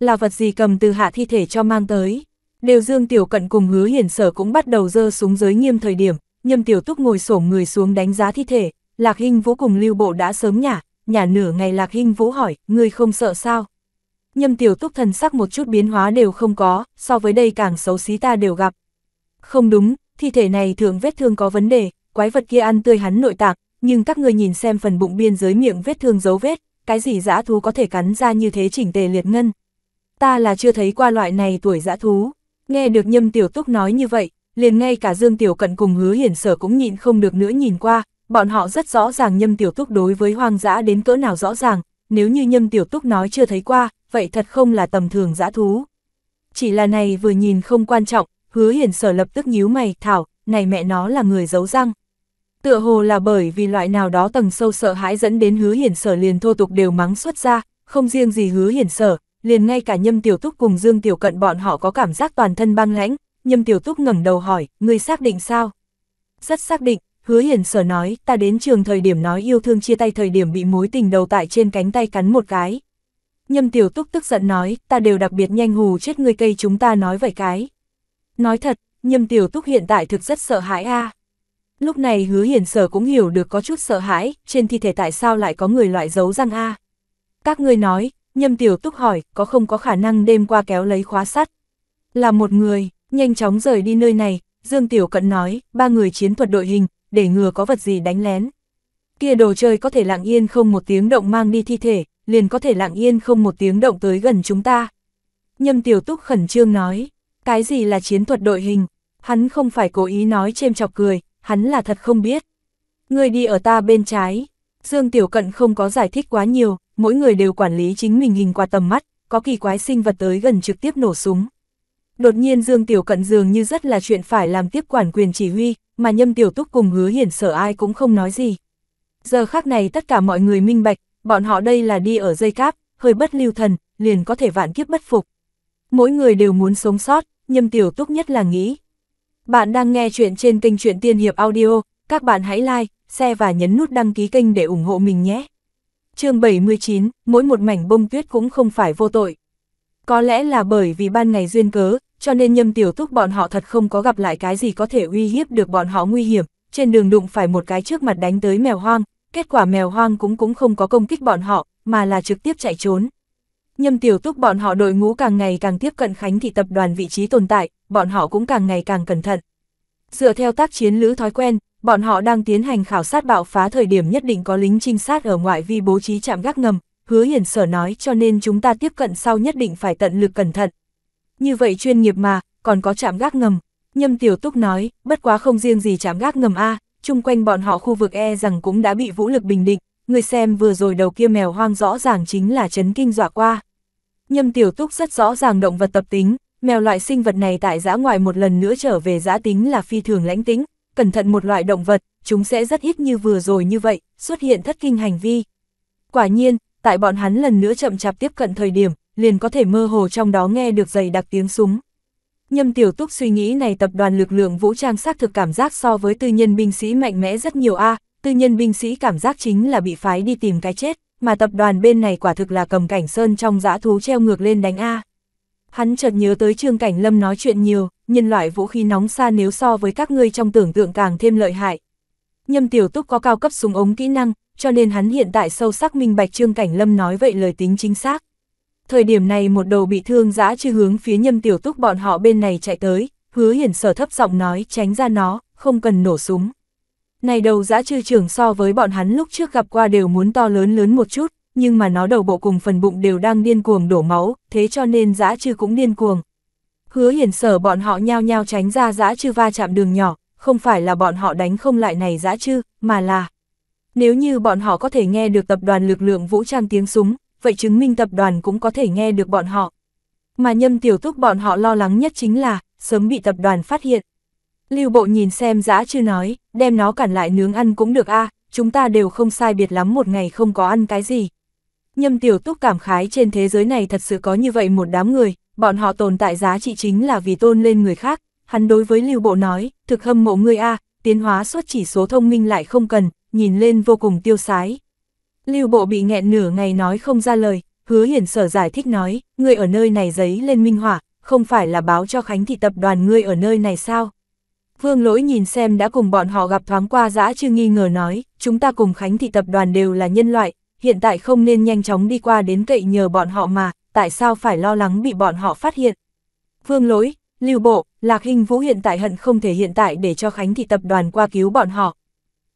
Là vật gì cầm từ hạ thi thể cho mang tới. Đều Dương Tiểu Cận cùng hứa hiển sở cũng bắt đầu dơ súng giới nghiêm thời điểm, nhâm Tiểu Túc ngồi xổm người xuống đánh giá thi thể, Lạc Hinh Vũ cùng Lưu Bộ đã sớm nhả, nhả nửa ngày Lạc Hinh Vũ hỏi, người không sợ sao? Nhâm Tiểu Túc thần sắc một chút biến hóa đều không có, so với đây càng xấu xí ta đều gặp. Không đúng, thi thể này thường vết thương có vấn đề, quái vật kia ăn tươi hắn nội tạng, nhưng các người nhìn xem phần bụng biên giới miệng vết thương dấu vết, cái gì dã thú có thể cắn ra như thế chỉnh tề liệt ngân. Ta là chưa thấy qua loại này tuổi dã thú, nghe được nhâm tiểu túc nói như vậy, liền ngay cả Dương Tiểu Cận cùng hứa hiển sở cũng nhịn không được nữa nhìn qua, bọn họ rất rõ ràng nhâm tiểu túc đối với hoang dã đến cỡ nào rõ ràng, nếu như nhâm tiểu túc nói chưa thấy qua, vậy thật không là tầm thường dã thú. Chỉ là này vừa nhìn không quan trọng, hứa hiển sở lập tức nhíu mày, thảo, này mẹ nó là người giấu răng. Tựa hồ là bởi vì loại nào đó tầng sâu sợ hãi dẫn đến hứa hiển sở liền thô tục đều mắng xuất ra, không riêng gì hứa hiển sở, liền ngay cả nhâm tiểu túc cùng dương tiểu cận bọn họ có cảm giác toàn thân băng lãnh, nhâm tiểu túc ngẩng đầu hỏi, ngươi xác định sao? Rất xác định, hứa hiển sở nói, ta đến trường thời điểm nói yêu thương chia tay thời điểm bị mối tình đầu tại trên cánh tay cắn một cái. Nhâm tiểu túc tức giận nói, ta đều đặc biệt nhanh hù chết ngươi cây chúng ta nói vậy cái. Nói thật, nhâm tiểu túc hiện tại thực rất sợ hãi a à. Lúc này hứa hiển sở cũng hiểu được có chút sợ hãi, trên thi thể tại sao lại có người loại giấu răng A. Các ngươi nói, nhâm tiểu túc hỏi, có không có khả năng đêm qua kéo lấy khóa sắt. Là một người, nhanh chóng rời đi nơi này, Dương Tiểu Cận nói, ba người chiến thuật đội hình, để ngừa có vật gì đánh lén. Kia đồ chơi có thể lặng yên không một tiếng động mang đi thi thể, liền có thể lặng yên không một tiếng động tới gần chúng ta. Nhâm Tiểu Túc khẩn trương nói, cái gì là chiến thuật đội hình? Hắn không phải cố ý nói chêm chọc cười, hắn là thật không biết. Người đi ở ta bên trái, Dương Tiểu Cận không có giải thích quá nhiều, mỗi người đều quản lý chính mình hình qua tầm mắt, có kỳ quái sinh vật tới gần trực tiếp nổ súng. Đột nhiên Dương Tiểu Cận dường như rất là chuyện phải làm tiếp quản quyền chỉ huy, mà Nhâm Tiểu Túc cùng hứa hiển sở ai cũng không nói gì. Giờ khác này tất cả mọi người minh bạch, bọn họ đây là đi ở dây cáp, hơi bất lưu thần, liền có thể vạn kiếp bất phục. Mỗi người đều muốn sống sót, Nhâm Tiểu Túc nhất là nghĩ, bạn đang nghe chuyện trên kênh truyện Tiên Hiệp Audio, các bạn hãy like, share và nhấn nút đăng ký kênh để ủng hộ mình nhé. chương 79, mỗi một mảnh bông tuyết cũng không phải vô tội. Có lẽ là bởi vì ban ngày duyên cớ, cho nên nhâm tiểu thúc bọn họ thật không có gặp lại cái gì có thể uy hiếp được bọn họ nguy hiểm, trên đường đụng phải một cái trước mặt đánh tới mèo hoang, kết quả mèo hoang cũng cũng không có công kích bọn họ, mà là trực tiếp chạy trốn. Nhâm tiểu túc bọn họ đội ngũ càng ngày càng tiếp cận Khánh thị tập đoàn vị trí tồn tại, bọn họ cũng càng ngày càng cẩn thận. Dựa theo tác chiến lữ thói quen, bọn họ đang tiến hành khảo sát bạo phá thời điểm nhất định có lính trinh sát ở ngoại vi bố trí chạm gác ngầm, hứa hiển sở nói cho nên chúng ta tiếp cận sau nhất định phải tận lực cẩn thận. Như vậy chuyên nghiệp mà, còn có chạm gác ngầm. Nhâm tiểu túc nói, bất quá không riêng gì chạm gác ngầm A, chung quanh bọn họ khu vực E rằng cũng đã bị vũ lực bình định, người xem vừa rồi đầu kia mèo hoang rõ ràng chính là chấn kinh dọa qua. Nhâm tiểu túc rất rõ ràng động vật tập tính, mèo loại sinh vật này tại giã ngoại một lần nữa trở về giã tính là phi thường lãnh tính, cẩn thận một loại động vật, chúng sẽ rất ít như vừa rồi như vậy, xuất hiện thất kinh hành vi. Quả nhiên, tại bọn hắn lần nữa chậm chạp tiếp cận thời điểm, liền có thể mơ hồ trong đó nghe được giày đặc tiếng súng. Nhâm tiểu túc suy nghĩ này tập đoàn lực lượng vũ trang xác thực cảm giác so với tư nhân binh sĩ mạnh mẽ rất nhiều a tư nhân binh sĩ cảm giác chính là bị phái đi tìm cái chết, mà tập đoàn bên này quả thực là cầm cảnh sơn trong dã thú treo ngược lên đánh A. Hắn chợt nhớ tới Trương Cảnh Lâm nói chuyện nhiều, nhân loại vũ khí nóng xa nếu so với các ngươi trong tưởng tượng càng thêm lợi hại. Nhâm Tiểu Túc có cao cấp súng ống kỹ năng, cho nên hắn hiện tại sâu sắc minh bạch Trương Cảnh Lâm nói vậy lời tính chính xác. Thời điểm này một đầu bị thương dã chư hướng phía Nhâm Tiểu Túc bọn họ bên này chạy tới, hứa hiển sở thấp giọng nói tránh ra nó, không cần nổ súng. Này đầu giã chư trưởng so với bọn hắn lúc trước gặp qua đều muốn to lớn lớn một chút, nhưng mà nó đầu bộ cùng phần bụng đều đang điên cuồng đổ máu, thế cho nên giã chư cũng điên cuồng. Hứa hiển sở bọn họ nhao nhao tránh ra giã chư va chạm đường nhỏ, không phải là bọn họ đánh không lại này giã chư, mà là... Nếu như bọn họ có thể nghe được tập đoàn lực lượng vũ trang tiếng súng, vậy chứng minh tập đoàn cũng có thể nghe được bọn họ. Mà nhâm tiểu túc bọn họ lo lắng nhất chính là, sớm bị tập đoàn phát hiện. Lưu Bộ nhìn xem dã chưa nói, đem nó cản lại nướng ăn cũng được a à, chúng ta đều không sai biệt lắm một ngày không có ăn cái gì. Nhâm tiểu túc cảm khái trên thế giới này thật sự có như vậy một đám người, bọn họ tồn tại giá trị chính là vì tôn lên người khác. Hắn đối với Lưu Bộ nói, thực hâm mộ ngươi a à, tiến hóa xuất chỉ số thông minh lại không cần, nhìn lên vô cùng tiêu sái. Lưu Bộ bị nghẹn nửa ngày nói không ra lời, hứa hiển sở giải thích nói, ngươi ở nơi này giấy lên minh hỏa, không phải là báo cho Khánh thị tập đoàn ngươi ở nơi này sao? Vương lỗi nhìn xem đã cùng bọn họ gặp thoáng qua dã chưa nghi ngờ nói, chúng ta cùng Khánh thị tập đoàn đều là nhân loại, hiện tại không nên nhanh chóng đi qua đến cậy nhờ bọn họ mà, tại sao phải lo lắng bị bọn họ phát hiện. Vương lỗi, lưu bộ, lạc hình vũ hiện tại hận không thể hiện tại để cho Khánh thị tập đoàn qua cứu bọn họ.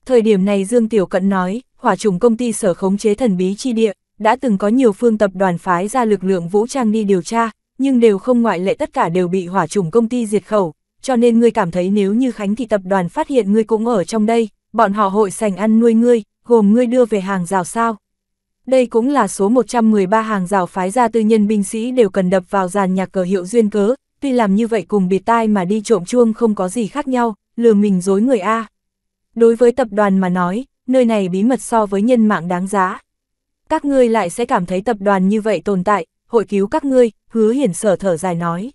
Thời điểm này Dương Tiểu Cận nói, hỏa trùng công ty sở khống chế thần bí chi địa, đã từng có nhiều phương tập đoàn phái ra lực lượng vũ trang đi điều tra, nhưng đều không ngoại lệ tất cả đều bị hỏa trùng công ty diệt khẩu, cho nên ngươi cảm thấy nếu như Khánh thì tập đoàn phát hiện ngươi cũng ở trong đây, bọn họ hội sành ăn nuôi ngươi, gồm ngươi đưa về hàng rào sao. Đây cũng là số 113 hàng rào phái ra tư nhân binh sĩ đều cần đập vào dàn nhạc cờ hiệu duyên cớ, tuy làm như vậy cùng bịt tai mà đi trộm chuông không có gì khác nhau, lừa mình dối người A. Đối với tập đoàn mà nói, nơi này bí mật so với nhân mạng đáng giá. Các ngươi lại sẽ cảm thấy tập đoàn như vậy tồn tại, hội cứu các ngươi, hứa hiển sở thở dài nói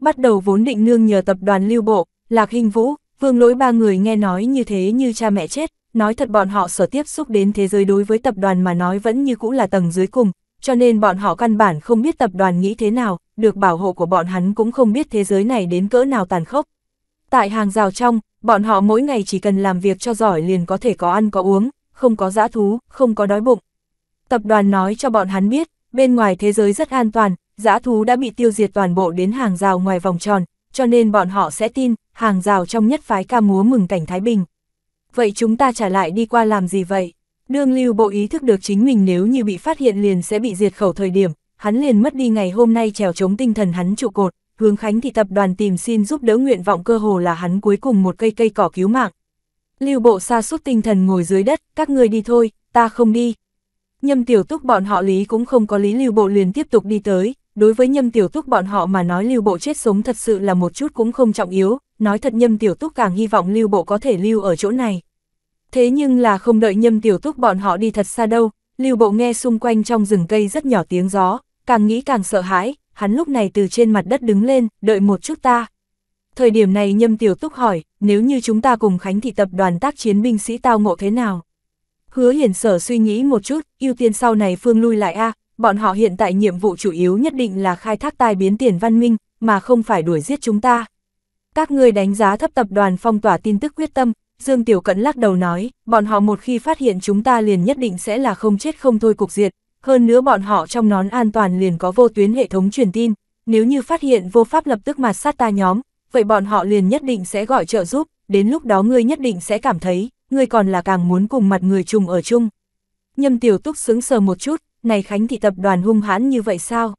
bắt đầu vốn định nương nhờ tập đoàn lưu bộ, lạc hình vũ, vương lỗi ba người nghe nói như thế như cha mẹ chết, nói thật bọn họ sở tiếp xúc đến thế giới đối với tập đoàn mà nói vẫn như cũ là tầng dưới cùng, cho nên bọn họ căn bản không biết tập đoàn nghĩ thế nào, được bảo hộ của bọn hắn cũng không biết thế giới này đến cỡ nào tàn khốc. Tại hàng rào trong, bọn họ mỗi ngày chỉ cần làm việc cho giỏi liền có thể có ăn có uống, không có dã thú, không có đói bụng. Tập đoàn nói cho bọn hắn biết, bên ngoài thế giới rất an toàn, dã thú đã bị tiêu diệt toàn bộ đến hàng rào ngoài vòng tròn, cho nên bọn họ sẽ tin, hàng rào trong nhất phái ca múa mừng cảnh Thái Bình. Vậy chúng ta trả lại đi qua làm gì vậy? Đương lưu bộ ý thức được chính mình nếu như bị phát hiện liền sẽ bị diệt khẩu thời điểm, hắn liền mất đi ngày hôm nay trèo chống tinh thần hắn trụ cột, hướng khánh thì tập đoàn tìm xin giúp đỡ nguyện vọng cơ hồ là hắn cuối cùng một cây cây cỏ cứu mạng. Lưu bộ xa suốt tinh thần ngồi dưới đất, các ngươi đi thôi, ta không đi. Nhâm tiểu túc bọn họ lý cũng không có lý lưu bộ liền tiếp tục đi tới, đối với nhâm tiểu túc bọn họ mà nói lưu bộ chết sống thật sự là một chút cũng không trọng yếu, nói thật nhâm tiểu túc càng hy vọng lưu bộ có thể lưu ở chỗ này. Thế nhưng là không đợi nhâm tiểu túc bọn họ đi thật xa đâu, lưu bộ nghe xung quanh trong rừng cây rất nhỏ tiếng gió, càng nghĩ càng sợ hãi, hắn lúc này từ trên mặt đất đứng lên, đợi một chút ta. Thời điểm này nhâm tiểu túc hỏi, nếu như chúng ta cùng Khánh thị tập đoàn tác chiến binh sĩ tao ngộ thế nào? Hứa hiển sở suy nghĩ một chút, ưu tiên sau này phương lui lại a à, bọn họ hiện tại nhiệm vụ chủ yếu nhất định là khai thác tai biến tiền văn minh, mà không phải đuổi giết chúng ta. Các ngươi đánh giá thấp tập đoàn phong tỏa tin tức quyết tâm, Dương Tiểu Cẩn lắc đầu nói, bọn họ một khi phát hiện chúng ta liền nhất định sẽ là không chết không thôi cục diệt, hơn nữa bọn họ trong nón an toàn liền có vô tuyến hệ thống truyền tin, nếu như phát hiện vô pháp lập tức mà sát ta nhóm, vậy bọn họ liền nhất định sẽ gọi trợ giúp, đến lúc đó ngươi nhất định sẽ cảm thấy, ngươi còn là càng muốn cùng mặt người chung ở chung. Nhâm Tiểu Túc sững sờ một chút, này Khánh Thị tập đoàn hung hãn như vậy sao?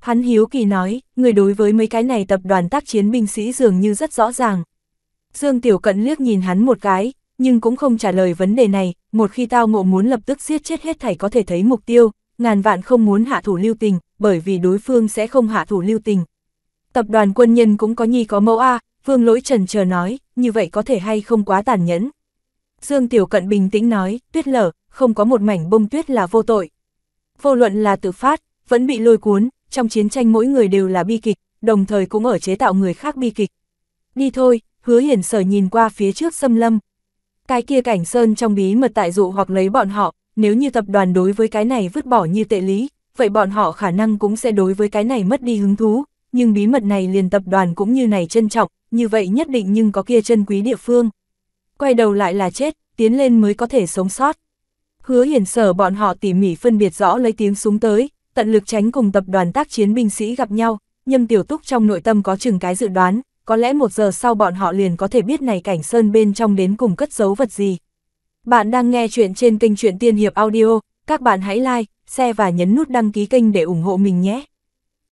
Hắn hiếu kỳ nói, người đối với mấy cái này tập đoàn tác chiến binh sĩ dường như rất rõ ràng. Dương Tiểu Cận liếc nhìn hắn một cái, nhưng cũng không trả lời vấn đề này, một khi tao ngộ muốn lập tức giết chết hết thảy có thể thấy mục tiêu, ngàn vạn không muốn hạ thủ lưu tình, bởi vì đối phương sẽ không hạ thủ lưu tình. Tập đoàn quân nhân cũng có nhi có mẫu A, Vương Lỗi Trần chờ nói, như vậy có thể hay không quá tàn nhẫn. Dương Tiểu Cận bình tĩnh nói, tuyết lở, không có một mảnh bông tuyết là vô tội. Vô luận là tự phát, vẫn bị lôi cuốn, trong chiến tranh mỗi người đều là bi kịch, đồng thời cũng ở chế tạo người khác bi kịch. Đi thôi, hứa hiển sở nhìn qua phía trước xâm lâm. Cái kia cảnh sơn trong bí mật tại dụ hoặc lấy bọn họ, nếu như tập đoàn đối với cái này vứt bỏ như tệ lý, vậy bọn họ khả năng cũng sẽ đối với cái này mất đi hứng thú, nhưng bí mật này liền tập đoàn cũng như này trân trọng, như vậy nhất định nhưng có kia chân quý địa phương. Quay đầu lại là chết, tiến lên mới có thể sống sót hứa hiển sở bọn họ tỉ mỉ phân biệt rõ lấy tiếng súng tới, tận lực tránh cùng tập đoàn tác chiến binh sĩ gặp nhau, nhâm tiểu túc trong nội tâm có chừng cái dự đoán, có lẽ một giờ sau bọn họ liền có thể biết này cảnh sơn bên trong đến cùng cất giấu vật gì. Bạn đang nghe chuyện trên kênh truyện Tiên Hiệp Audio, các bạn hãy like, share và nhấn nút đăng ký kênh để ủng hộ mình nhé.